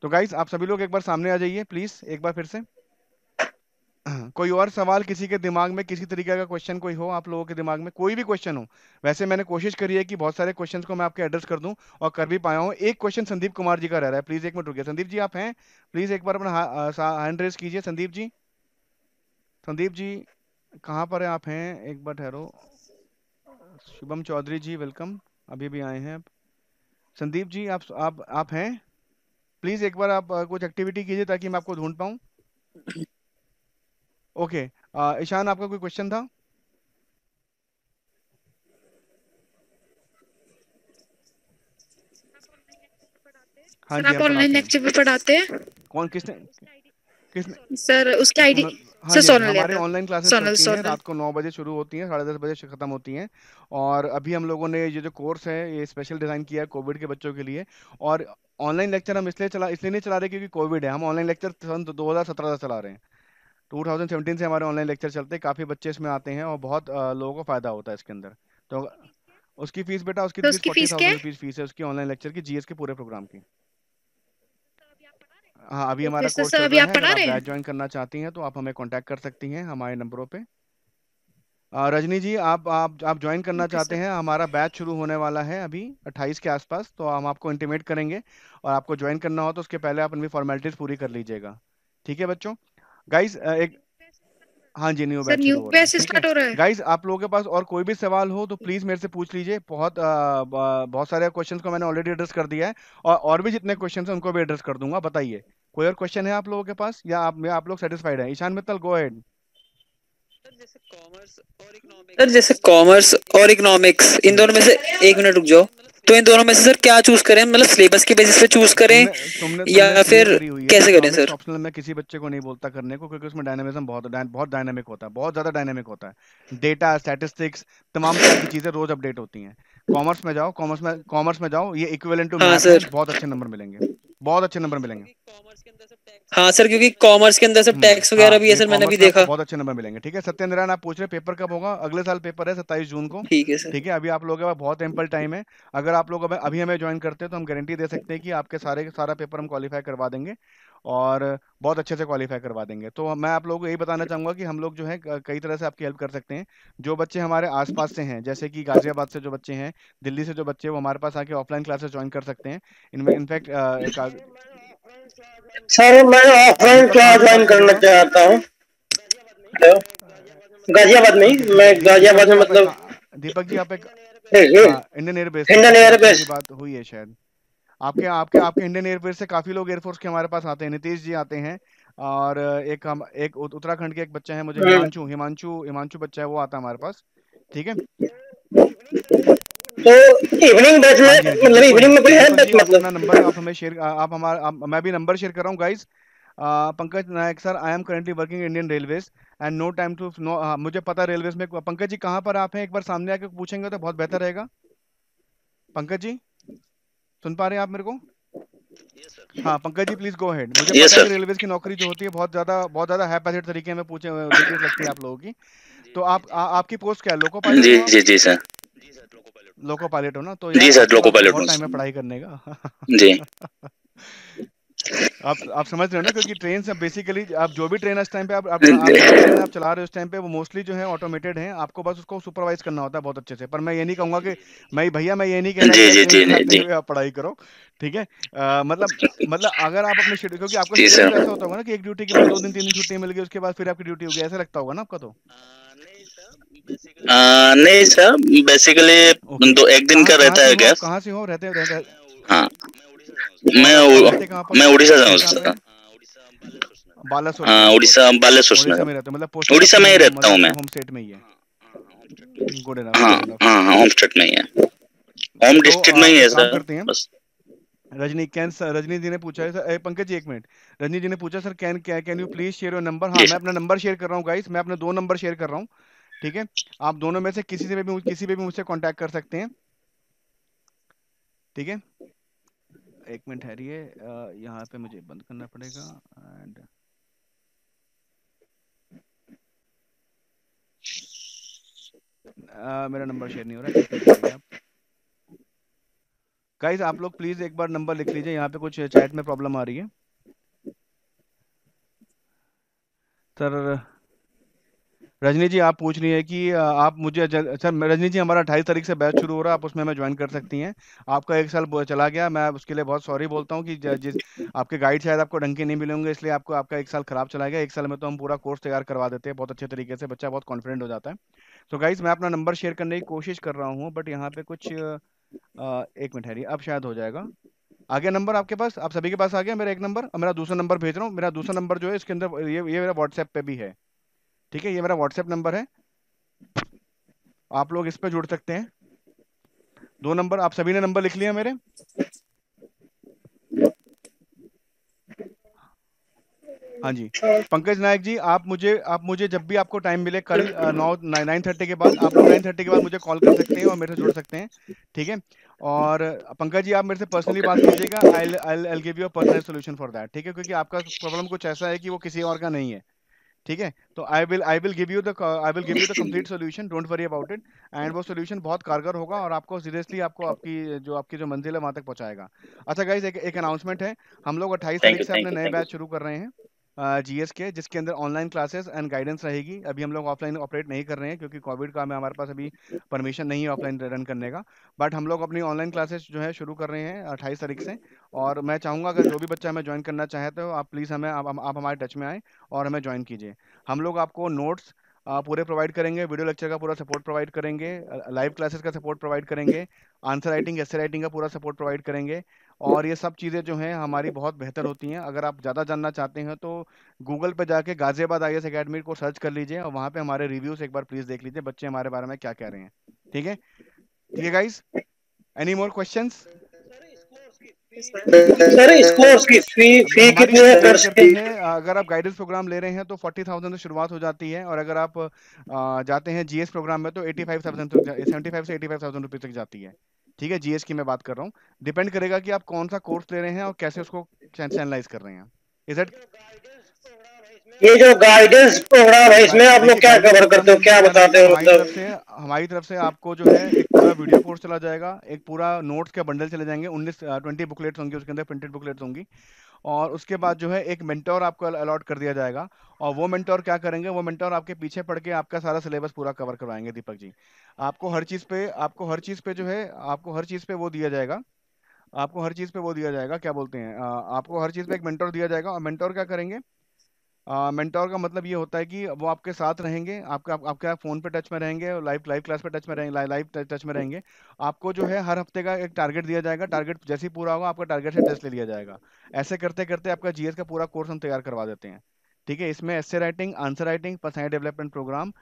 तो गाइज आप सभी लोग एक बार सामने आ जाइए प्लीज एक बार फिर से <clears throat> कोई और सवाल किसी के दिमाग में किसी तरीके का क्वेश्चन कोई हो आप लोगों के दिमाग में कोई भी क्वेश्चन हो वैसे मैंने कोशिश करी है कि बहुत सारे क्वेश्चन को मैं आपके एड्रेस कर दूं और कर भी पाया हूं एक क्वेश्चन संदीप कुमार जी का रह रहा है प्लीज एक मिनट रुकिए संदीप जी आप हैं प्लीज एक बार अपना हैंड रेस कीजिए संदीप जी संदीप जी कहाँ पर है आप हैं एक बार ठहरो शुभम चौधरी जी वेलकम अभी भी आए हैं आप संदीप जी आप आप आप हैं प्लीज एक बार आप कुछ एक्टिविटी कीजिए ताकि मैं आपको ढूंढ पाऊं ओके okay, ईशान आपका कोई क्वेश्चन था हाँ जी आप ऑनलाइन लेक्चर भी पढ़ाते हैं कौन किसने किसने सर उसकी आईडी मतलब, हाँ sir Sonal online classes Sonal, रात को नौ बजे शुरू होती साढ़े दस बजे खत्म होती है और अभी हम लोगों ने ये जो कोर्स है ये स्पेशल डिजाइन किया है कोविड के बच्चों के लिए और ऑनलाइन लेक्चर हम इसलिए चला इसलिए नहीं चला रहे क्योंकि कोविड है हम ऑनलाइन लेक्चर सन दो हजार सत्रह से चला रहे हैं टू थाउजेंड सेवेंटीन से हमारे ऑनलाइन लेक्चर चलते हैं काफी बच्चे इसमें आते हैं और बहुत लोगों को फायदा होता है इसके अंदर तो उसकी फीस बेटा उसकी, तो उसकी फीस, फीस है उसकी ऑनलाइन लेक्चर की जीएस के पूरे प्रोग्राम की हाँ अभी तो हमारा कोर्स चल रहा है अगर आप ज्वाइन करना चाहती हैं तो आप हमें कांटेक्ट कर सकती हैं हमारे नंबरों पे रजनी जी आप आप आप ज्वाइन करना चाहते हैं हमारा बैच शुरू होने वाला है अभी 28 के आसपास तो हम आपको इंटीमेट करेंगे और आपको ज्वाइन करना हो तो उसके पहले आप अपनी फॉर्मेलिटीज पूरी कर लीजिएगा ठीक है बच्चों गाइस एक हाँ जी new batch new batch start हो रहा है गाइस आप लोगों के पास और कोई भी सवाल हो तो प्लीज मेरे से पूछ लीजिए बहुत आ, बहुत सारे क्वेश्चंस को मैंने ऑलरेडी एड्रेस कर दिया है और और भी जितने क्वेश्चंस हैं उनको भी एड्रेस कर दूंगा बताइए कोई और क्वेश्चन है आप लोगों के पास या आप आप लोग सेटिस्फाइड हैं Ishan Mittal go ahead sir जैसे कॉमर्स और इकोनॉमिक्स इन दोनों में से एक मिनट रुक जाओ तो इन दोनों में से सर क्या चूज करें मतलब सिलेबस के बेसिस पे चूज करें तुमने, तुमने, या फिर कैसे करें सर ऑप्शनल में किसी बच्चे को नहीं बोलता करने को क्योंकि उसमें डायनामिज्म बहुत बहुत डायनामिक होता है बहुत ज्यादा डायनामिक होता है डेटा स्टैटिस्टिक्स तमाम तरह की चीजें रोज अपडेट होती हैं कॉमर्स में जाओ कॉमर्स में कॉमर्स में जाओ ये इक्विवेलेंट टू मैथ्स बहुत अच्छे नंबर मिलेंगे बहुत अच्छे नंबर मिलेंगे हाँ सर क्योंकि कॉमर्स के अंदर सब टैक्स हाँ, हम्म, हाँ, वगैरह भी है सर मैंने भी देखा बहुत अच्छे नंबर मिलेंगे ठीक है सत्यनारायण आप पूछ रहे पेपर कब होगा अगले साल पेपर है सत्ताईस जून को ठीक है सर ठीक है अभी आप लोगों के पास बहुत एम्पल टाइम है अगर आप लोग अभी हमें ज्वाइन करते हैं तो हम गारंटी दे सकते हैं कि आपके सारे सारा पेपर हम क्वालिफाई करवा देंगे और बहुत अच्छे से क्वालिफाई करवा देंगे तो मैं आप लोगों को यही बताना चाहूंगा कि हम लोग जो है कई तरह से आपकी हेल्प कर सकते हैं जो बच्चे हमारे आसपास से हैं जैसे कि गाजियाबाद से जो बच्चे हैं दिल्ली से जो बच्चे वो हमारे पास आके ऑफलाइन क्लासेस ज्वाइन कर सकते हैं इनमें इनफैक्ट सर मैं ऑफलाइन क्लास ज्वाइन करना चाहता हूँ गाजियाबाद में मैं गाजियाबाद में मतलब दीपक जी आप एक इंडियन एयरबेस इंडियन एयरबेस बात हुई है शायद आपके आपके आपके इंडियन एयरफोर्स से काफी लोग एयरफोर्स के हमारे पास आते हैं नीतीश जी आते हैं और एक हम एक उत्तराखंड के एक बच्चा है मुझे हाँ। हिमांशु हिमांशु हिमांशु बच्चा है वो आता है हमारे पास ठीक है तो इवनिंग बैच में हाँ हाँ मतलब इवनिंग में कोई है बैच मतलब अपना नंबर आप हमें शेयर आप हमारा मैं भी नंबर शेयर कर रहा guys Pankaj Nayak sir I am currently working Indian railways and no time to no मुझे पता रेलवेज में पंकज जी कहाँ पर आप हैं एक बार सामने आके पूछेंगे तो बहुत बेहतर रहेगा पंकज जी सुन पा रहे हैं आप मेरे को yes, हाँ Pankaj ji please go head मुझे yes, पता है रेलवे की नौकरी जो होती है बहुत ज्यादा बहुत ज्यादा हैपेसिड तरीके में पूछे लगती है आप लोगों की तो आप आ, आपकी पोस्ट क्या है लोको पायलट जी जी जी सर लोको पायलट हो ना तो जी सर लोको पायलट टाइम में पढ़ाई करने का जी आप आप समझ रहे हो ना क्योंकि ट्रेन सब बेसिकली आप जो भी ट्रेन है उस टाइम पे आप आप, आप, आप चला रहे हो उस टाइम पे वो मोस्टली जो है ऑटोमेटेड है आपको बस उसको सुपरवाइज करना होता है बहुत अच्छे से पर मैं ये नहीं कहूंगा कि मैं भैया मैं ये नहीं कहना जी, जी, जी, जी, जी, आप पढ़ाई करो ठीक है मतलब मतलब अगर आप अपने शेड्यूल क्योंकि आपको ऐसा होता होगा ना कि एक ड्यूटी के बाद दो दिन तीन दिन छुट्टी मिल गई उसके बाद फिर आपकी ड्यूटी हो होगी ऐसा लगता होगा ना आपका तो नहीं सर बेसिकली दो एक दिन का रहता है क्या कहाँ से हो रहते हैं मैं मैं उड़ीसा जाऊँ बालासोर हाँ उड़ीसा बालासोर में उड़ीसा में ही मतलब रहता हूँ मतलब मैं होम स्टेट में ही है हाँ हाँ, हाँ हाँ होम स्टेट में ही है होम तो, डिस्ट्रिक्ट में ही है सर बस रजनी कैन सर रजनी जी ने पूछा है सर पंकज जी एक मिनट रजनी जी ने पूछा sir can can you please share your number हाँ मैं अपना नंबर शेयर कर रहा हूँ गाइस मैं अपने दो नंबर शेयर कर रहा हूँ ठीक है आप दोनों में से किसी से भी किसी पे भी मुझसे कांटेक्ट कर सकते हैं ठीक है एक मिनट है यहाँ पे मुझे बंद करना पड़ेगा एंड मेरा नंबर शेयर नहीं हो रहा है गाइस आप लोग प्लीज एक बार नंबर लिख लीजिए यहाँ पे कुछ चैट में प्रॉब्लम आ रही है सर रजनी जी आप पूछ रही है कि आप मुझे सर अच्छा, रजनी जी हमारा अट्ठाईस तारीख से बैच शुरू हो रहा है आप उसमें हमें ज्वाइन कर सकती हैं आपका एक साल चला गया मैं उसके लिए बहुत सॉरी बोलता हूँ कि जिस आपके गाइड शायद आपको ढंग के नहीं मिलेंगे इसलिए आपको आपका एक साल खराब चला गया एक साल में तो हम पूरा कोर्स तैयार करवा देते हैं बहुत अच्छे तरीके से बच्चा बहुत कॉन्फिडेंट हो जाता है तो गाइज मैं अपना नंबर शेयर करने की कोशिश कर रहा हूँ बट यहाँ पे कुछ एक मिनट है अब शायद हो जाएगा आ गया नंबर आपके पास आप सभी के पास आ गया मेरा एक नंबर मेरा दूसरा नंबर भेज रहा हूँ मेरा दूसरा नंबर जो है इसके अंदर ये ये मेरा व्हाट्सएप पे भी है ठीक है ये मेरा व्हाट्सएप नंबर है आप लोग इस पर जुड़ सकते हैं दो नंबर आप सभी ने नंबर लिख लिया मेरे हाँ जी पंकज नायक जी आप मुझे आप मुझे जब भी आपको टाइम मिले कल नौ नाइन थर्टी के बाद आप नाइन थर्टी के बाद मुझे कॉल कर सकते हैं और मेरे से जुड़ सकते हैं ठीक है और पंकज जी आप मेरे से पर्सनली बात कीजिएगा I I give you personal solution for that ठीक है क्योंकि आपका प्रॉब्लम कुछ ऐसा है कि वो किसी और का नहीं है ठीक है तो I will I will give you the I will give you the complete solution don't worry about it and वो सॉल्यूशन बहुत कारगर होगा और आपको सीरियसली आपको आपकी जो आपकी जो मंजिल है वहां तक पहुंचाएगा अच्छा गाइज एक अनाउंसमेंट है हम लोग अट्ठाईस तारीख से अपने नए बैच शुरू कर रहे हैं जीएस के जिसके अंदर ऑनलाइन क्लासेस एंड गाइडेंस रहेगी अभी हम लोग ऑफलाइन ऑपरेट नहीं कर रहे हैं क्योंकि कोविड का में हमारे पास अभी परमिशन नहीं है ऑफलाइन रन करने का बट हम लोग अपनी ऑनलाइन क्लासेस जो है शुरू कर रहे हैं अट्ठाईस तारीख से और मैं चाहूँगा अगर जो भी बच्चा हमें ज्वाइन करना चाहे तो आप प्लीज़ हमें आप, आप हमारे टच में आएँ और हमें ज्वाइन कीजिए हम लोग आपको नोट्स पूरे प्रोवाइड करेंगे वीडियो लेक्चर का पूरा सपोर्ट प्रोवाइड करेंगे लाइव क्लासेस का सपोर्ट प्रोवाइड करेंगे आंसर राइटिंग एसे राइटिंग का पूरा सपोर्ट प्रोवाइड करेंगे और ये सब चीज़ें जो हैं हमारी बहुत बेहतर होती हैं अगर आप ज़्यादा जानना चाहते हैं तो गूगल पे जाके गाजियाबाद आई एस अकेडमी को सर्च कर लीजिए और वहाँ पे हमारे रिव्यूज एक बार प्लीज़ देख लीजिए बच्चे हमारे बारे में क्या कह रहे हैं ठीक है ठीक है guys any more question sir fee fee कितनी है अगर आप गाइडेंस प्रोग्राम ले रहे हैं तो फोर्टी थाउजेंड से शुरुआत हो जाती है और अगर आप जाते हैं जीएस प्रोग्राम में तो एटी फाइव थाउजेंड से एटी फाइव थाउजेंड रुपीज तक जाती है ठीक है जीएस की मैं बात कर रहा हूँ डिपेंड करेगा कि आप कौन सा कोर्स ले रहे हैं और कैसे उसको एनालाइज कर रहे हैं इज दैट ये जो गाइडेंस प्रोग्राम है इसमें आप लोग क्या कवर करते हो क्या बताते हो मतलब हमारी तरफ से आपको जो है एक पूरा वीडियो कोर्स चला जाएगा एक पूरा नोट्स के बंडल चले जाएंगे उन्नीस ट्वेंटी बुकलेट्स होंगे उसके अंदर प्रिंटेड बुकलेट्स होंगी और उसके बाद जो है एक मेंटोर आपको अलॉट कर दिया जाएगा और वो मेंटोर क्या करेंगे वो मेंटोर आपके पीछे पड़ के आपका सारा सिलेबस पूरा कवर करवाएंगे दीपक जी आपको हर चीज़ पे आपको हर चीज़ पे जो है आपको हर चीज़ पे वो दिया जाएगा आपको हर चीज़ पे वो दिया जाएगा क्या बोलते हैं आपको हर चीज़ पे एक मेंटोर दिया जाएगा और मेंटोर क्या करेंगे मेंटोर का मतलब ये होता है कि वो आपके साथ रहेंगे आपका आप, आपके फोन पे टच में रहेंगे और लाइव लाइव क्लास पे टच में रहेंगे लाइव टच में रहेंगे आपको जो है हर हफ्ते का एक टारगेट दिया जाएगा टारगेट जैसे ही पूरा होगा आपका टारगेट से टेस्ट ले लिया जाएगा ऐसे करते करते आपका जीएस का पूरा कोर्स हम तैयार करवा देते हैं ठीक है इसमें essay writing answer writing personal development program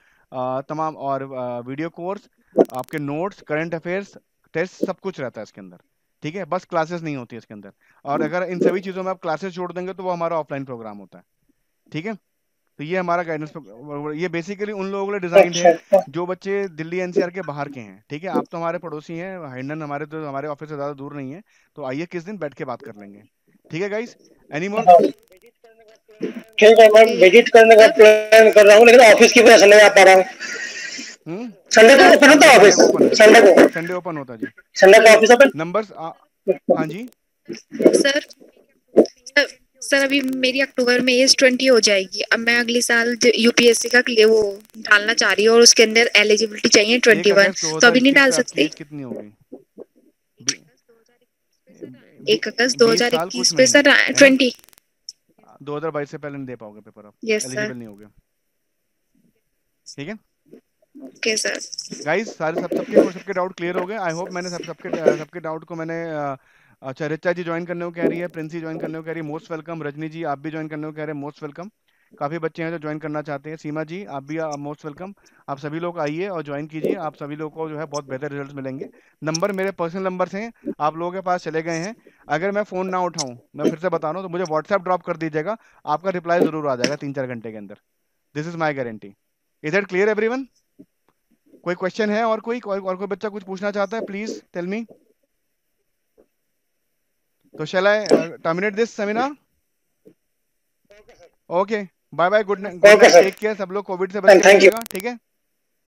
तमाम और वीडियो कोर्स आपके नोट्स करंट अफेयर्स टेस्ट सब कुछ रहता है इसके अंदर ठीक है बस क्लासेस नहीं होती है इसके अंदर और अगर इन सभी चीज़ों में आप क्लासेस जोड़ देंगे तो वो हमारा ऑफलाइन प्रोग्राम होता है ठीक है तो ये हमारा गाइडेंस अच्छा। ये बेसिकली उन लोगों के लिए डिजाइन अच्छा, है अच्छा। जो बच्चे दिल्ली एनसीआर के बाहर के हैं ठीक है आप तो हमारे पड़ोसी हैं हिंडन हमारे तो हमारे ऑफिस से ज्यादा दूर नहीं है तो आइए किस दिन बैठ के बात कर लेंगे ठीक है गाइस एनी मोर ठीक है मैं विजिट करने का प्लान कर रहा हूँ लेकिन ऑफिस की वजह से नहीं आ पा रहा हूँ संडे हम्म? को ओपन होता है ऑफिस संडे को संडे ओपन होता है जी संडे को ऑफिस ओपन नंबर्स हाँ जी सर सर अभी मेरी अक्टूबर में एज ट्वेंटी हो जाएगी अब मैं अगले साल यूपीएससी का क्लियर वो डालना चाह रही हूँ और उसके अंदर एलिजिबिलिटी चाहिए ट्वेंटी वन तो अभी नहीं डाल सकते कितनी होगी एक अगस्त दो हजार इक्कीस पे सर ट्वेंटी दो हजार बाईस से पहले नहीं दे पाओगे पेपर आप yes, एलिजिबल नहीं होगे ठीक है ओके सर गाइस सारे सब सबके सबके डाउट क्लियर हो गए आई होप मैंने सब सबके सबके डाउट को मैंने uh, अच्छा रिचा जी ज्वाइन करने को कह रही है प्रिंसी ज्वाइन करने को कह रही है मोस्ट वेलकम रजनी जी आप भी ज्वाइन करने को कह रहे हैं मोस्ट वेलकम काफी बच्चे हैं जो ज्वाइन करना चाहते हैं सीमा जी आप भी मोस्ट वेलकम आप सभी लोग आइए और ज्वाइन कीजिए आप सभी लोग को जो है बहुत बेहतर रिजल्ट्स मिलेंगे नंबर मेरे पर्सनल नंबर से आप लोगों के पास चले गए हैं अगर मैं फोन ना उठाऊं मैं फिर से बता रहा हूँ तो मुझे व्हाट्सएप ड्रॉप कर दीजिएगा आपका रिप्लाई जरूर आ जाएगा तीन चार घंटे के अंदर this is my guarantee is it clear every कोई क्वेश्चन है और कोई और कोई बच्चा कुछ पूछना चाहता है प्लीज टेल मी तो shall I terminate this seminar okay bye bye good night take care सब लोग कोविड से बचिएगा ठीक है